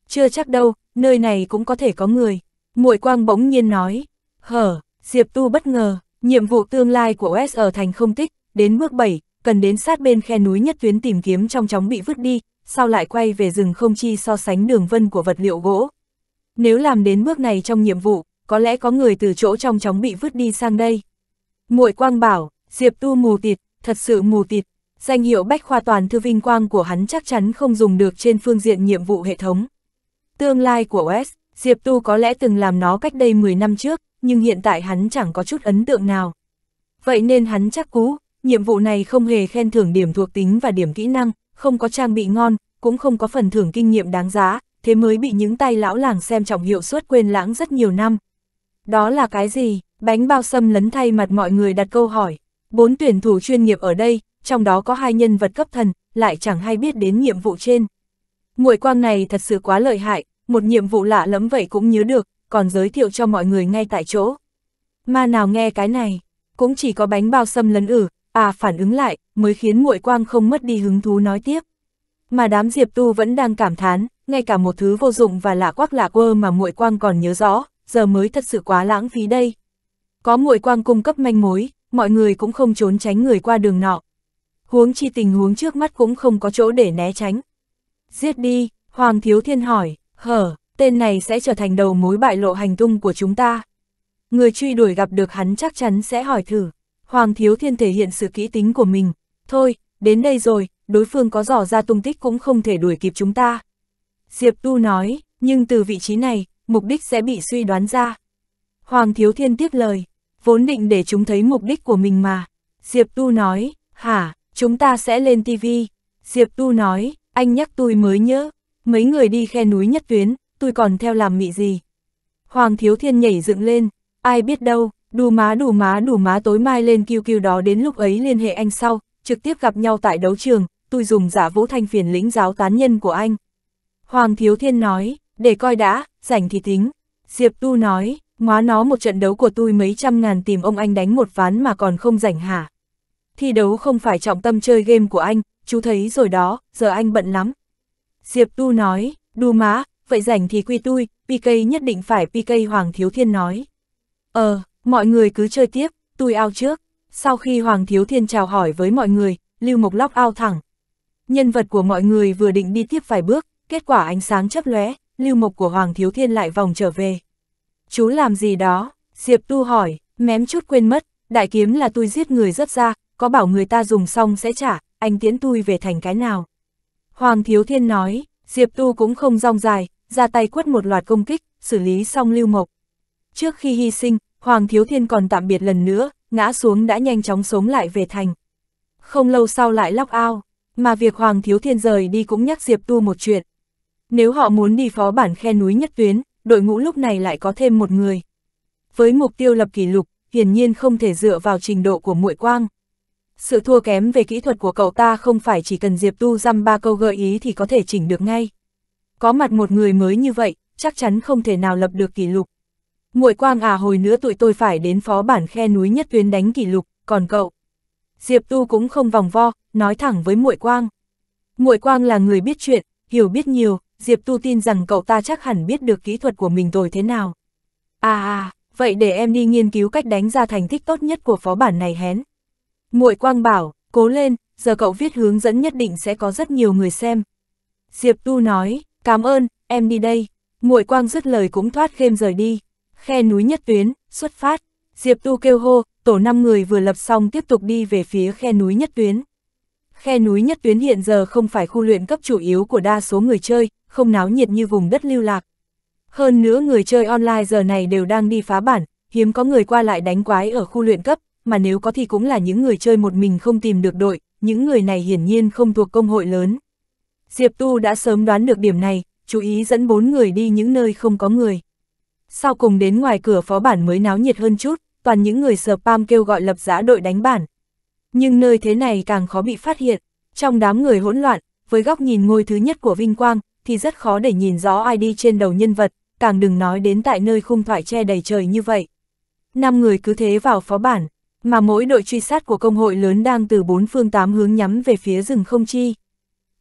Chưa chắc đâu, nơi này cũng có thể có người. Muội quang bỗng nhiên nói, hở, Diệp Tu bất ngờ, nhiệm vụ tương lai của OS ở thành không tích, đến bước 7, cần đến sát bên khe núi nhất tuyến tìm kiếm trong chóng bị vứt đi, sau lại quay về rừng không chi so sánh đường vân của vật liệu gỗ. Nếu làm đến bước này trong nhiệm vụ, có lẽ có người từ chỗ trong chóng bị vứt đi sang đây. Muội quang bảo, Diệp Tu mù tịt, thật sự mù tịt, danh hiệu bách khoa toàn thư vinh quang của hắn chắc chắn không dùng được trên phương diện nhiệm vụ hệ thống. Tương lai của West, Diệp Tu có lẽ từng làm nó cách đây 10 năm trước, nhưng hiện tại hắn chẳng có chút ấn tượng nào. Vậy nên hắn chắc cú, nhiệm vụ này không hề khen thưởng điểm thuộc tính và điểm kỹ năng, không có trang bị ngon, cũng không có phần thưởng kinh nghiệm đáng giá, thế mới bị những tay lão làng xem trọng hiệu suất quên lãng rất nhiều năm. Đó là cái gì? Bánh bao xâm lấn thay mặt mọi người đặt câu hỏi. Bốn tuyển thủ chuyên nghiệp ở đây, trong đó có hai nhân vật cấp thần, lại chẳng hay biết đến nhiệm vụ trên. Muội quang này thật sự quá lợi hại, một nhiệm vụ lạ lẫm vậy cũng nhớ được, còn giới thiệu cho mọi người ngay tại chỗ. Ma nào nghe cái này, cũng chỉ có bánh bao xâm lấn ử, à phản ứng lại, mới khiến muội quang không mất đi hứng thú nói tiếp. Mà đám Diệp Tu vẫn đang cảm thán, ngay cả một thứ vô dụng và lạ quắc lạ quơ mà muội quang còn nhớ rõ, giờ mới thật sự quá lãng phí đây. Có muội quang cung cấp manh mối, mọi người cũng không trốn tránh người qua đường nọ. Huống chi tình huống trước mắt cũng không có chỗ để né tránh. Giết đi, Hoàng Thiếu Thiên hỏi, Hở, tên này sẽ trở thành đầu mối bại lộ hành tung của chúng ta. Người truy đuổi gặp được hắn chắc chắn sẽ hỏi thử. Hoàng Thiếu Thiên thể hiện sự kỹ tính của mình. Thôi, đến đây rồi, đối phương có dò ra tung tích cũng không thể đuổi kịp chúng ta. Diệp Tu nói, nhưng từ vị trí này, mục đích sẽ bị suy đoán ra. Hoàng Thiếu Thiên tiếp lời, vốn định để chúng thấy mục đích của mình mà. Diệp Tu nói, hả, chúng ta sẽ lên TV. Diệp Tu nói, anh nhắc tôi mới nhớ, mấy người đi khe núi nhất tuyến, tôi còn theo làm mị gì. Hoàng Thiếu Thiên nhảy dựng lên, ai biết đâu, đù má đù má đù má tối mai lên kiêu kiêu đó đến lúc ấy liên hệ anh sau, trực tiếp gặp nhau tại đấu trường, tôi dùng giả vũ thanh phiền lĩnh giáo tán nhân của anh. Hoàng Thiếu Thiên nói, để coi đã, rảnh thì tính. Diệp Tu nói, ngoá nó một trận đấu của tôi mấy trăm ngàn tìm ông anh đánh một ván mà còn không rảnh hả. Thi đấu không phải trọng tâm chơi game của anh, chú thấy rồi đó, giờ anh bận lắm, Diệp Tu nói, đu má, vậy rảnh thì quy tui, PK nhất định phải PK Hoàng Thiếu Thiên nói. Ờ, mọi người cứ chơi tiếp, tôi ao trước. Sau khi Hoàng Thiếu Thiên chào hỏi với mọi người, Lưu Mộc Lóc ao thẳng. Nhân vật của mọi người vừa định đi tiếp vài bước, kết quả ánh sáng chấp lóe, Lưu Mộc của Hoàng Thiếu Thiên lại vòng trở về. Chú làm gì đó? Diệp Tu hỏi, mém chút quên mất, đại kiếm là tôi giết người rất ra, có bảo người ta dùng xong sẽ trả, anh tiến tôi về thành cái nào. Hoàng Thiếu Thiên nói, Diệp Tu cũng không rong dài, ra tay quất một loạt công kích, xử lý xong Lưu Mộc. Trước khi hy sinh, Hoàng Thiếu Thiên còn tạm biệt lần nữa, ngã xuống đã nhanh chóng sống lại về thành. Không lâu sau lại lóc ao, mà việc Hoàng Thiếu Thiên rời đi cũng nhắc Diệp Tu một chuyện. Nếu họ muốn đi phó bản khe núi nhất tuyến, đội ngũ lúc này lại có thêm một người. Với mục tiêu lập kỷ lục, hiển nhiên không thể dựa vào trình độ của muội quang, sự thua kém về kỹ thuật của cậu ta không phải chỉ cần Diệp Tu dăm ba câu gợi ý thì có thể chỉnh được ngay. Có mặt một người mới như vậy, chắc chắn không thể nào lập được kỷ lục. Muội quang à hồi nữa tụi tôi phải đến phó bản khe núi nhất tuyến đánh kỷ lục, còn cậu. Diệp Tu cũng không vòng vo, nói thẳng với muội quang. Muội quang là người biết chuyện, hiểu biết nhiều, Diệp Tu tin rằng cậu ta chắc hẳn biết được kỹ thuật của mình tồi thế nào. À à, vậy để em đi nghiên cứu cách đánh ra thành tích tốt nhất của phó bản này hén. Muội Quang bảo, cố lên, giờ cậu viết hướng dẫn nhất định sẽ có rất nhiều người xem. Diệp Tu nói, cảm ơn, em đi đây. Muội Quang dứt lời cũng thoát khêm rời đi. Khe núi nhất tuyến, xuất phát. Diệp Tu kêu hô, tổ 5 người vừa lập xong tiếp tục đi về phía khe núi nhất tuyến. Khe núi nhất tuyến hiện giờ không phải khu luyện cấp chủ yếu của đa số người chơi, không náo nhiệt như vùng đất lưu lạc. Hơn nữa người chơi online giờ này đều đang đi phá bản, hiếm có người qua lại đánh quái ở khu luyện cấp, mà nếu có thì cũng là những người chơi một mình không tìm được đội, những người này hiển nhiên không thuộc công hội lớn. Diệp Tu đã sớm đoán được điểm này, chú ý dẫn bốn người đi những nơi không có người. Sau cùng đến ngoài cửa phó bản mới náo nhiệt hơn chút, toàn những người sờ pam kêu gọi lập giã đội đánh bản. Nhưng nơi thế này càng khó bị phát hiện, trong đám người hỗn loạn, với góc nhìn ngôi thứ nhất của Vinh Quang, thì rất khó để nhìn rõ ai đi trên đầu nhân vật, càng đừng nói đến tại nơi khung thoại che đầy trời như vậy. Năm người cứ thế vào phó bản, mà mỗi đội truy sát của công hội lớn đang từ bốn phương tám hướng nhắm về phía rừng không chi.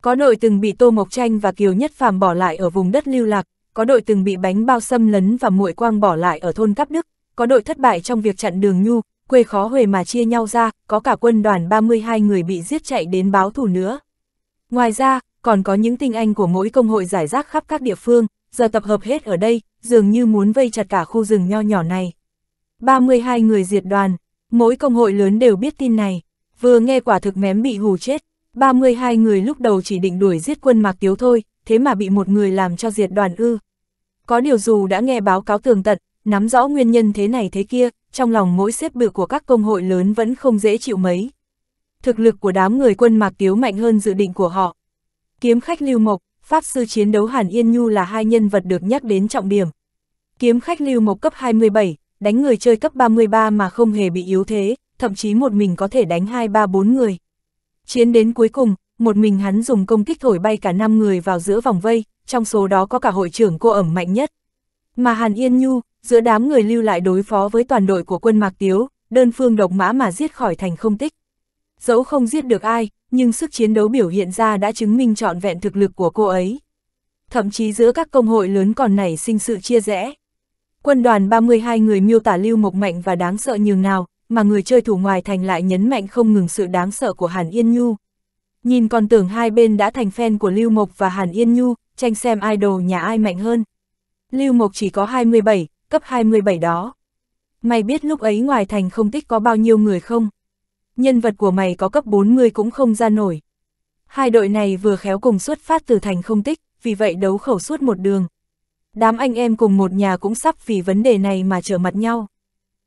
Có đội từng bị Tô Mộc Tranh và Kiều Nhất Phàm bỏ lại ở vùng đất lưu lạc, có đội từng bị bánh bao xâm lấn và muội quang bỏ lại ở thôn Cáp Đức, có đội thất bại trong việc chặn đường nhu, quê khó huề mà chia nhau ra, có cả quân đoàn 32 người bị giết chạy đến báo thù nữa. Ngoài ra, còn có những tinh anh của mỗi công hội giải rác khắp các địa phương, giờ tập hợp hết ở đây, dường như muốn vây chặt cả khu rừng nho nhỏ này. 32 người diệt đoàn, Mỗi công hội lớn đều biết tin này, vừa nghe quả thực mém bị hù chết, 32 người lúc đầu chỉ định đuổi giết quân Mạc Tiếu thôi, thế mà bị một người làm cho diệt đoàn ư. Có điều dù đã nghe báo cáo tường tận, nắm rõ nguyên nhân thế này thế kia, trong lòng mỗi xếp bự của các công hội lớn vẫn không dễ chịu mấy. Thực lực của đám người quân Mạc Tiếu mạnh hơn dự định của họ. Kiếm khách Lưu Mộc, Pháp sư chiến đấu Hàn Yên Nhu là hai nhân vật được nhắc đến trọng điểm. Kiếm khách Lưu Mộc cấp 27, đánh người chơi cấp 33 mà không hề bị yếu thế, thậm chí một mình có thể đánh 2-3-4 người. Chiến đến cuối cùng, một mình hắn dùng công kích thổi bay cả 5 người vào giữa vòng vây, trong số đó có cả hội trưởng cô ẩm mạnh nhất. Mà Hàn Yên Nhu, giữa đám người lưu lại đối phó với toàn đội của quân Mạc Tiếu, đơn phương độc mã mà giết khỏi thành không tích. Dẫu không giết được ai, nhưng sức chiến đấu biểu hiện ra đã chứng minh trọn vẹn thực lực của cô ấy. Thậm chí giữa các công hội lớn còn nảy sinh sự chia rẽ. Quân đoàn 32 người miêu tả Lưu Mộc Mạnh và đáng sợ nhường nào, mà người chơi thủ ngoài thành lại nhấn mạnh không ngừng sự đáng sợ của Hàn Yên Nhu. Nhìn còn tưởng hai bên đã thành fan của Lưu Mộc và Hàn Yên Nhu, tranh xem idol nhà ai mạnh hơn. Lưu Mộc chỉ có 27, cấp 27 đó. Mày biết lúc ấy ngoài thành không tích có bao nhiêu người không? Nhân vật của mày có cấp 40 cũng không ra nổi. Hai đội này vừa khéo cùng xuất phát từ thành không tích, vì vậy đấu khẩu suốt một đường. Đám anh em cùng một nhà cũng sắp vì vấn đề này mà trở mặt nhau.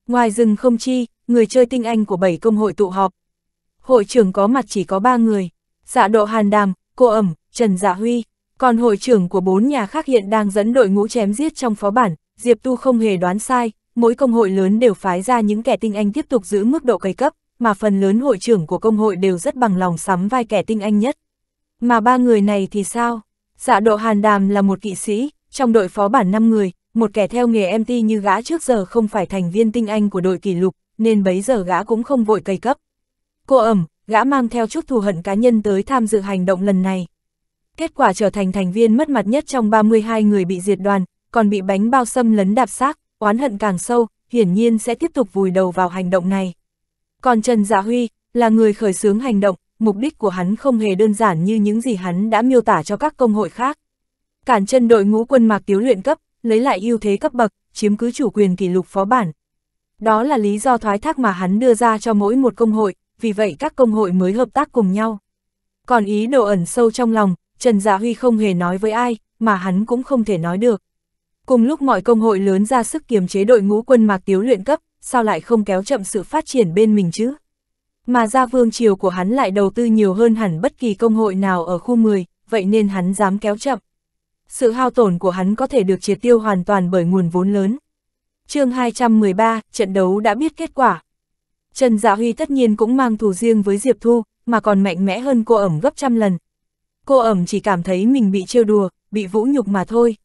Ngoài rừng không chi, người chơi tinh anh của bảy công hội tụ họp. Hội trưởng có mặt chỉ có ba người, dạ độ hàn đàm, cô ẩm, Trần Dạ Huy, còn hội trưởng của bốn nhà khác hiện đang dẫn đội ngũ chém giết trong phó bản, Diệp Tu không hề đoán sai, mỗi công hội lớn đều phái ra những kẻ tinh anh tiếp tục giữ mức độ cày cấp, mà phần lớn hội trưởng của công hội đều rất bằng lòng sắm vai kẻ tinh anh nhất. Mà ba người này thì sao? Dạ độ hàn đàm là một kỵ sĩ, trong đội phó bản 5 người, một kẻ theo nghề MT như gã trước giờ không phải thành viên tinh anh của đội kỷ lục, nên bấy giờ gã cũng không vội cày cấp. Cô ẩm, gã mang theo chút thù hận cá nhân tới tham dự hành động lần này. Kết quả trở thành thành viên mất mặt nhất trong 32 người bị diệt đoàn, còn bị bánh bao xâm lấn đạp xác, oán hận càng sâu, hiển nhiên sẽ tiếp tục vùi đầu vào hành động này. Còn Trần Dạ Huy, là người khởi xướng hành động, mục đích của hắn không hề đơn giản như những gì hắn đã miêu tả cho các công hội khác cản chân đội ngũ quân mạc tiếu luyện cấp, lấy lại ưu thế cấp bậc, chiếm cứ chủ quyền kỷ lục phó bản. Đó là lý do thoái thác mà hắn đưa ra cho mỗi một công hội, vì vậy các công hội mới hợp tác cùng nhau. Còn ý đồ ẩn sâu trong lòng, Trần Dạ Huy không hề nói với ai, mà hắn cũng không thể nói được. Cùng lúc mọi công hội lớn ra sức kiềm chế đội ngũ quân mạc tiếu luyện cấp, sao lại không kéo chậm sự phát triển bên mình chứ? Mà ra vương triều của hắn lại đầu tư nhiều hơn hẳn bất kỳ công hội nào ở khu 10, vậy nên hắn dám kéo chậm sự hao tổn của hắn có thể được triệt tiêu hoàn toàn bởi nguồn vốn lớn. chương 213, trận đấu đã biết kết quả. Trần Dạ Huy tất nhiên cũng mang thù riêng với Diệp Thu, mà còn mạnh mẽ hơn cô ẩm gấp trăm lần. Cô ẩm chỉ cảm thấy mình bị trêu đùa, bị vũ nhục mà thôi.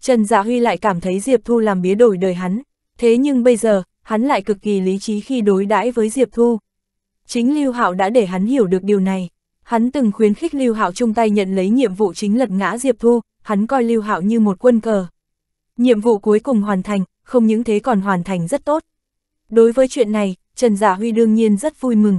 Trần Dạ Huy lại cảm thấy Diệp Thu làm bía đổi đời hắn, thế nhưng bây giờ, hắn lại cực kỳ lý trí khi đối đãi với Diệp Thu. Chính Lưu Hạo đã để hắn hiểu được điều này. Hắn từng khuyến khích Lưu Hạo chung tay nhận lấy nhiệm vụ chính lật ngã Diệp Thu, hắn coi Lưu Hạo như một quân cờ. Nhiệm vụ cuối cùng hoàn thành, không những thế còn hoàn thành rất tốt. Đối với chuyện này, Trần Giả dạ Huy đương nhiên rất vui mừng.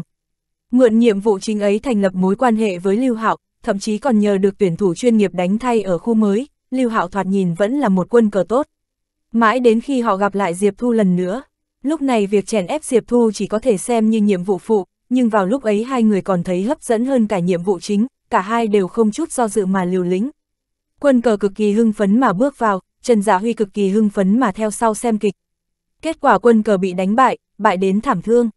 Mượn nhiệm vụ chính ấy thành lập mối quan hệ với Lưu Hạo, thậm chí còn nhờ được tuyển thủ chuyên nghiệp đánh thay ở khu mới, Lưu Hạo thoạt nhìn vẫn là một quân cờ tốt. Mãi đến khi họ gặp lại Diệp Thu lần nữa, lúc này việc chèn ép Diệp Thu chỉ có thể xem như nhiệm vụ phụ, nhưng vào lúc ấy hai người còn thấy hấp dẫn hơn cả nhiệm vụ chính, cả hai đều không chút do dự mà liều lĩnh quân cờ cực kỳ hưng phấn mà bước vào, Trần Dạ Huy cực kỳ hưng phấn mà theo sau xem kịch. Kết quả quân cờ bị đánh bại, bại đến thảm thương.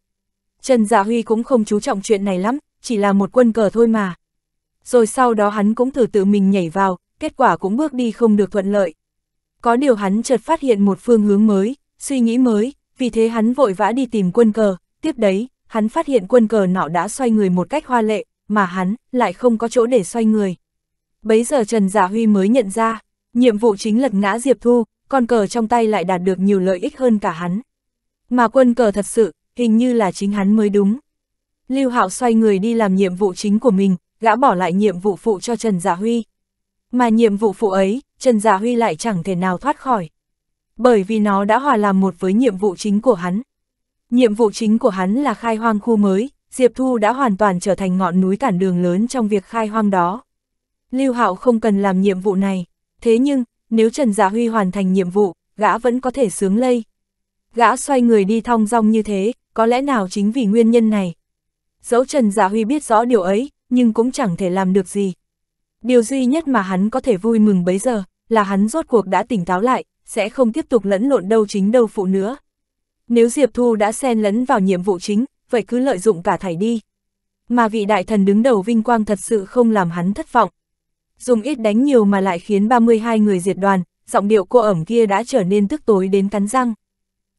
Trần Dạ Huy cũng không chú trọng chuyện này lắm, chỉ là một quân cờ thôi mà. Rồi sau đó hắn cũng thử tự mình nhảy vào, kết quả cũng bước đi không được thuận lợi. Có điều hắn chợt phát hiện một phương hướng mới, suy nghĩ mới, vì thế hắn vội vã đi tìm quân cờ, tiếp đấy, hắn phát hiện quân cờ nọ đã xoay người một cách hoa lệ, mà hắn lại không có chỗ để xoay người. Bấy giờ Trần Giả dạ Huy mới nhận ra, nhiệm vụ chính lật ngã Diệp Thu, con cờ trong tay lại đạt được nhiều lợi ích hơn cả hắn. Mà quân cờ thật sự, hình như là chính hắn mới đúng. Lưu Hạo xoay người đi làm nhiệm vụ chính của mình, gã bỏ lại nhiệm vụ phụ cho Trần Giả dạ Huy. Mà nhiệm vụ phụ ấy, Trần Giả dạ Huy lại chẳng thể nào thoát khỏi. Bởi vì nó đã hòa làm một với nhiệm vụ chính của hắn. Nhiệm vụ chính của hắn là khai hoang khu mới, Diệp Thu đã hoàn toàn trở thành ngọn núi cản đường lớn trong việc khai hoang đó. Lưu Hạo không cần làm nhiệm vụ này, thế nhưng, nếu Trần Dạ Huy hoàn thành nhiệm vụ, gã vẫn có thể sướng lây. Gã xoay người đi thong dong như thế, có lẽ nào chính vì nguyên nhân này. Dẫu Trần Dạ Huy biết rõ điều ấy, nhưng cũng chẳng thể làm được gì. Điều duy nhất mà hắn có thể vui mừng bấy giờ, là hắn rốt cuộc đã tỉnh táo lại, sẽ không tiếp tục lẫn lộn đâu chính đâu phụ nữa. Nếu Diệp Thu đã xen lẫn vào nhiệm vụ chính, vậy cứ lợi dụng cả thảy đi. Mà vị đại thần đứng đầu vinh quang thật sự không làm hắn thất vọng dùng ít đánh nhiều mà lại khiến 32 người diệt đoàn, giọng điệu cô ẩm kia đã trở nên tức tối đến cắn răng.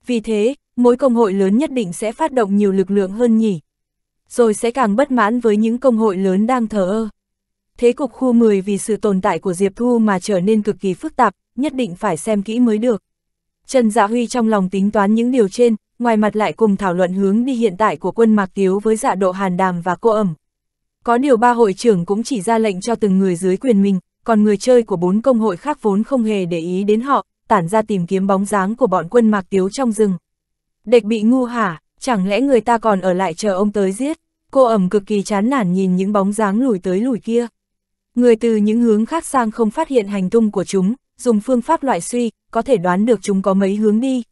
Vì thế, mỗi công hội lớn nhất định sẽ phát động nhiều lực lượng hơn nhỉ. Rồi sẽ càng bất mãn với những công hội lớn đang thờ ơ. Thế cục khu 10 vì sự tồn tại của Diệp Thu mà trở nên cực kỳ phức tạp, nhất định phải xem kỹ mới được. Trần Dạ Huy trong lòng tính toán những điều trên, ngoài mặt lại cùng thảo luận hướng đi hiện tại của quân Mạc Tiếu với dạ độ hàn đàm và cô ẩm. Có điều ba hội trưởng cũng chỉ ra lệnh cho từng người dưới quyền mình, còn người chơi của bốn công hội khác vốn không hề để ý đến họ, tản ra tìm kiếm bóng dáng của bọn quân mạc tiếu trong rừng. Địch bị ngu hả, chẳng lẽ người ta còn ở lại chờ ông tới giết? Cô ẩm cực kỳ chán nản nhìn những bóng dáng lùi tới lùi kia. Người từ những hướng khác sang không phát hiện hành tung của chúng, dùng phương pháp loại suy, có thể đoán được chúng có mấy hướng đi.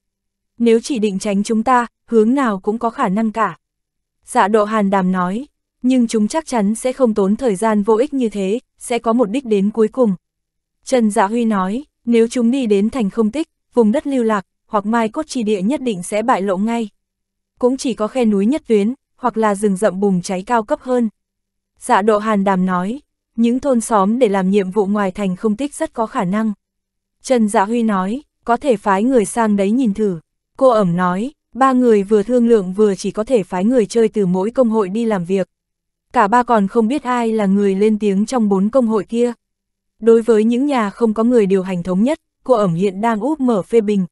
Nếu chỉ định tránh chúng ta, hướng nào cũng có khả năng cả. Dạ độ hàn đàm nói, nhưng chúng chắc chắn sẽ không tốn thời gian vô ích như thế, sẽ có một đích đến cuối cùng. Trần Dạ Huy nói, nếu chúng đi đến thành không tích, vùng đất lưu lạc, hoặc mai cốt trì địa nhất định sẽ bại lộ ngay. Cũng chỉ có khe núi nhất tuyến, hoặc là rừng rậm bùng cháy cao cấp hơn. Dạ độ hàn đàm nói, những thôn xóm để làm nhiệm vụ ngoài thành không tích rất có khả năng. Trần Dạ Huy nói, có thể phái người sang đấy nhìn thử. Cô ẩm nói, ba người vừa thương lượng vừa chỉ có thể phái người chơi từ mỗi công hội đi làm việc cả ba còn không biết ai là người lên tiếng trong bốn công hội kia. Đối với những nhà không có người điều hành thống nhất, cô ẩm hiện đang úp mở phê bình.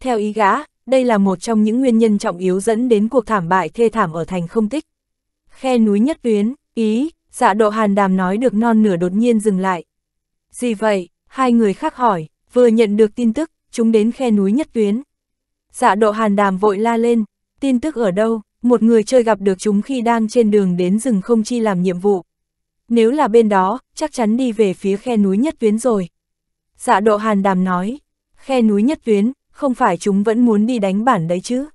Theo ý gã, đây là một trong những nguyên nhân trọng yếu dẫn đến cuộc thảm bại thê thảm ở thành không tích. Khe núi nhất tuyến, ý, dạ độ hàn đàm nói được non nửa đột nhiên dừng lại. Gì vậy? Hai người khác hỏi, vừa nhận được tin tức, chúng đến khe núi nhất tuyến. Dạ độ hàn đàm vội la lên, tin tức ở đâu, một người chơi gặp được chúng khi đang trên đường đến rừng không chi làm nhiệm vụ. Nếu là bên đó, chắc chắn đi về phía khe núi nhất tuyến rồi. Dạ độ hàn đàm nói, khe núi nhất tuyến, không phải chúng vẫn muốn đi đánh bản đấy chứ.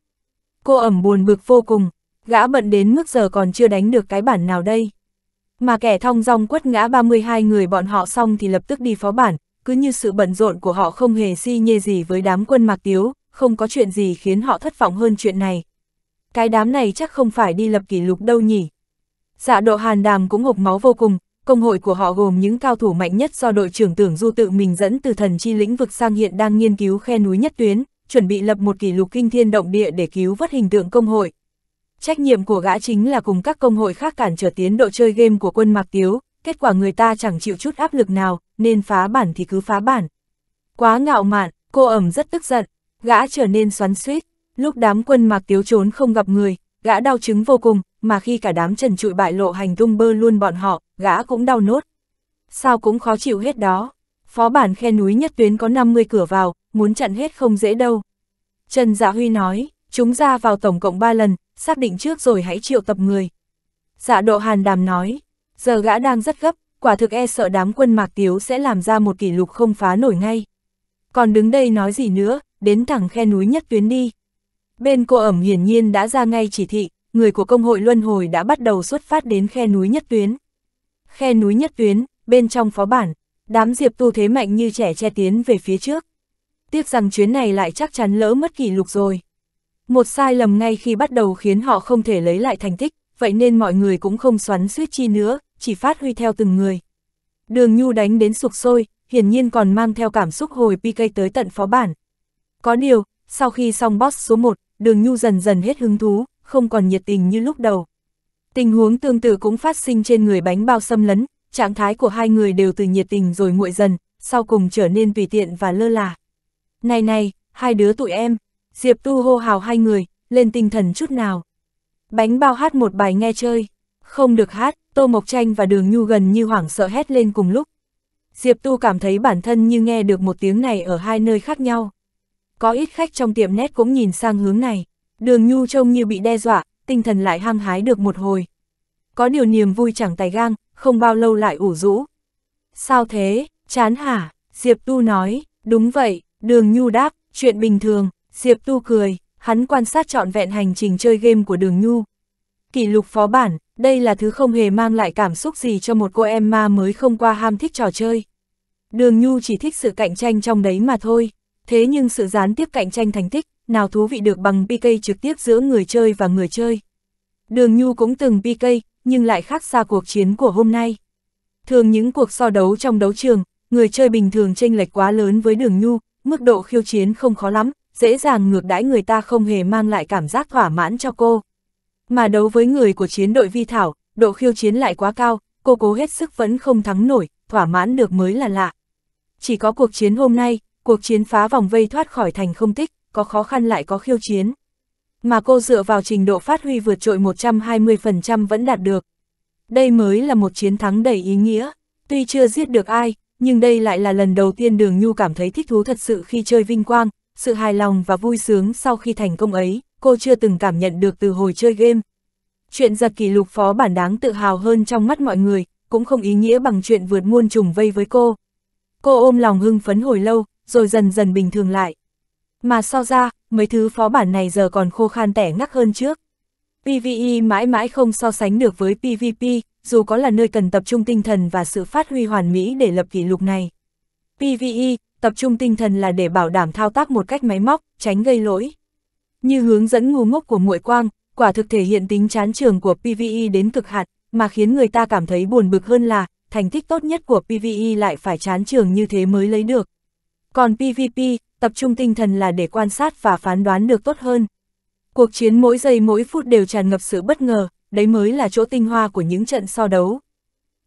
Cô ẩm buồn bực vô cùng, gã bận đến mức giờ còn chưa đánh được cái bản nào đây. Mà kẻ thong dong quất ngã 32 người bọn họ xong thì lập tức đi phó bản, cứ như sự bận rộn của họ không hề si nhê gì với đám quân mạc tiếu, không có chuyện gì khiến họ thất vọng hơn chuyện này cái đám này chắc không phải đi lập kỷ lục đâu nhỉ. Dạ độ hàn đàm cũng hộp máu vô cùng, công hội của họ gồm những cao thủ mạnh nhất do đội trưởng tưởng du tự mình dẫn từ thần chi lĩnh vực sang hiện đang nghiên cứu khe núi nhất tuyến, chuẩn bị lập một kỷ lục kinh thiên động địa để cứu vớt hình tượng công hội. Trách nhiệm của gã chính là cùng các công hội khác cản trở tiến độ chơi game của quân Mạc Tiếu, kết quả người ta chẳng chịu chút áp lực nào, nên phá bản thì cứ phá bản. Quá ngạo mạn, cô ẩm rất tức giận, gã trở nên xoắn suýt. Lúc đám quân mạc tiếu trốn không gặp người, gã đau chứng vô cùng, mà khi cả đám trần trụi bại lộ hành tung bơ luôn bọn họ, gã cũng đau nốt. Sao cũng khó chịu hết đó. Phó bản khe núi nhất tuyến có 50 cửa vào, muốn chặn hết không dễ đâu. Trần Dạ Huy nói, chúng ra vào tổng cộng 3 lần, xác định trước rồi hãy triệu tập người. Dạ độ hàn đàm nói, giờ gã đang rất gấp, quả thực e sợ đám quân mạc tiếu sẽ làm ra một kỷ lục không phá nổi ngay. Còn đứng đây nói gì nữa, đến thẳng khe núi nhất tuyến đi. Bên cô ẩm hiển nhiên đã ra ngay chỉ thị, người của công hội Luân Hồi đã bắt đầu xuất phát đến khe núi nhất tuyến. Khe núi nhất tuyến, bên trong phó bản, đám diệp tu thế mạnh như trẻ che tiến về phía trước. Tiếc rằng chuyến này lại chắc chắn lỡ mất kỷ lục rồi. Một sai lầm ngay khi bắt đầu khiến họ không thể lấy lại thành tích, vậy nên mọi người cũng không xoắn suýt chi nữa, chỉ phát huy theo từng người. Đường Nhu đánh đến sụp sôi, hiển nhiên còn mang theo cảm xúc hồi PK tới tận phó bản. Có điều, sau khi xong boss số 1, đường nhu dần dần hết hứng thú, không còn nhiệt tình như lúc đầu. Tình huống tương tự cũng phát sinh trên người bánh bao xâm lấn, trạng thái của hai người đều từ nhiệt tình rồi nguội dần, sau cùng trở nên tùy tiện và lơ là. Này này, hai đứa tụi em, Diệp Tu hô hào hai người, lên tinh thần chút nào. Bánh bao hát một bài nghe chơi, không được hát, Tô Mộc Tranh và Đường Nhu gần như hoảng sợ hét lên cùng lúc. Diệp Tu cảm thấy bản thân như nghe được một tiếng này ở hai nơi khác nhau có ít khách trong tiệm nét cũng nhìn sang hướng này. Đường Nhu trông như bị đe dọa, tinh thần lại hăng hái được một hồi. Có điều niềm vui chẳng tài gang, không bao lâu lại ủ rũ. Sao thế, chán hả? Diệp Tu nói, đúng vậy, đường Nhu đáp, chuyện bình thường, Diệp Tu cười, hắn quan sát trọn vẹn hành trình chơi game của đường Nhu. Kỷ lục phó bản, đây là thứ không hề mang lại cảm xúc gì cho một cô em ma mới không qua ham thích trò chơi. Đường Nhu chỉ thích sự cạnh tranh trong đấy mà thôi. Thế nhưng sự gián tiếp cạnh tranh thành tích, nào thú vị được bằng PK trực tiếp giữa người chơi và người chơi. Đường Nhu cũng từng PK, nhưng lại khác xa cuộc chiến của hôm nay. Thường những cuộc so đấu trong đấu trường, người chơi bình thường tranh lệch quá lớn với Đường Nhu, mức độ khiêu chiến không khó lắm, dễ dàng ngược đãi người ta không hề mang lại cảm giác thỏa mãn cho cô. Mà đấu với người của chiến đội Vi Thảo, độ khiêu chiến lại quá cao, cô cố hết sức vẫn không thắng nổi, thỏa mãn được mới là lạ. Chỉ có cuộc chiến hôm nay, cuộc chiến phá vòng vây thoát khỏi thành không tích, có khó khăn lại có khiêu chiến. Mà cô dựa vào trình độ phát huy vượt trội 120% vẫn đạt được. Đây mới là một chiến thắng đầy ý nghĩa, tuy chưa giết được ai, nhưng đây lại là lần đầu tiên Đường Nhu cảm thấy thích thú thật sự khi chơi vinh quang, sự hài lòng và vui sướng sau khi thành công ấy, cô chưa từng cảm nhận được từ hồi chơi game. Chuyện giật kỷ lục phó bản đáng tự hào hơn trong mắt mọi người, cũng không ý nghĩa bằng chuyện vượt muôn trùng vây với cô. Cô ôm lòng hưng phấn hồi lâu, rồi dần dần bình thường lại. Mà so ra, mấy thứ phó bản này giờ còn khô khan tẻ ngắc hơn trước. PvE mãi mãi không so sánh được với PvP, dù có là nơi cần tập trung tinh thần và sự phát huy hoàn mỹ để lập kỷ lục này. PvE, tập trung tinh thần là để bảo đảm thao tác một cách máy móc, tránh gây lỗi. Như hướng dẫn ngu ngốc của muội quang, quả thực thể hiện tính chán trường của PvE đến cực hạn, mà khiến người ta cảm thấy buồn bực hơn là, thành tích tốt nhất của PvE lại phải chán trường như thế mới lấy được. Còn PvP, tập trung tinh thần là để quan sát và phán đoán được tốt hơn. Cuộc chiến mỗi giây mỗi phút đều tràn ngập sự bất ngờ, đấy mới là chỗ tinh hoa của những trận so đấu.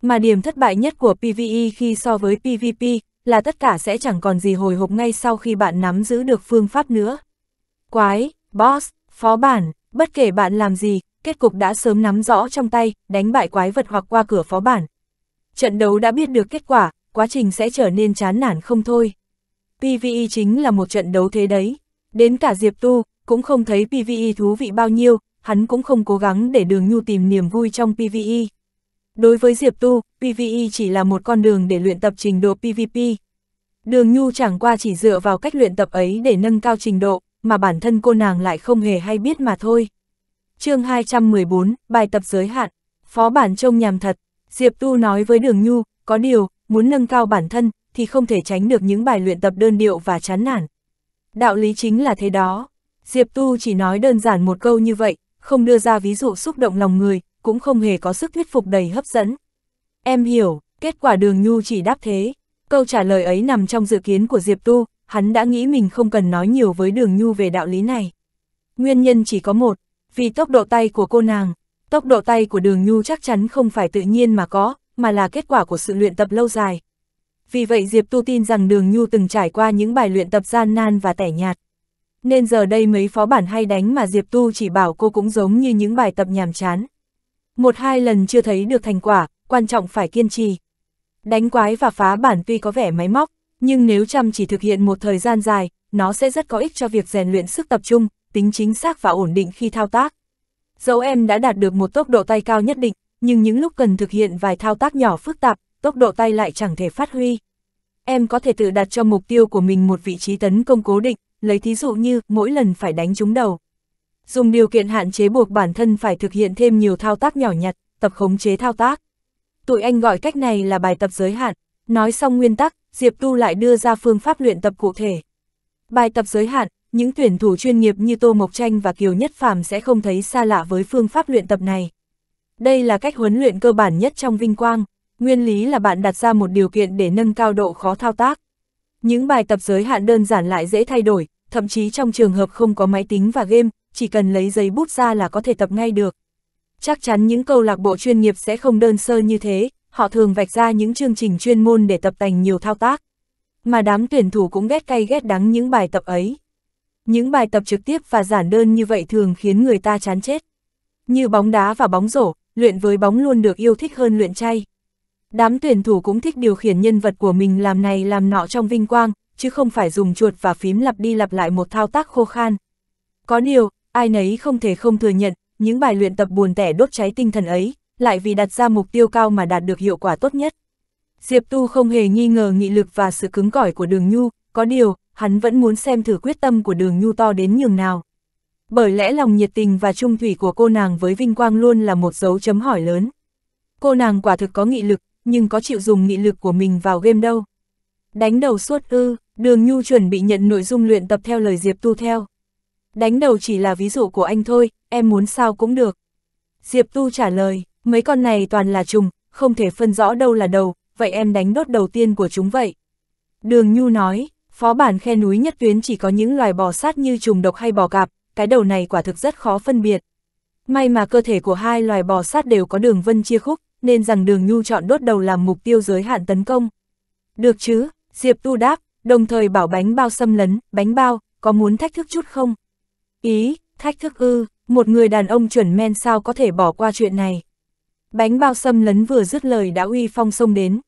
Mà điểm thất bại nhất của PvE khi so với PvP là tất cả sẽ chẳng còn gì hồi hộp ngay sau khi bạn nắm giữ được phương pháp nữa. Quái, boss, phó bản, bất kể bạn làm gì, kết cục đã sớm nắm rõ trong tay, đánh bại quái vật hoặc qua cửa phó bản. Trận đấu đã biết được kết quả, quá trình sẽ trở nên chán nản không thôi. PvE chính là một trận đấu thế đấy. Đến cả Diệp Tu, cũng không thấy PvE thú vị bao nhiêu, hắn cũng không cố gắng để đường nhu tìm niềm vui trong PvE. Đối với Diệp Tu, PvE chỉ là một con đường để luyện tập trình độ PvP. Đường nhu chẳng qua chỉ dựa vào cách luyện tập ấy để nâng cao trình độ, mà bản thân cô nàng lại không hề hay biết mà thôi. chương 214, bài tập giới hạn, phó bản trông nhàm thật, Diệp Tu nói với đường nhu, có điều, muốn nâng cao bản thân, thì không thể tránh được những bài luyện tập đơn điệu và chán nản. Đạo lý chính là thế đó. Diệp Tu chỉ nói đơn giản một câu như vậy, không đưa ra ví dụ xúc động lòng người, cũng không hề có sức thuyết phục đầy hấp dẫn. Em hiểu, kết quả đường Nhu chỉ đáp thế. Câu trả lời ấy nằm trong dự kiến của Diệp Tu, hắn đã nghĩ mình không cần nói nhiều với đường Nhu về đạo lý này. Nguyên nhân chỉ có một, vì tốc độ tay của cô nàng, tốc độ tay của đường Nhu chắc chắn không phải tự nhiên mà có, mà là kết quả của sự luyện tập lâu dài, vì vậy Diệp Tu tin rằng Đường Nhu từng trải qua những bài luyện tập gian nan và tẻ nhạt. Nên giờ đây mấy phó bản hay đánh mà Diệp Tu chỉ bảo cô cũng giống như những bài tập nhàm chán. Một hai lần chưa thấy được thành quả, quan trọng phải kiên trì. Đánh quái và phá bản tuy có vẻ máy móc, nhưng nếu chăm chỉ thực hiện một thời gian dài, nó sẽ rất có ích cho việc rèn luyện sức tập trung, tính chính xác và ổn định khi thao tác. Dẫu em đã đạt được một tốc độ tay cao nhất định, nhưng những lúc cần thực hiện vài thao tác nhỏ phức tạp, tốc độ tay lại chẳng thể phát huy. Em có thể tự đặt cho mục tiêu của mình một vị trí tấn công cố định, lấy thí dụ như mỗi lần phải đánh trúng đầu. Dùng điều kiện hạn chế buộc bản thân phải thực hiện thêm nhiều thao tác nhỏ nhặt, tập khống chế thao tác. Tụi anh gọi cách này là bài tập giới hạn. Nói xong nguyên tắc, Diệp Tu lại đưa ra phương pháp luyện tập cụ thể. Bài tập giới hạn, những tuyển thủ chuyên nghiệp như Tô Mộc Tranh và Kiều Nhất Phàm sẽ không thấy xa lạ với phương pháp luyện tập này. Đây là cách huấn luyện cơ bản nhất trong Vinh Quang. Nguyên lý là bạn đặt ra một điều kiện để nâng cao độ khó thao tác. Những bài tập giới hạn đơn giản lại dễ thay đổi, thậm chí trong trường hợp không có máy tính và game, chỉ cần lấy giấy bút ra là có thể tập ngay được. Chắc chắn những câu lạc bộ chuyên nghiệp sẽ không đơn sơ như thế, họ thường vạch ra những chương trình chuyên môn để tập tành nhiều thao tác. Mà đám tuyển thủ cũng ghét cay ghét đắng những bài tập ấy. Những bài tập trực tiếp và giản đơn như vậy thường khiến người ta chán chết. Như bóng đá và bóng rổ, luyện với bóng luôn được yêu thích hơn luyện chay. Đám tuyển thủ cũng thích điều khiển nhân vật của mình làm này làm nọ trong vinh quang, chứ không phải dùng chuột và phím lặp đi lặp lại một thao tác khô khan. Có điều, ai nấy không thể không thừa nhận, những bài luyện tập buồn tẻ đốt cháy tinh thần ấy, lại vì đặt ra mục tiêu cao mà đạt được hiệu quả tốt nhất. Diệp Tu không hề nghi ngờ nghị lực và sự cứng cỏi của đường Nhu, có điều, hắn vẫn muốn xem thử quyết tâm của đường Nhu to đến nhường nào. Bởi lẽ lòng nhiệt tình và trung thủy của cô nàng với vinh quang luôn là một dấu chấm hỏi lớn. Cô nàng quả thực có nghị lực, nhưng có chịu dùng nghị lực của mình vào game đâu. Đánh đầu suốt ư, đường nhu chuẩn bị nhận nội dung luyện tập theo lời Diệp Tu theo. Đánh đầu chỉ là ví dụ của anh thôi, em muốn sao cũng được. Diệp Tu trả lời, mấy con này toàn là trùng, không thể phân rõ đâu là đầu, vậy em đánh đốt đầu tiên của chúng vậy. Đường Nhu nói, phó bản khe núi nhất tuyến chỉ có những loài bò sát như trùng độc hay bò cạp, cái đầu này quả thực rất khó phân biệt. May mà cơ thể của hai loài bò sát đều có đường vân chia khúc, nên rằng đường nhu chọn đốt đầu làm mục tiêu giới hạn tấn công. Được chứ, Diệp Tu đáp, đồng thời bảo bánh bao xâm lấn, bánh bao, có muốn thách thức chút không? Ý, thách thức ư, một người đàn ông chuẩn men sao có thể bỏ qua chuyện này. Bánh bao xâm lấn vừa dứt lời đã uy phong xông đến.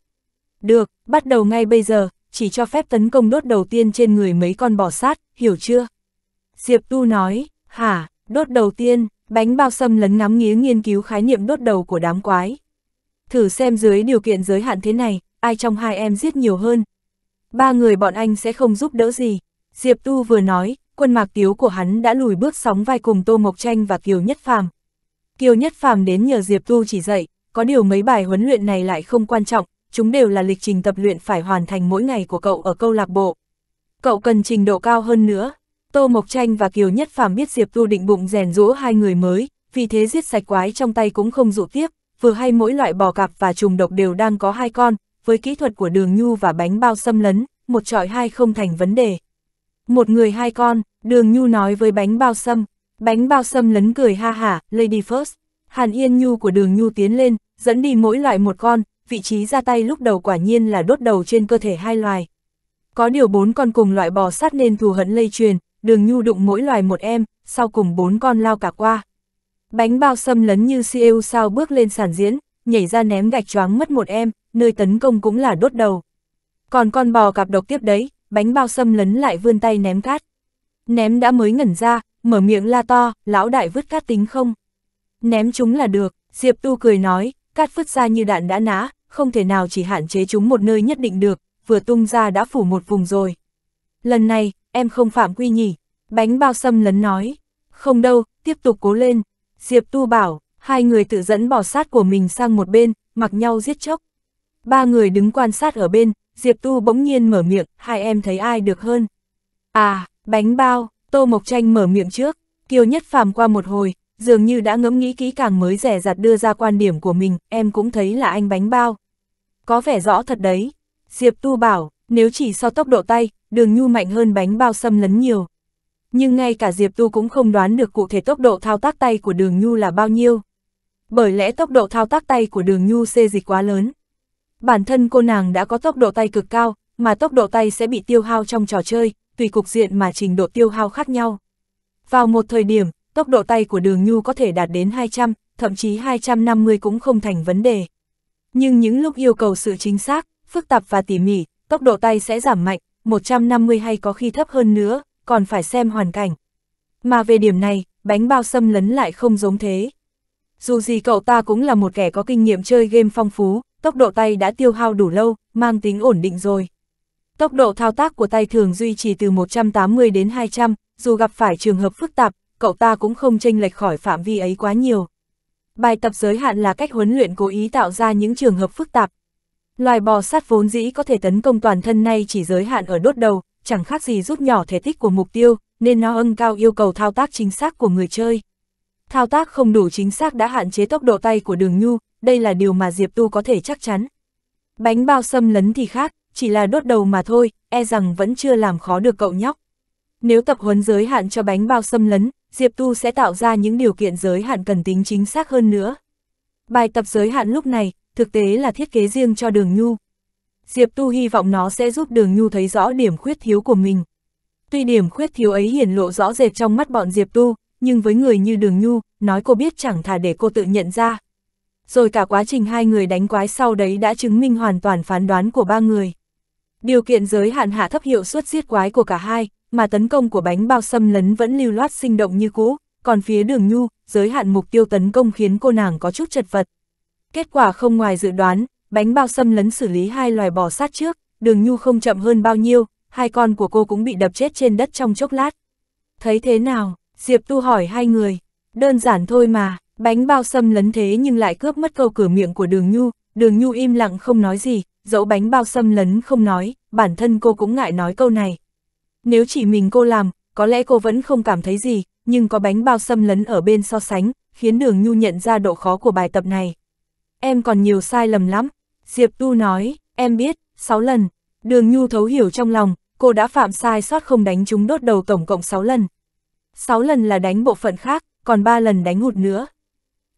Được, bắt đầu ngay bây giờ, chỉ cho phép tấn công đốt đầu tiên trên người mấy con bò sát, hiểu chưa? Diệp Tu nói, hả, đốt đầu tiên, bánh bao xâm lấn ngắm nghía nghiên cứu khái niệm đốt đầu của đám quái thử xem dưới điều kiện giới hạn thế này, ai trong hai em giết nhiều hơn. Ba người bọn anh sẽ không giúp đỡ gì. Diệp Tu vừa nói, quân mạc tiếu của hắn đã lùi bước sóng vai cùng Tô Mộc Tranh và Kiều Nhất Phàm. Kiều Nhất Phàm đến nhờ Diệp Tu chỉ dạy, có điều mấy bài huấn luyện này lại không quan trọng, chúng đều là lịch trình tập luyện phải hoàn thành mỗi ngày của cậu ở câu lạc bộ. Cậu cần trình độ cao hơn nữa. Tô Mộc Tranh và Kiều Nhất Phàm biết Diệp Tu định bụng rèn rũa hai người mới, vì thế giết sạch quái trong tay cũng không dụ tiếp, vừa hay mỗi loại bò cạp và trùng độc đều đang có hai con, với kỹ thuật của đường nhu và bánh bao xâm lấn, một trọi hai không thành vấn đề. Một người hai con, đường nhu nói với bánh bao xâm, bánh bao xâm lấn cười ha hả, lady first. Hàn Yên Nhu của đường nhu tiến lên, dẫn đi mỗi loại một con, vị trí ra tay lúc đầu quả nhiên là đốt đầu trên cơ thể hai loài. Có điều bốn con cùng loại bò sát nên thù hận lây truyền, đường nhu đụng mỗi loài một em, sau cùng bốn con lao cả qua. Bánh bao xâm lấn như siêu sao bước lên sàn diễn, nhảy ra ném gạch choáng mất một em, nơi tấn công cũng là đốt đầu. Còn con bò cặp độc tiếp đấy, bánh bao xâm lấn lại vươn tay ném cát. Ném đã mới ngẩn ra, mở miệng la to, lão đại vứt cát tính không. Ném chúng là được, Diệp Tu cười nói, cát vứt ra như đạn đã ná, không thể nào chỉ hạn chế chúng một nơi nhất định được, vừa tung ra đã phủ một vùng rồi. Lần này, em không phạm quy nhỉ, bánh bao xâm lấn nói. Không đâu, tiếp tục cố lên, Diệp Tu bảo, hai người tự dẫn bỏ sát của mình sang một bên, mặc nhau giết chóc. Ba người đứng quan sát ở bên, Diệp Tu bỗng nhiên mở miệng, hai em thấy ai được hơn. À, bánh bao, Tô Mộc Tranh mở miệng trước, Kiều Nhất Phàm qua một hồi, dường như đã ngẫm nghĩ kỹ càng mới rẻ rặt đưa ra quan điểm của mình, em cũng thấy là anh bánh bao. Có vẻ rõ thật đấy. Diệp Tu bảo, nếu chỉ so tốc độ tay, đường nhu mạnh hơn bánh bao xâm lấn nhiều, nhưng ngay cả Diệp Tu cũng không đoán được cụ thể tốc độ thao tác tay của đường Nhu là bao nhiêu. Bởi lẽ tốc độ thao tác tay của đường Nhu xê dịch quá lớn. Bản thân cô nàng đã có tốc độ tay cực cao, mà tốc độ tay sẽ bị tiêu hao trong trò chơi, tùy cục diện mà trình độ tiêu hao khác nhau. Vào một thời điểm, tốc độ tay của đường Nhu có thể đạt đến 200, thậm chí 250 cũng không thành vấn đề. Nhưng những lúc yêu cầu sự chính xác, phức tạp và tỉ mỉ, tốc độ tay sẽ giảm mạnh, 150 hay có khi thấp hơn nữa, còn phải xem hoàn cảnh. Mà về điểm này, bánh bao xâm lấn lại không giống thế. Dù gì cậu ta cũng là một kẻ có kinh nghiệm chơi game phong phú, tốc độ tay đã tiêu hao đủ lâu, mang tính ổn định rồi. Tốc độ thao tác của tay thường duy trì từ 180 đến 200, dù gặp phải trường hợp phức tạp, cậu ta cũng không tranh lệch khỏi phạm vi ấy quá nhiều. Bài tập giới hạn là cách huấn luyện cố ý tạo ra những trường hợp phức tạp. Loài bò sát vốn dĩ có thể tấn công toàn thân nay chỉ giới hạn ở đốt đầu, chẳng khác gì rút nhỏ thể tích của mục tiêu, nên nó âng cao yêu cầu thao tác chính xác của người chơi. Thao tác không đủ chính xác đã hạn chế tốc độ tay của đường nhu, đây là điều mà Diệp Tu có thể chắc chắn. Bánh bao xâm lấn thì khác, chỉ là đốt đầu mà thôi, e rằng vẫn chưa làm khó được cậu nhóc. Nếu tập huấn giới hạn cho bánh bao xâm lấn, Diệp Tu sẽ tạo ra những điều kiện giới hạn cần tính chính xác hơn nữa. Bài tập giới hạn lúc này, thực tế là thiết kế riêng cho đường nhu. Diệp Tu hy vọng nó sẽ giúp đường nhu thấy rõ điểm khuyết thiếu của mình. Tuy điểm khuyết thiếu ấy hiển lộ rõ rệt trong mắt bọn Diệp Tu, nhưng với người như đường nhu, nói cô biết chẳng thà để cô tự nhận ra. Rồi cả quá trình hai người đánh quái sau đấy đã chứng minh hoàn toàn phán đoán của ba người. Điều kiện giới hạn hạ thấp hiệu suất giết quái của cả hai, mà tấn công của bánh bao xâm lấn vẫn lưu loát sinh động như cũ, còn phía đường nhu, giới hạn mục tiêu tấn công khiến cô nàng có chút chật vật. Kết quả không ngoài dự đoán, bánh bao xâm lấn xử lý hai loài bò sát trước, đường nhu không chậm hơn bao nhiêu, hai con của cô cũng bị đập chết trên đất trong chốc lát. Thấy thế nào, Diệp Tu hỏi hai người, đơn giản thôi mà, bánh bao xâm lấn thế nhưng lại cướp mất câu cửa miệng của đường nhu, đường nhu im lặng không nói gì, dẫu bánh bao xâm lấn không nói, bản thân cô cũng ngại nói câu này. Nếu chỉ mình cô làm, có lẽ cô vẫn không cảm thấy gì, nhưng có bánh bao xâm lấn ở bên so sánh, khiến đường nhu nhận ra độ khó của bài tập này. Em còn nhiều sai lầm lắm, Diệp Tu nói, em biết, 6 lần. Đường Nhu thấu hiểu trong lòng, cô đã phạm sai sót không đánh chúng đốt đầu tổng cộng 6 lần. 6 lần là đánh bộ phận khác, còn 3 lần đánh hụt nữa.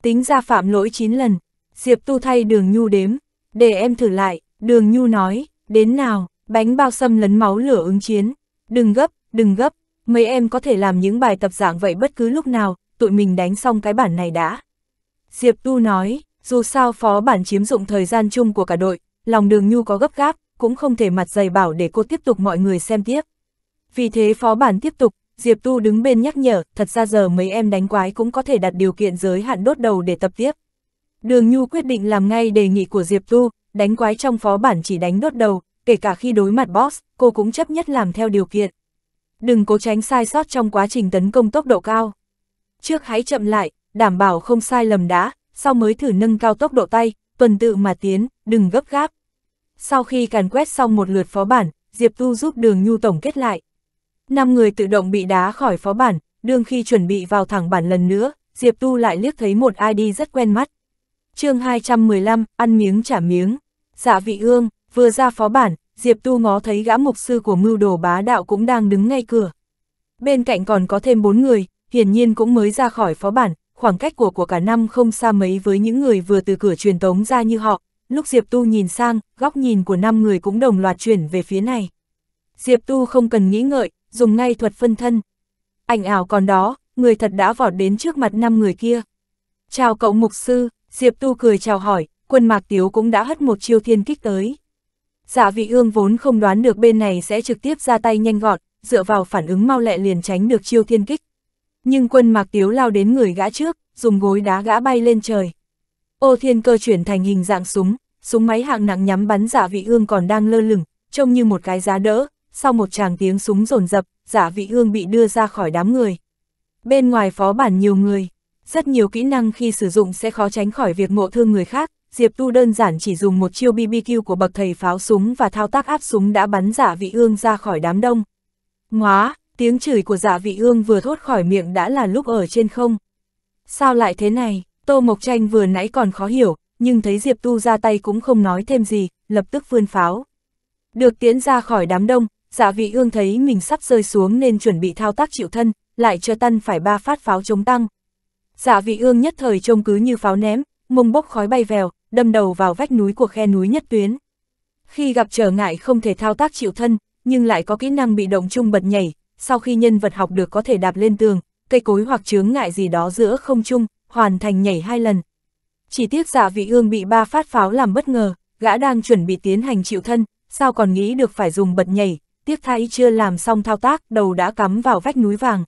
Tính ra phạm lỗi 9 lần, Diệp Tu thay đường Nhu đếm, để em thử lại, đường Nhu nói, đến nào, bánh bao xâm lấn máu lửa ứng chiến, đừng gấp, đừng gấp, mấy em có thể làm những bài tập dạng vậy bất cứ lúc nào, tụi mình đánh xong cái bản này đã. Diệp Tu nói, dù sao phó bản chiếm dụng thời gian chung của cả đội, lòng đường nhu có gấp gáp, cũng không thể mặt dày bảo để cô tiếp tục mọi người xem tiếp. Vì thế phó bản tiếp tục, Diệp Tu đứng bên nhắc nhở, thật ra giờ mấy em đánh quái cũng có thể đặt điều kiện giới hạn đốt đầu để tập tiếp. Đường Nhu quyết định làm ngay đề nghị của Diệp Tu, đánh quái trong phó bản chỉ đánh đốt đầu, kể cả khi đối mặt boss, cô cũng chấp nhất làm theo điều kiện. Đừng cố tránh sai sót trong quá trình tấn công tốc độ cao. Trước hãy chậm lại, đảm bảo không sai lầm đã, sau mới thử nâng cao tốc độ tay, tuần tự mà tiến, đừng gấp gáp. Sau khi càn quét xong một lượt phó bản, Diệp Tu giúp đường nhu tổng kết lại. Năm người tự động bị đá khỏi phó bản, đương khi chuẩn bị vào thẳng bản lần nữa, Diệp Tu lại liếc thấy một ID rất quen mắt. chương 215, ăn miếng trả miếng. Dạ vị ương, vừa ra phó bản, Diệp Tu ngó thấy gã mục sư của mưu đồ bá đạo cũng đang đứng ngay cửa. Bên cạnh còn có thêm bốn người, hiển nhiên cũng mới ra khỏi phó bản, khoảng cách của của cả năm không xa mấy với những người vừa từ cửa truyền tống ra như họ, lúc Diệp Tu nhìn sang, góc nhìn của năm người cũng đồng loạt chuyển về phía này. Diệp Tu không cần nghĩ ngợi, dùng ngay thuật phân thân. Ảnh ảo còn đó, người thật đã vọt đến trước mặt năm người kia. Chào cậu mục sư, Diệp Tu cười chào hỏi, quân mạc tiếu cũng đã hất một chiêu thiên kích tới. Dạ vị ương vốn không đoán được bên này sẽ trực tiếp ra tay nhanh gọn, dựa vào phản ứng mau lẹ liền tránh được chiêu thiên kích, nhưng quân mạc tiếu lao đến người gã trước, dùng gối đá gã bay lên trời. Ô thiên cơ chuyển thành hình dạng súng, súng máy hạng nặng nhắm bắn giả vị ương còn đang lơ lửng, trông như một cái giá đỡ, sau một tràng tiếng súng rồn rập, giả vị ương bị đưa ra khỏi đám người. Bên ngoài phó bản nhiều người, rất nhiều kỹ năng khi sử dụng sẽ khó tránh khỏi việc ngộ thương người khác, Diệp Tu đơn giản chỉ dùng một chiêu BBQ của bậc thầy pháo súng và thao tác áp súng đã bắn giả vị ương ra khỏi đám đông. Ngóa, Tiếng chửi của dạ vị ương vừa thốt khỏi miệng đã là lúc ở trên không. Sao lại thế này, Tô Mộc Tranh vừa nãy còn khó hiểu, nhưng thấy Diệp Tu ra tay cũng không nói thêm gì, lập tức vươn pháo. Được tiến ra khỏi đám đông, dạ vị ương thấy mình sắp rơi xuống nên chuẩn bị thao tác chịu thân, lại cho tân phải ba phát pháo chống tăng. Dạ vị ương nhất thời trông cứ như pháo ném, mông bốc khói bay vèo, đâm đầu vào vách núi của khe núi nhất tuyến. Khi gặp trở ngại không thể thao tác chịu thân, nhưng lại có kỹ năng bị động chung bật nhảy, sau khi nhân vật học được có thể đạp lên tường, cây cối hoặc chướng ngại gì đó giữa không trung, hoàn thành nhảy hai lần. Chỉ tiếc giả dạ vị ương bị ba phát pháo làm bất ngờ, gã đang chuẩn bị tiến hành chịu thân, sao còn nghĩ được phải dùng bật nhảy, tiếc thay chưa làm xong thao tác, đầu đã cắm vào vách núi vàng.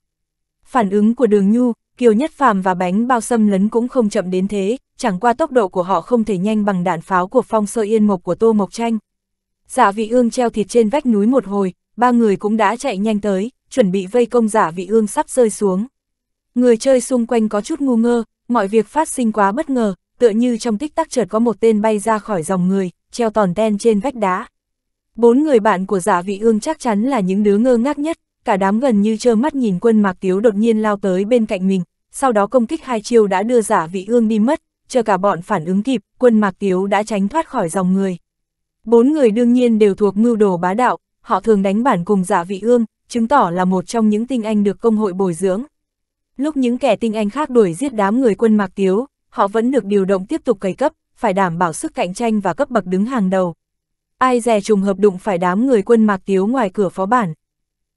Phản ứng của đường nhu, Kiều Nhất Phàm và bánh bao xâm lấn cũng không chậm đến thế, chẳng qua tốc độ của họ không thể nhanh bằng đạn pháo của phong sơ yên mộc của Tô Mộc Tranh. giả dạ vị ương treo thịt trên vách núi một hồi, ba người cũng đã chạy nhanh tới, chuẩn bị vây công giả vị ương sắp rơi xuống. Người chơi xung quanh có chút ngu ngơ, mọi việc phát sinh quá bất ngờ, tựa như trong tích tắc chợt có một tên bay ra khỏi dòng người, treo tòn ten trên vách đá. Bốn người bạn của giả vị ương chắc chắn là những đứa ngơ ngác nhất, cả đám gần như trơ mắt nhìn quân mạc tiếu đột nhiên lao tới bên cạnh mình, sau đó công kích hai chiêu đã đưa giả vị ương đi mất, chờ cả bọn phản ứng kịp, quân mạc tiếu đã tránh thoát khỏi dòng người. Bốn người đương nhiên đều thuộc mưu đồ bá đạo, họ thường đánh bản cùng giả vị ương, chứng tỏ là một trong những tinh anh được công hội bồi dưỡng. Lúc những kẻ tinh anh khác đuổi giết đám người quân Mạc Tiếu, họ vẫn được điều động tiếp tục cày cấp, phải đảm bảo sức cạnh tranh và cấp bậc đứng hàng đầu. Ai dè trùng hợp đụng phải đám người quân Mạc Tiếu ngoài cửa phó bản.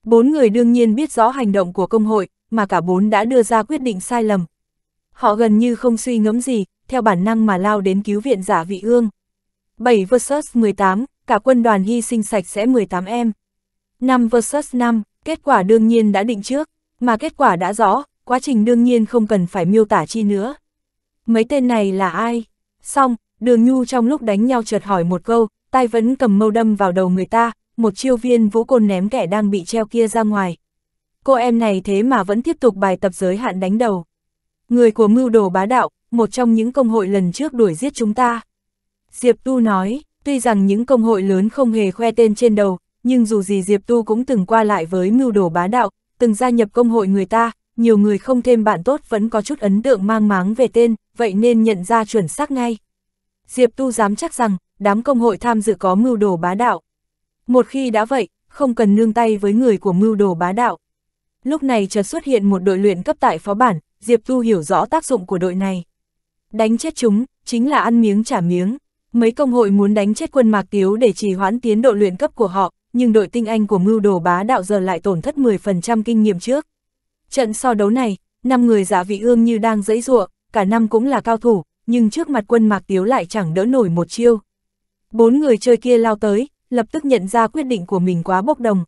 Bốn người đương nhiên biết rõ hành động của công hội, mà cả bốn đã đưa ra quyết định sai lầm. Họ gần như không suy ngẫm gì, theo bản năng mà lao đến cứu viện giả vị ương. 7 vs 18, cả quân đoàn hy sinh sạch sẽ 18 em. 5 versus 5, kết quả đương nhiên đã định trước, mà kết quả đã rõ, quá trình đương nhiên không cần phải miêu tả chi nữa. Mấy tên này là ai? Xong, đường nhu trong lúc đánh nhau chợt hỏi một câu, tay vẫn cầm mâu đâm vào đầu người ta, một chiêu viên vũ côn ném kẻ đang bị treo kia ra ngoài. Cô em này thế mà vẫn tiếp tục bài tập giới hạn đánh đầu. Người của mưu đồ bá đạo, một trong những công hội lần trước đuổi giết chúng ta. Diệp Tu nói, tuy rằng những công hội lớn không hề khoe tên trên đầu, nhưng dù gì Diệp Tu cũng từng qua lại với mưu đồ bá đạo, từng gia nhập công hội người ta, nhiều người không thêm bạn tốt vẫn có chút ấn tượng mang máng về tên, vậy nên nhận ra chuẩn xác ngay. Diệp Tu dám chắc rằng, đám công hội tham dự có mưu đồ bá đạo. Một khi đã vậy, không cần nương tay với người của mưu đồ bá đạo. Lúc này chợt xuất hiện một đội luyện cấp tại phó bản, Diệp Tu hiểu rõ tác dụng của đội này. Đánh chết chúng, chính là ăn miếng trả miếng. Mấy công hội muốn đánh chết quân Mạc Tiếu để trì hoãn tiến độ luyện cấp của họ, nhưng đội tinh anh của mưu đồ bá đạo giờ lại tổn thất 10% kinh nghiệm trước. Trận so đấu này, năm người giả vị ương như đang dẫy ruộng, cả năm cũng là cao thủ, nhưng trước mặt quân Mạc Tiếu lại chẳng đỡ nổi một chiêu. Bốn người chơi kia lao tới, lập tức nhận ra quyết định của mình quá bốc đồng.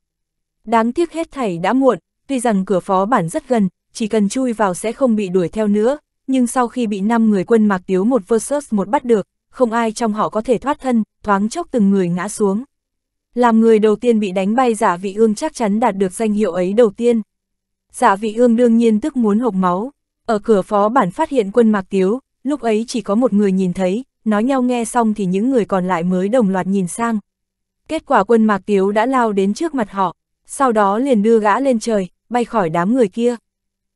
Đáng tiếc hết thảy đã muộn, tuy rằng cửa phó bản rất gần, chỉ cần chui vào sẽ không bị đuổi theo nữa, nhưng sau khi bị 5 người quân Mạc Tiếu một versus một bắt được, không ai trong họ có thể thoát thân, thoáng chốc từng người ngã xuống. Làm người đầu tiên bị đánh bay giả dạ vị ương chắc chắn đạt được danh hiệu ấy đầu tiên. Giả dạ vị ương đương nhiên tức muốn hộc máu. Ở cửa phó bản phát hiện quân Mạc Tiếu, lúc ấy chỉ có một người nhìn thấy, nói nhau nghe xong thì những người còn lại mới đồng loạt nhìn sang. Kết quả quân Mạc Tiếu đã lao đến trước mặt họ, sau đó liền đưa gã lên trời, bay khỏi đám người kia.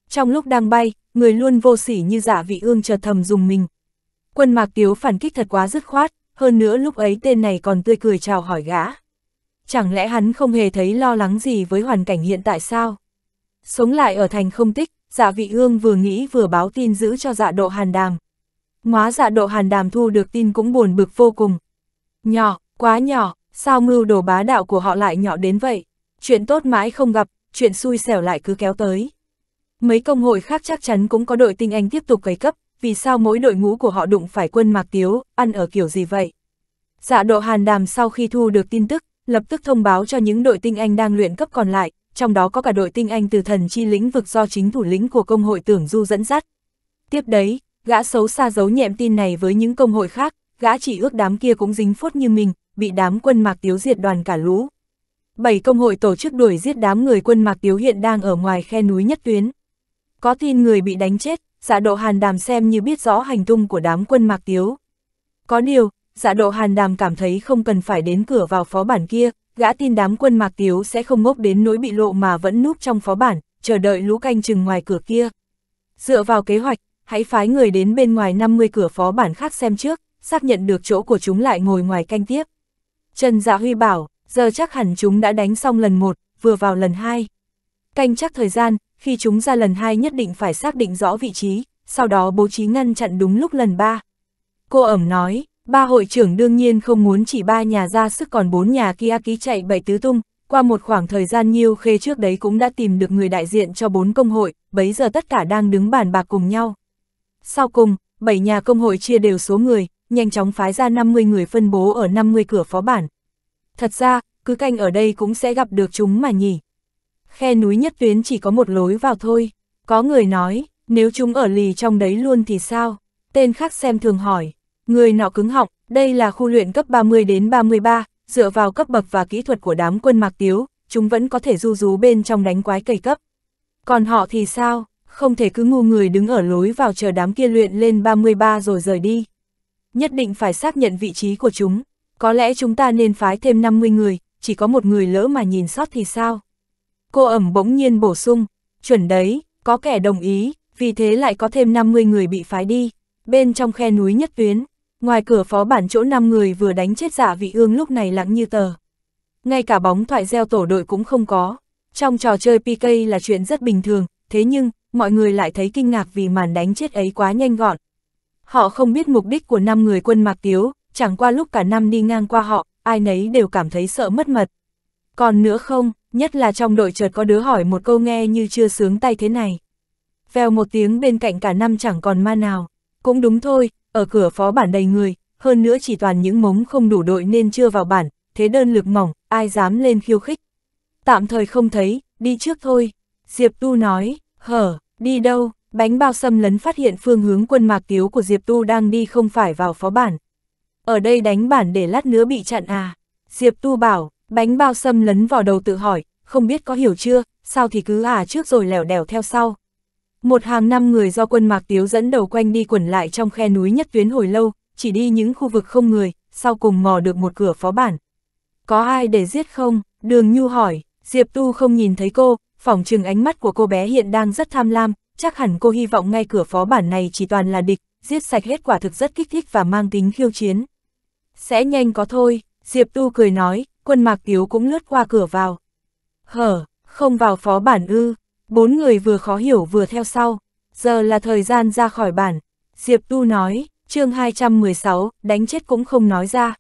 Trong lúc đang bay, người luôn vô sỉ như giả dạ vị ương chợt thầm dùng mình. Quân Mạc Tiếu phản kích thật quá dứt khoát, hơn nữa lúc ấy tên này còn tươi cười chào hỏi gã chẳng lẽ hắn không hề thấy lo lắng gì với hoàn cảnh hiện tại sao? Sống lại ở thành không tích, dạ vị ương vừa nghĩ vừa báo tin giữ cho dạ độ hàn đàm. Ngóa dạ độ hàn đàm thu được tin cũng buồn bực vô cùng. Nhỏ, quá nhỏ, sao mưu đồ bá đạo của họ lại nhỏ đến vậy? Chuyện tốt mãi không gặp, chuyện xui xẻo lại cứ kéo tới. Mấy công hội khác chắc chắn cũng có đội tinh anh tiếp tục cấy cấp, vì sao mỗi đội ngũ của họ đụng phải quân mạc tiếu, ăn ở kiểu gì vậy? Dạ độ hàn đàm sau khi thu được tin tức, lập tức thông báo cho những đội tinh anh đang luyện cấp còn lại, trong đó có cả đội tinh anh từ thần chi lĩnh vực do chính thủ lĩnh của công hội tưởng du dẫn dắt. Tiếp đấy, gã xấu xa giấu nhẹm tin này với những công hội khác, gã chỉ ước đám kia cũng dính phốt như mình, bị đám quân mạc tiếu diệt đoàn cả lũ. Bảy công hội tổ chức đuổi giết đám người quân mạc tiếu hiện đang ở ngoài khe núi nhất tuyến. Có tin người bị đánh chết, xã dạ độ hàn đàm xem như biết rõ hành tung của đám quân mạc tiếu. Có điều, dạ độ hàn đàm cảm thấy không cần phải đến cửa vào phó bản kia, gã tin đám quân mạc tiếu sẽ không ngốc đến nỗi bị lộ mà vẫn núp trong phó bản, chờ đợi lũ canh chừng ngoài cửa kia. Dựa vào kế hoạch, hãy phái người đến bên ngoài 50 cửa phó bản khác xem trước, xác nhận được chỗ của chúng lại ngồi ngoài canh tiếp. Trần Dạ Huy bảo, giờ chắc hẳn chúng đã đánh xong lần một, vừa vào lần hai. Canh chắc thời gian, khi chúng ra lần hai nhất định phải xác định rõ vị trí, sau đó bố trí ngăn chặn đúng lúc lần ba. Cô ẩm nói, Ba hội trưởng đương nhiên không muốn chỉ ba nhà ra sức còn bốn nhà kia ký chạy bảy tứ tung, qua một khoảng thời gian nhiêu khê trước đấy cũng đã tìm được người đại diện cho bốn công hội, bấy giờ tất cả đang đứng bàn bạc cùng nhau. Sau cùng, bảy nhà công hội chia đều số người, nhanh chóng phái ra 50 người phân bố ở 50 cửa phó bản. Thật ra, cứ canh ở đây cũng sẽ gặp được chúng mà nhỉ. Khe núi nhất tuyến chỉ có một lối vào thôi. Có người nói, nếu chúng ở lì trong đấy luôn thì sao? Tên khác xem thường hỏi. Người nọ cứng họng, đây là khu luyện cấp 30 đến 33, dựa vào cấp bậc và kỹ thuật của đám quân mạc tiếu, chúng vẫn có thể du rú bên trong đánh quái cày cấp. Còn họ thì sao, không thể cứ ngu người đứng ở lối vào chờ đám kia luyện lên 33 rồi rời đi. Nhất định phải xác nhận vị trí của chúng, có lẽ chúng ta nên phái thêm 50 người, chỉ có một người lỡ mà nhìn sót thì sao. Cô ẩm bỗng nhiên bổ sung, chuẩn đấy, có kẻ đồng ý, vì thế lại có thêm 50 người bị phái đi, bên trong khe núi nhất tuyến. Ngoài cửa phó bản chỗ 5 người vừa đánh chết giả dạ vị ương lúc này lặng như tờ. Ngay cả bóng thoại gieo tổ đội cũng không có. Trong trò chơi PK là chuyện rất bình thường, thế nhưng, mọi người lại thấy kinh ngạc vì màn đánh chết ấy quá nhanh gọn. Họ không biết mục đích của 5 người quân Mạc Tiếu, chẳng qua lúc cả năm đi ngang qua họ, ai nấy đều cảm thấy sợ mất mật. Còn nữa không, nhất là trong đội chợt có đứa hỏi một câu nghe như chưa sướng tay thế này. Vèo một tiếng bên cạnh cả năm chẳng còn ma nào. Cũng đúng thôi, ở cửa phó bản đầy người, hơn nữa chỉ toàn những mống không đủ đội nên chưa vào bản, thế đơn lực mỏng, ai dám lên khiêu khích. Tạm thời không thấy, đi trước thôi. Diệp Tu nói, hở, đi đâu, bánh bao xâm lấn phát hiện phương hướng quân mạc tiếu của Diệp Tu đang đi không phải vào phó bản. Ở đây đánh bản để lát nữa bị chặn à. Diệp Tu bảo, bánh bao xâm lấn vào đầu tự hỏi, không biết có hiểu chưa, sao thì cứ à trước rồi lẻo đèo theo sau, một hàng năm người do quân Mạc Tiếu dẫn đầu quanh đi quẩn lại trong khe núi nhất tuyến hồi lâu, chỉ đi những khu vực không người, sau cùng mò được một cửa phó bản. Có ai để giết không? Đường Nhu hỏi, Diệp Tu không nhìn thấy cô, phỏng chừng ánh mắt của cô bé hiện đang rất tham lam, chắc hẳn cô hy vọng ngay cửa phó bản này chỉ toàn là địch, giết sạch hết quả thực rất kích thích và mang tính khiêu chiến. Sẽ nhanh có thôi, Diệp Tu cười nói, quân Mạc Tiếu cũng lướt qua cửa vào. Hở, không vào phó bản ư, Bốn người vừa khó hiểu vừa theo sau, giờ là thời gian ra khỏi bản. Diệp Tu nói, chương 216, đánh chết cũng không nói ra.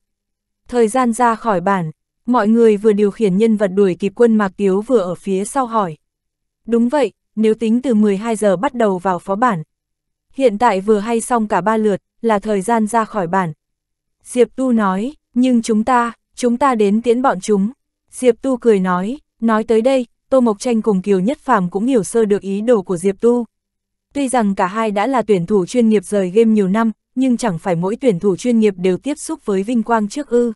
Thời gian ra khỏi bản, mọi người vừa điều khiển nhân vật đuổi kịp quân Mạc Tiếu vừa ở phía sau hỏi. Đúng vậy, nếu tính từ 12 giờ bắt đầu vào phó bản. Hiện tại vừa hay xong cả ba lượt, là thời gian ra khỏi bản. Diệp Tu nói, nhưng chúng ta, chúng ta đến tiễn bọn chúng. Diệp Tu cười nói, nói tới đây, Tô Mộc Tranh cùng Kiều Nhất Phàm cũng hiểu sơ được ý đồ của Diệp Tu. Tuy rằng cả hai đã là tuyển thủ chuyên nghiệp rời game nhiều năm, nhưng chẳng phải mỗi tuyển thủ chuyên nghiệp đều tiếp xúc với vinh quang trước ư.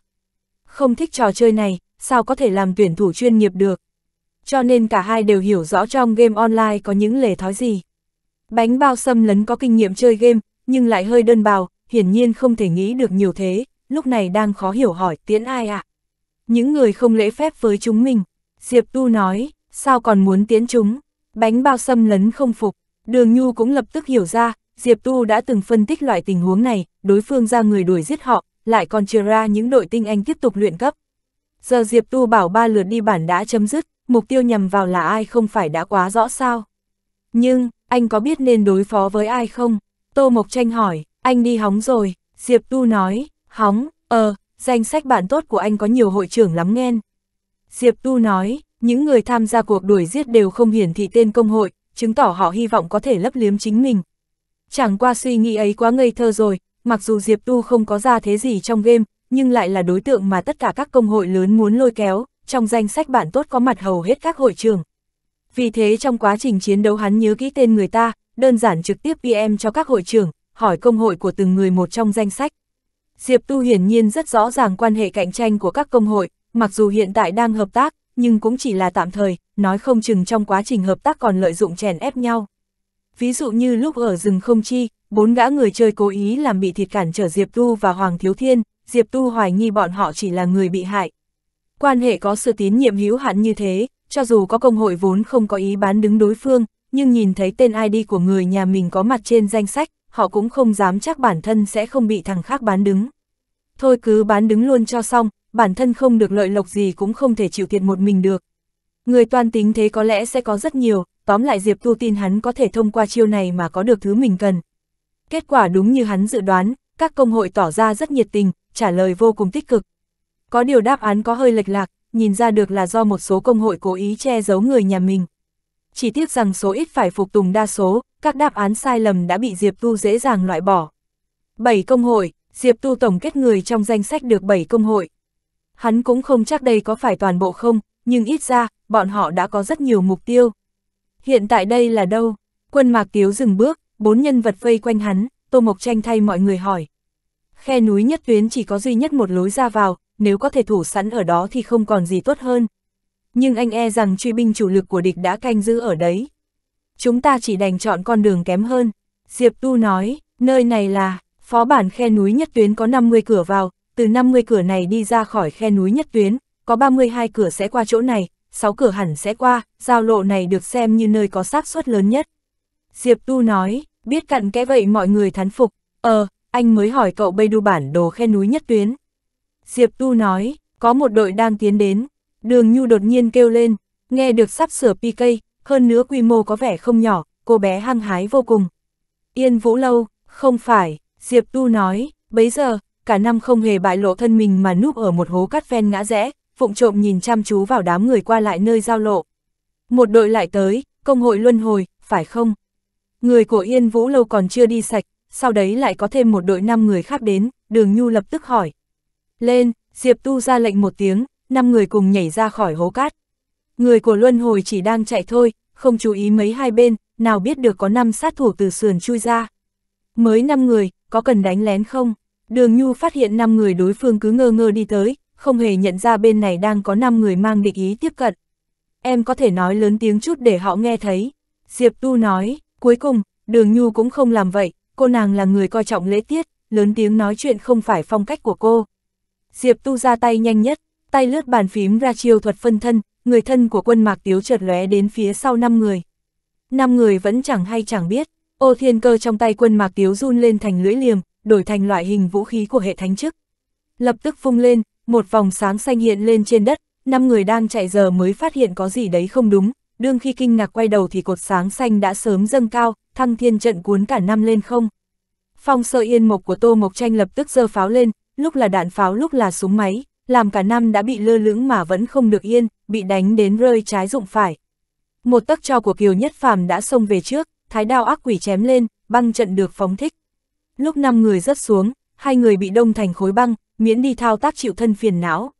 Không thích trò chơi này, sao có thể làm tuyển thủ chuyên nghiệp được. Cho nên cả hai đều hiểu rõ trong game online có những lề thói gì. Bánh bao xâm lấn có kinh nghiệm chơi game, nhưng lại hơi đơn bào, hiển nhiên không thể nghĩ được nhiều thế, lúc này đang khó hiểu hỏi tiễn ai ạ. À? Những người không lễ phép với chúng mình, Diệp Tu nói, sao còn muốn tiến chúng, bánh bao xâm lấn không phục, đường nhu cũng lập tức hiểu ra, Diệp Tu đã từng phân tích loại tình huống này, đối phương ra người đuổi giết họ, lại còn chưa ra những đội tinh anh tiếp tục luyện cấp. Giờ Diệp Tu bảo ba lượt đi bản đã chấm dứt, mục tiêu nhằm vào là ai không phải đã quá rõ sao. Nhưng, anh có biết nên đối phó với ai không? Tô Mộc Tranh hỏi, anh đi hóng rồi, Diệp Tu nói, hóng, ờ, danh sách bạn tốt của anh có nhiều hội trưởng lắm nghen. Diệp Tu nói, những người tham gia cuộc đuổi giết đều không hiển thị tên công hội, chứng tỏ họ hy vọng có thể lấp liếm chính mình. Chẳng qua suy nghĩ ấy quá ngây thơ rồi, mặc dù Diệp Tu không có ra thế gì trong game, nhưng lại là đối tượng mà tất cả các công hội lớn muốn lôi kéo, trong danh sách bạn tốt có mặt hầu hết các hội trường. Vì thế trong quá trình chiến đấu hắn nhớ kỹ tên người ta, đơn giản trực tiếp PM cho các hội trưởng, hỏi công hội của từng người một trong danh sách. Diệp Tu hiển nhiên rất rõ ràng quan hệ cạnh tranh của các công hội, mặc dù hiện tại đang hợp tác, nhưng cũng chỉ là tạm thời, nói không chừng trong quá trình hợp tác còn lợi dụng chèn ép nhau. Ví dụ như lúc ở rừng không chi, bốn gã người chơi cố ý làm bị thịt cản trở Diệp Tu và Hoàng Thiếu Thiên, Diệp Tu hoài nghi bọn họ chỉ là người bị hại. Quan hệ có sự tín nhiệm hữu hạn như thế, cho dù có công hội vốn không có ý bán đứng đối phương, nhưng nhìn thấy tên ID của người nhà mình có mặt trên danh sách, họ cũng không dám chắc bản thân sẽ không bị thằng khác bán đứng. Thôi cứ bán đứng luôn cho xong, bản thân không được lợi lộc gì cũng không thể chịu thiệt một mình được. Người toan tính thế có lẽ sẽ có rất nhiều, tóm lại Diệp Tu tin hắn có thể thông qua chiêu này mà có được thứ mình cần. Kết quả đúng như hắn dự đoán, các công hội tỏ ra rất nhiệt tình, trả lời vô cùng tích cực. Có điều đáp án có hơi lệch lạc, nhìn ra được là do một số công hội cố ý che giấu người nhà mình. Chỉ tiếc rằng số ít phải phục tùng đa số, các đáp án sai lầm đã bị Diệp Tu dễ dàng loại bỏ. 7 công hội, Diệp Tu tổng kết người trong danh sách được 7 công hội. Hắn cũng không chắc đây có phải toàn bộ không, nhưng ít ra, bọn họ đã có rất nhiều mục tiêu. Hiện tại đây là đâu? Quân Mạc Tiếu dừng bước, bốn nhân vật vây quanh hắn, Tô Mộc Tranh thay mọi người hỏi. Khe núi nhất tuyến chỉ có duy nhất một lối ra vào, nếu có thể thủ sẵn ở đó thì không còn gì tốt hơn. Nhưng anh e rằng truy binh chủ lực của địch đã canh giữ ở đấy. Chúng ta chỉ đành chọn con đường kém hơn. Diệp Tu nói, nơi này là, phó bản khe núi nhất tuyến có 50 cửa vào, từ 50 cửa này đi ra khỏi khe núi nhất tuyến, có 32 cửa sẽ qua chỗ này, 6 cửa hẳn sẽ qua, giao lộ này được xem như nơi có xác suất lớn nhất. Diệp Tu nói, biết cặn kẽ vậy mọi người thán phục, ờ, anh mới hỏi cậu bây đu bản đồ khe núi nhất tuyến. Diệp Tu nói, có một đội đang tiến đến, đường Nhu đột nhiên kêu lên, nghe được sắp sửa PK, hơn nữa quy mô có vẻ không nhỏ, cô bé hăng hái vô cùng. Yên Vũ Lâu, không phải, Diệp Tu nói, bấy giờ, cả năm không hề bại lộ thân mình mà núp ở một hố cắt ven ngã rẽ, phụng trộm nhìn chăm chú vào đám người qua lại nơi giao lộ. Một đội lại tới, công hội luân hồi, phải không? Người của Yên Vũ Lâu còn chưa đi sạch, sau đấy lại có thêm một đội năm người khác đến, đường Nhu lập tức hỏi. Lên, Diệp Tu ra lệnh một tiếng, năm người cùng nhảy ra khỏi hố cát. Người của Luân Hồi chỉ đang chạy thôi, không chú ý mấy hai bên, nào biết được có năm sát thủ từ sườn chui ra. Mới năm người, có cần đánh lén không? Đường Nhu phát hiện 5 người đối phương cứ ngơ ngơ đi tới, không hề nhận ra bên này đang có 5 người mang địch ý tiếp cận. Em có thể nói lớn tiếng chút để họ nghe thấy. Diệp Tu nói, cuối cùng, Đường Nhu cũng không làm vậy, cô nàng là người coi trọng lễ tiết, lớn tiếng nói chuyện không phải phong cách của cô. Diệp Tu ra tay nhanh nhất, tay lướt bàn phím ra chiêu thuật phân thân, người thân của quân mạc tiếu chợt lóe đến phía sau 5 người. 5 người vẫn chẳng hay chẳng biết, ô thiên cơ trong tay quân mạc tiếu run lên thành lưỡi liềm, đổi thành loại hình vũ khí của hệ thánh chức. Lập tức phung lên, một vòng sáng xanh hiện lên trên đất, năm người đang chạy giờ mới phát hiện có gì đấy không đúng, đương khi kinh ngạc quay đầu thì cột sáng xanh đã sớm dâng cao, thăng thiên trận cuốn cả năm lên không. Phong sơ yên mộc của Tô Mộc Tranh lập tức giơ pháo lên, lúc là đạn pháo lúc là súng máy, làm cả năm đã bị lơ lửng mà vẫn không được yên, bị đánh đến rơi trái rụng phải. Một tấc cho của Kiều Nhất Phàm đã xông về trước, thái đao ác quỷ chém lên, băng trận được phóng thích. Lúc năm người rớt xuống, hai người bị đông thành khối băng, miễn đi thao tác chịu thân phiền não.